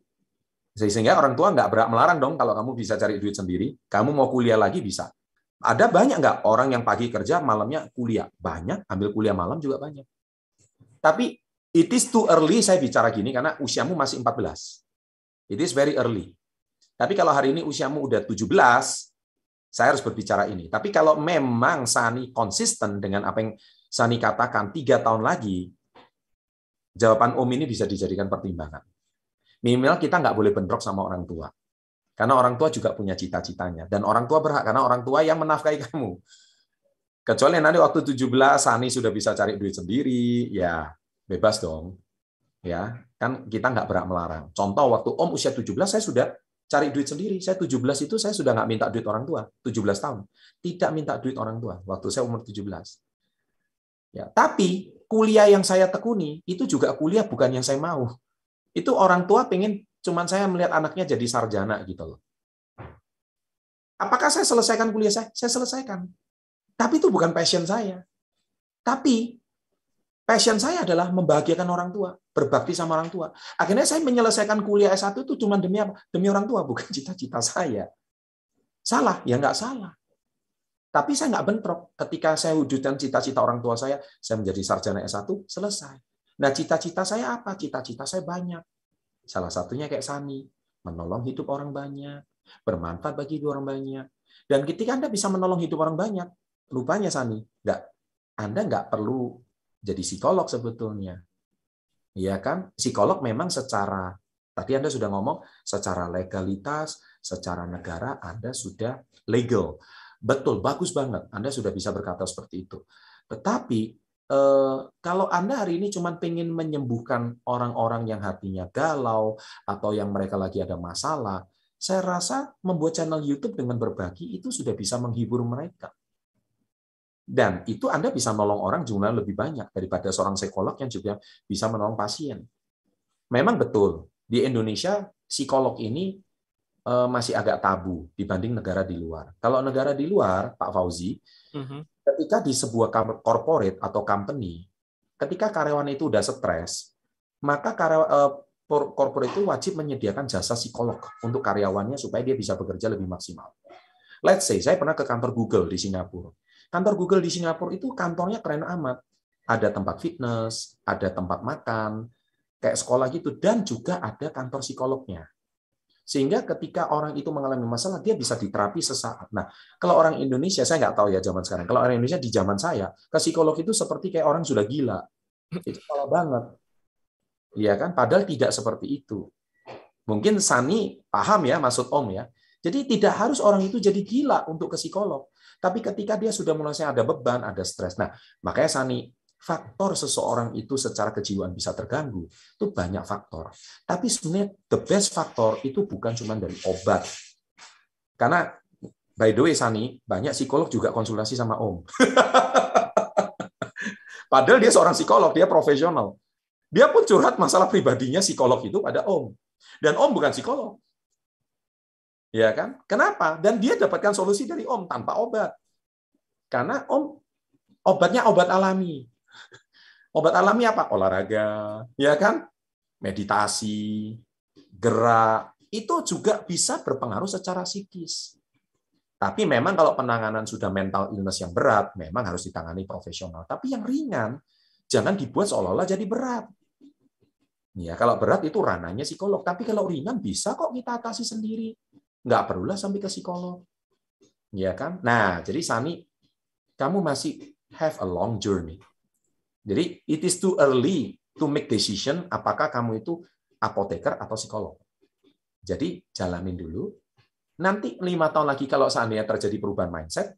sehingga orang tua nggak berhak melarang dong kalau kamu bisa cari duit sendiri. Kamu mau kuliah lagi bisa. Ada banyak nggak orang yang pagi kerja, malamnya kuliah? Banyak, ambil kuliah malam juga banyak. Tapi it is too early saya bicara gini karena usiamu masih 14. It is very early. Tapi kalau hari ini usiamu udah 17, saya harus berbicara ini. Tapi kalau memang Sani konsisten dengan apa yang Sani katakan tiga tahun lagi, jawaban Om ini bisa dijadikan pertimbangan. Minimal kita nggak boleh bentrok sama orang tua. Karena orang tua juga punya cita-citanya. Dan orang tua berhak, karena orang tua yang menafkahi kamu. Kecuali nanti waktu 17, Sani sudah bisa cari duit sendiri, ya bebas dong. ya Kan kita nggak berhak melarang. Contoh, waktu om usia 17, saya sudah cari duit sendiri. Saya 17 itu saya sudah nggak minta duit orang tua, 17 tahun. Tidak minta duit orang tua waktu saya umur 17. Ya, tapi kuliah yang saya tekuni itu juga kuliah bukan yang saya mau. Itu orang tua pengen cuman saya melihat anaknya jadi sarjana gitu loh. Apakah saya selesaikan kuliah saya? Saya selesaikan. Tapi itu bukan passion saya. Tapi passion saya adalah membahagiakan orang tua, berbakti sama orang tua. Akhirnya saya menyelesaikan kuliah S1 itu cuma demi apa? Demi orang tua, bukan cita-cita saya. Salah? Ya nggak salah. Tapi saya nggak bentrok. Ketika saya wujudkan cita-cita orang tua saya, saya menjadi sarjana S1, selesai. Nah, cita-cita saya apa? Cita-cita saya banyak. Salah satunya kayak Sani, menolong hidup orang banyak, bermanfaat bagi hidup orang banyak. Dan ketika Anda bisa menolong hidup orang banyak, lupanya Sani, enggak, Anda nggak perlu jadi psikolog sebetulnya. Iya kan? Psikolog memang secara tadi Anda sudah ngomong secara legalitas, secara negara Anda sudah legal. Betul, bagus banget. Anda sudah bisa berkata seperti itu. Tetapi Eh, kalau Anda hari ini cuma pengen menyembuhkan orang-orang yang hatinya galau atau yang mereka lagi ada masalah, saya rasa membuat channel YouTube dengan berbagi itu sudah bisa menghibur mereka. Dan itu Anda bisa menolong orang jumlah lebih banyak daripada seorang psikolog yang juga bisa menolong pasien. Memang betul, di Indonesia psikolog ini Eh, masih agak tabu dibanding negara di luar. Kalau negara di luar, Pak Fauzi, uh-huh. ketika di sebuah corporate atau company, ketika karyawan itu udah stres, maka karyawan eh, corporate itu wajib menyediakan jasa psikolog untuk karyawannya supaya dia bisa bekerja lebih maksimal. Let's say saya pernah ke kantor Google di Singapura. Kantor Google di Singapura itu kantornya keren amat. Ada tempat fitness, ada tempat makan, kayak sekolah gitu dan juga ada kantor psikolognya. Sehingga ketika orang itu mengalami masalah, dia bisa diterapi sesaat. Nah, kalau orang Indonesia, saya nggak tahu ya zaman sekarang, kalau orang Indonesia di zaman saya, ke psikolog itu seperti kayak orang sudah gila. Itu salah banget. Iya kan? Padahal tidak seperti itu. Mungkin Sani paham ya maksud Om ya. Jadi tidak harus orang itu jadi gila untuk ke psikolog. Tapi ketika dia sudah mulai ada beban, ada stres. Nah, makanya Sani, faktor seseorang itu secara kejiwaan bisa terganggu itu banyak faktor. Tapi sebenarnya the best faktor itu bukan cuma dari obat. Karena by the way Sani, banyak psikolog juga konsultasi sama Om. Padahal dia seorang psikolog, dia profesional. Dia pun curhat masalah pribadinya psikolog itu pada Om. Dan Om bukan psikolog. Ya kan? Kenapa? Dan dia dapatkan solusi dari Om tanpa obat. Karena Om obatnya obat alami. Obat alami apa? Olahraga, ya kan? Meditasi, gerak, itu juga bisa berpengaruh secara psikis. Tapi memang kalau penanganan sudah mental illness yang berat, memang harus ditangani profesional. Tapi yang ringan, jangan dibuat seolah-olah jadi berat. Ya, kalau berat itu ranahnya psikolog. Tapi kalau ringan bisa kok kita atasi sendiri. Nggak perlulah sampai ke psikolog. Ya kan? Nah, jadi Sani, kamu masih have a long journey. Jadi it is too early to make decision apakah kamu itu apoteker atau psikolog. Jadi jalanin dulu. Nanti lima tahun lagi kalau seandainya terjadi perubahan mindset,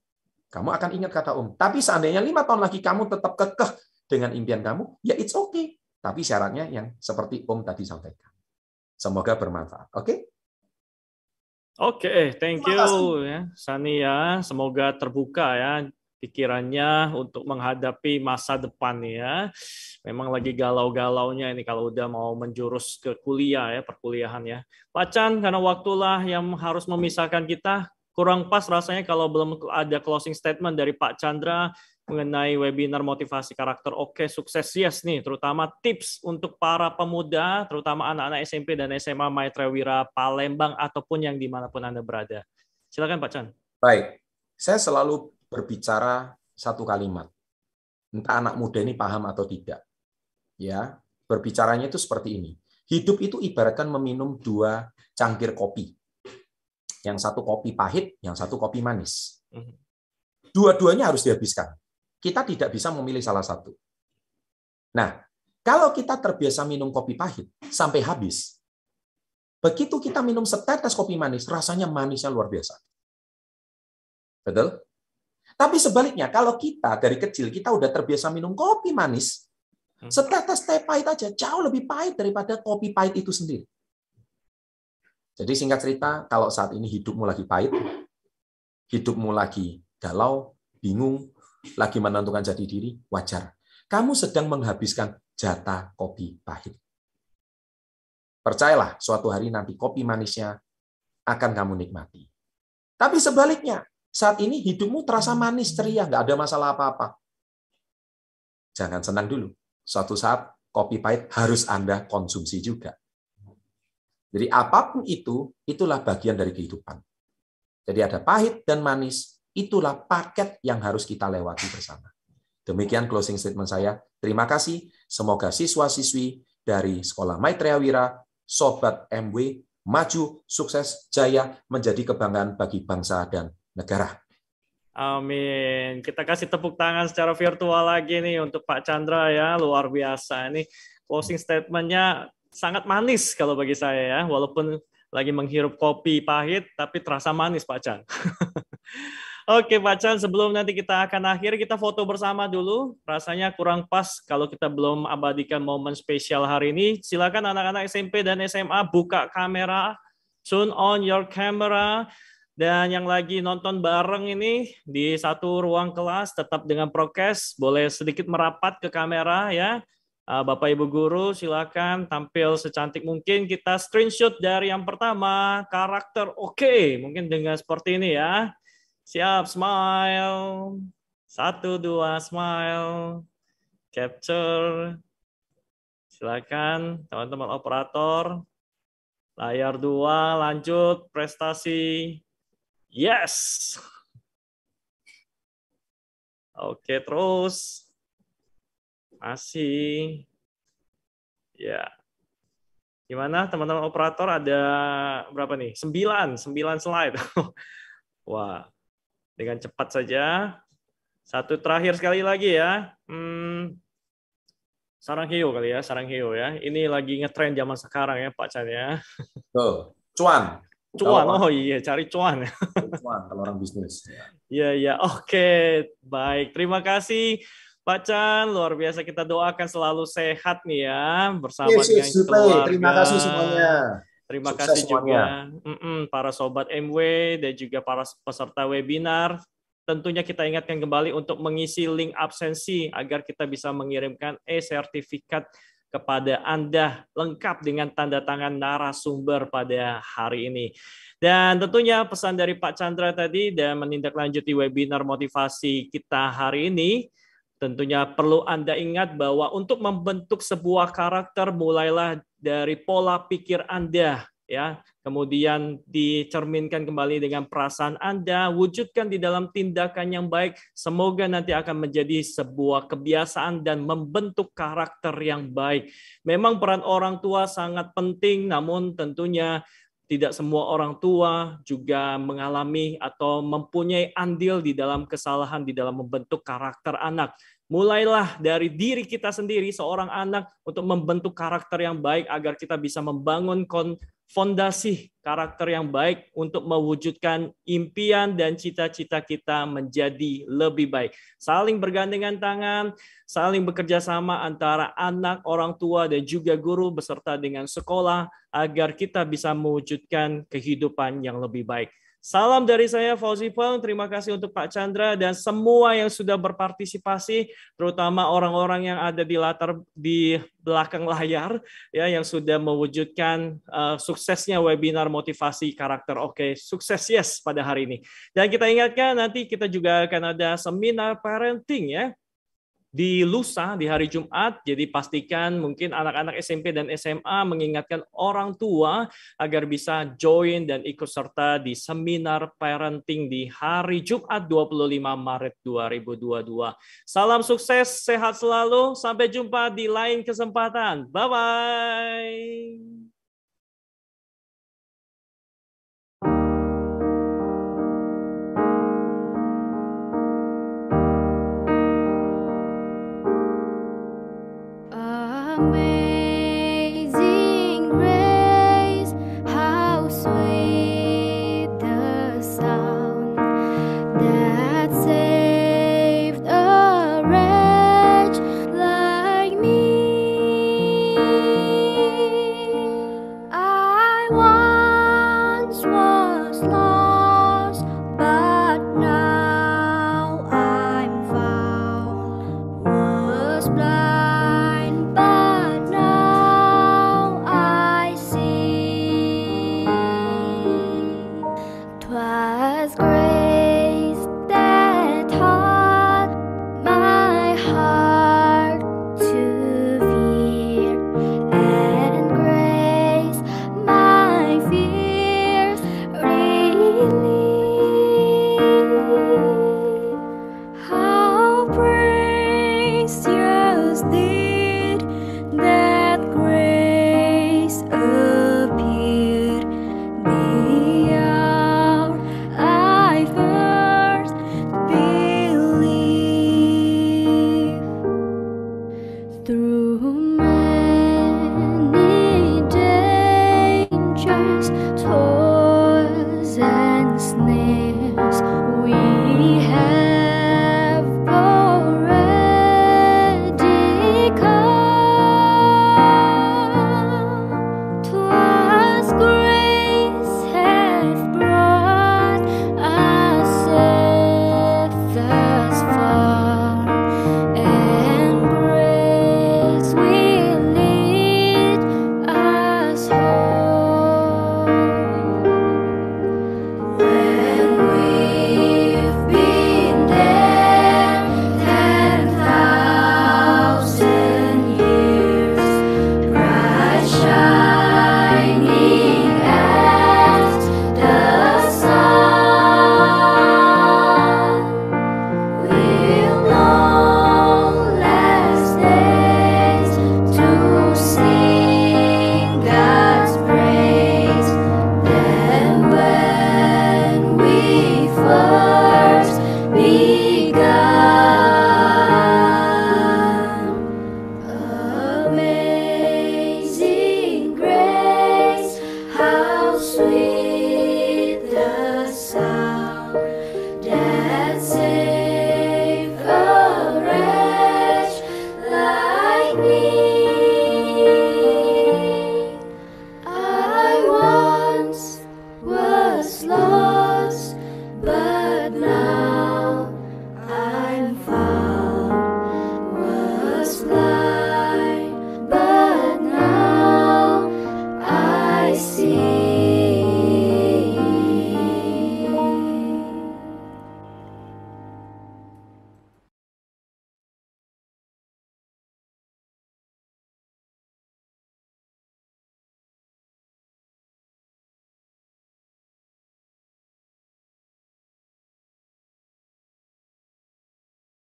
kamu akan ingat kata Om. Tapi seandainya lima tahun lagi kamu tetap kekeh dengan impian kamu, ya it's okay. Tapi syaratnya yang seperti Om tadi sampaikan. Semoga bermanfaat. Oke? Okay? Oke, okay, thank you ya, Sani ya. Semoga terbuka ya pikirannya untuk menghadapi masa depan ya. Memang lagi galau-galaunya ini kalau udah mau menjurus ke kuliah ya, perkuliahan ya. Pacan karena waktulah yang harus memisahkan kita. Kurang pas rasanya kalau belum ada closing statement dari Pak Chandra mengenai webinar motivasi karakter oke sukses yes nih terutama tips untuk para pemuda terutama anak-anak SMP dan SMA Maitra Wira Palembang ataupun yang dimanapun anda berada silakan Pak Chan baik saya selalu berbicara satu kalimat. Entah anak muda ini paham atau tidak. Ya, berbicaranya itu seperti ini. Hidup itu ibaratkan meminum dua cangkir kopi. Yang satu kopi pahit, yang satu kopi manis. Mhm. Dua-duanya harus dihabiskan. Kita tidak bisa memilih salah satu. Nah, kalau kita terbiasa minum kopi pahit sampai habis, begitu kita minum setetes kopi manis, rasanya manisnya luar biasa. Betul? Tapi sebaliknya, kalau kita dari kecil kita udah terbiasa minum kopi manis, hmm. setetes teh pahit aja jauh lebih pahit daripada kopi pahit itu sendiri. Jadi singkat cerita, kalau saat ini hidupmu lagi pahit, hidupmu lagi galau, bingung, lagi menentukan jati diri, wajar. Kamu sedang menghabiskan jatah kopi pahit. Percayalah, suatu hari nanti kopi manisnya akan kamu nikmati. Tapi sebaliknya, saat ini hidupmu terasa manis, ceria, nggak ada masalah apa-apa. Jangan senang dulu. Suatu saat kopi pahit harus Anda konsumsi juga. Jadi apapun itu, itulah bagian dari kehidupan. Jadi ada pahit dan manis, itulah paket yang harus kita lewati bersama. Demikian closing statement saya. Terima kasih. Semoga siswa-siswi dari Sekolah Maitreya Wira, Sobat MW, maju, sukses, jaya, menjadi kebanggaan bagi bangsa dan negara. Amin. Kita kasih tepuk tangan secara virtual lagi nih untuk Pak Chandra ya, luar biasa. Ini closing statementnya sangat manis kalau bagi saya ya, walaupun lagi menghirup kopi pahit, tapi terasa manis Pak Chan. Oke Pak Chan, sebelum nanti kita akan akhir, kita foto bersama dulu. Rasanya kurang pas kalau kita belum abadikan momen spesial hari ini. Silakan anak-anak SMP dan SMA buka kamera, turn on your camera, dan yang lagi nonton bareng ini di satu ruang kelas tetap dengan prokes, boleh sedikit merapat ke kamera ya. Ah, Bapak Ibu guru silakan tampil secantik mungkin. Kita screenshot dari yang pertama, karakter oke, okay. mungkin dengan seperti ini ya. Siap, smile. Satu, dua, smile. Capture. Silakan teman-teman operator. Layar dua, lanjut prestasi Yes. Oke, terus masih ya. Gimana teman-teman operator ada berapa nih? sembilan, sembilan slide. Wah. Dengan cepat saja. Satu terakhir sekali lagi ya. Hmm, sarang hiu kali ya, sarang hiu ya. Ini lagi ngetrend zaman sekarang ya Pak Chan ya. Tuh, cuan cuan oh iya cari cuan cuan kalau orang bisnis ya. iya iya oke baik terima kasih Pak Chan, luar biasa kita doakan selalu sehat nih ya bersama yes, yes, dengan keluarga. Terima kasih semuanya. Terima Sukses kasih juga mm -mm, para sobat MW dan juga para peserta webinar. Tentunya kita ingatkan kembali untuk mengisi link absensi agar kita bisa mengirimkan e-sertifikat kepada Anda lengkap dengan tanda tangan narasumber pada hari ini. Dan tentunya pesan dari Pak Chandra tadi dan menindaklanjuti webinar motivasi kita hari ini, tentunya perlu Anda ingat bahwa untuk membentuk sebuah karakter mulailah dari pola pikir Anda ya kemudian dicerminkan kembali dengan perasaan Anda wujudkan di dalam tindakan yang baik semoga nanti akan menjadi sebuah kebiasaan dan membentuk karakter yang baik memang peran orang tua sangat penting namun tentunya tidak semua orang tua juga mengalami atau mempunyai andil di dalam kesalahan di dalam membentuk karakter anak. Mulailah dari diri kita sendiri seorang anak untuk membentuk karakter yang baik agar kita bisa membangun kon fondasi karakter yang baik untuk mewujudkan impian dan cita-cita kita menjadi lebih baik. Saling bergandengan tangan, saling bekerja sama antara anak, orang tua, dan juga guru beserta dengan sekolah agar kita bisa mewujudkan kehidupan yang lebih baik. Salam dari saya Fauzi Peng, terima kasih untuk Pak Chandra dan semua yang sudah berpartisipasi, terutama orang-orang yang ada di latar di belakang layar ya yang sudah mewujudkan uh, suksesnya webinar motivasi karakter. Oke, okay, sukses yes pada hari ini. Dan kita ingatkan nanti kita juga akan ada seminar parenting ya di lusa di hari Jumat. Jadi pastikan mungkin anak-anak SMP dan SMA mengingatkan orang tua agar bisa join dan ikut serta di seminar parenting di hari Jumat 25 Maret 2022. Salam sukses, sehat selalu. Sampai jumpa di lain kesempatan. Bye bye.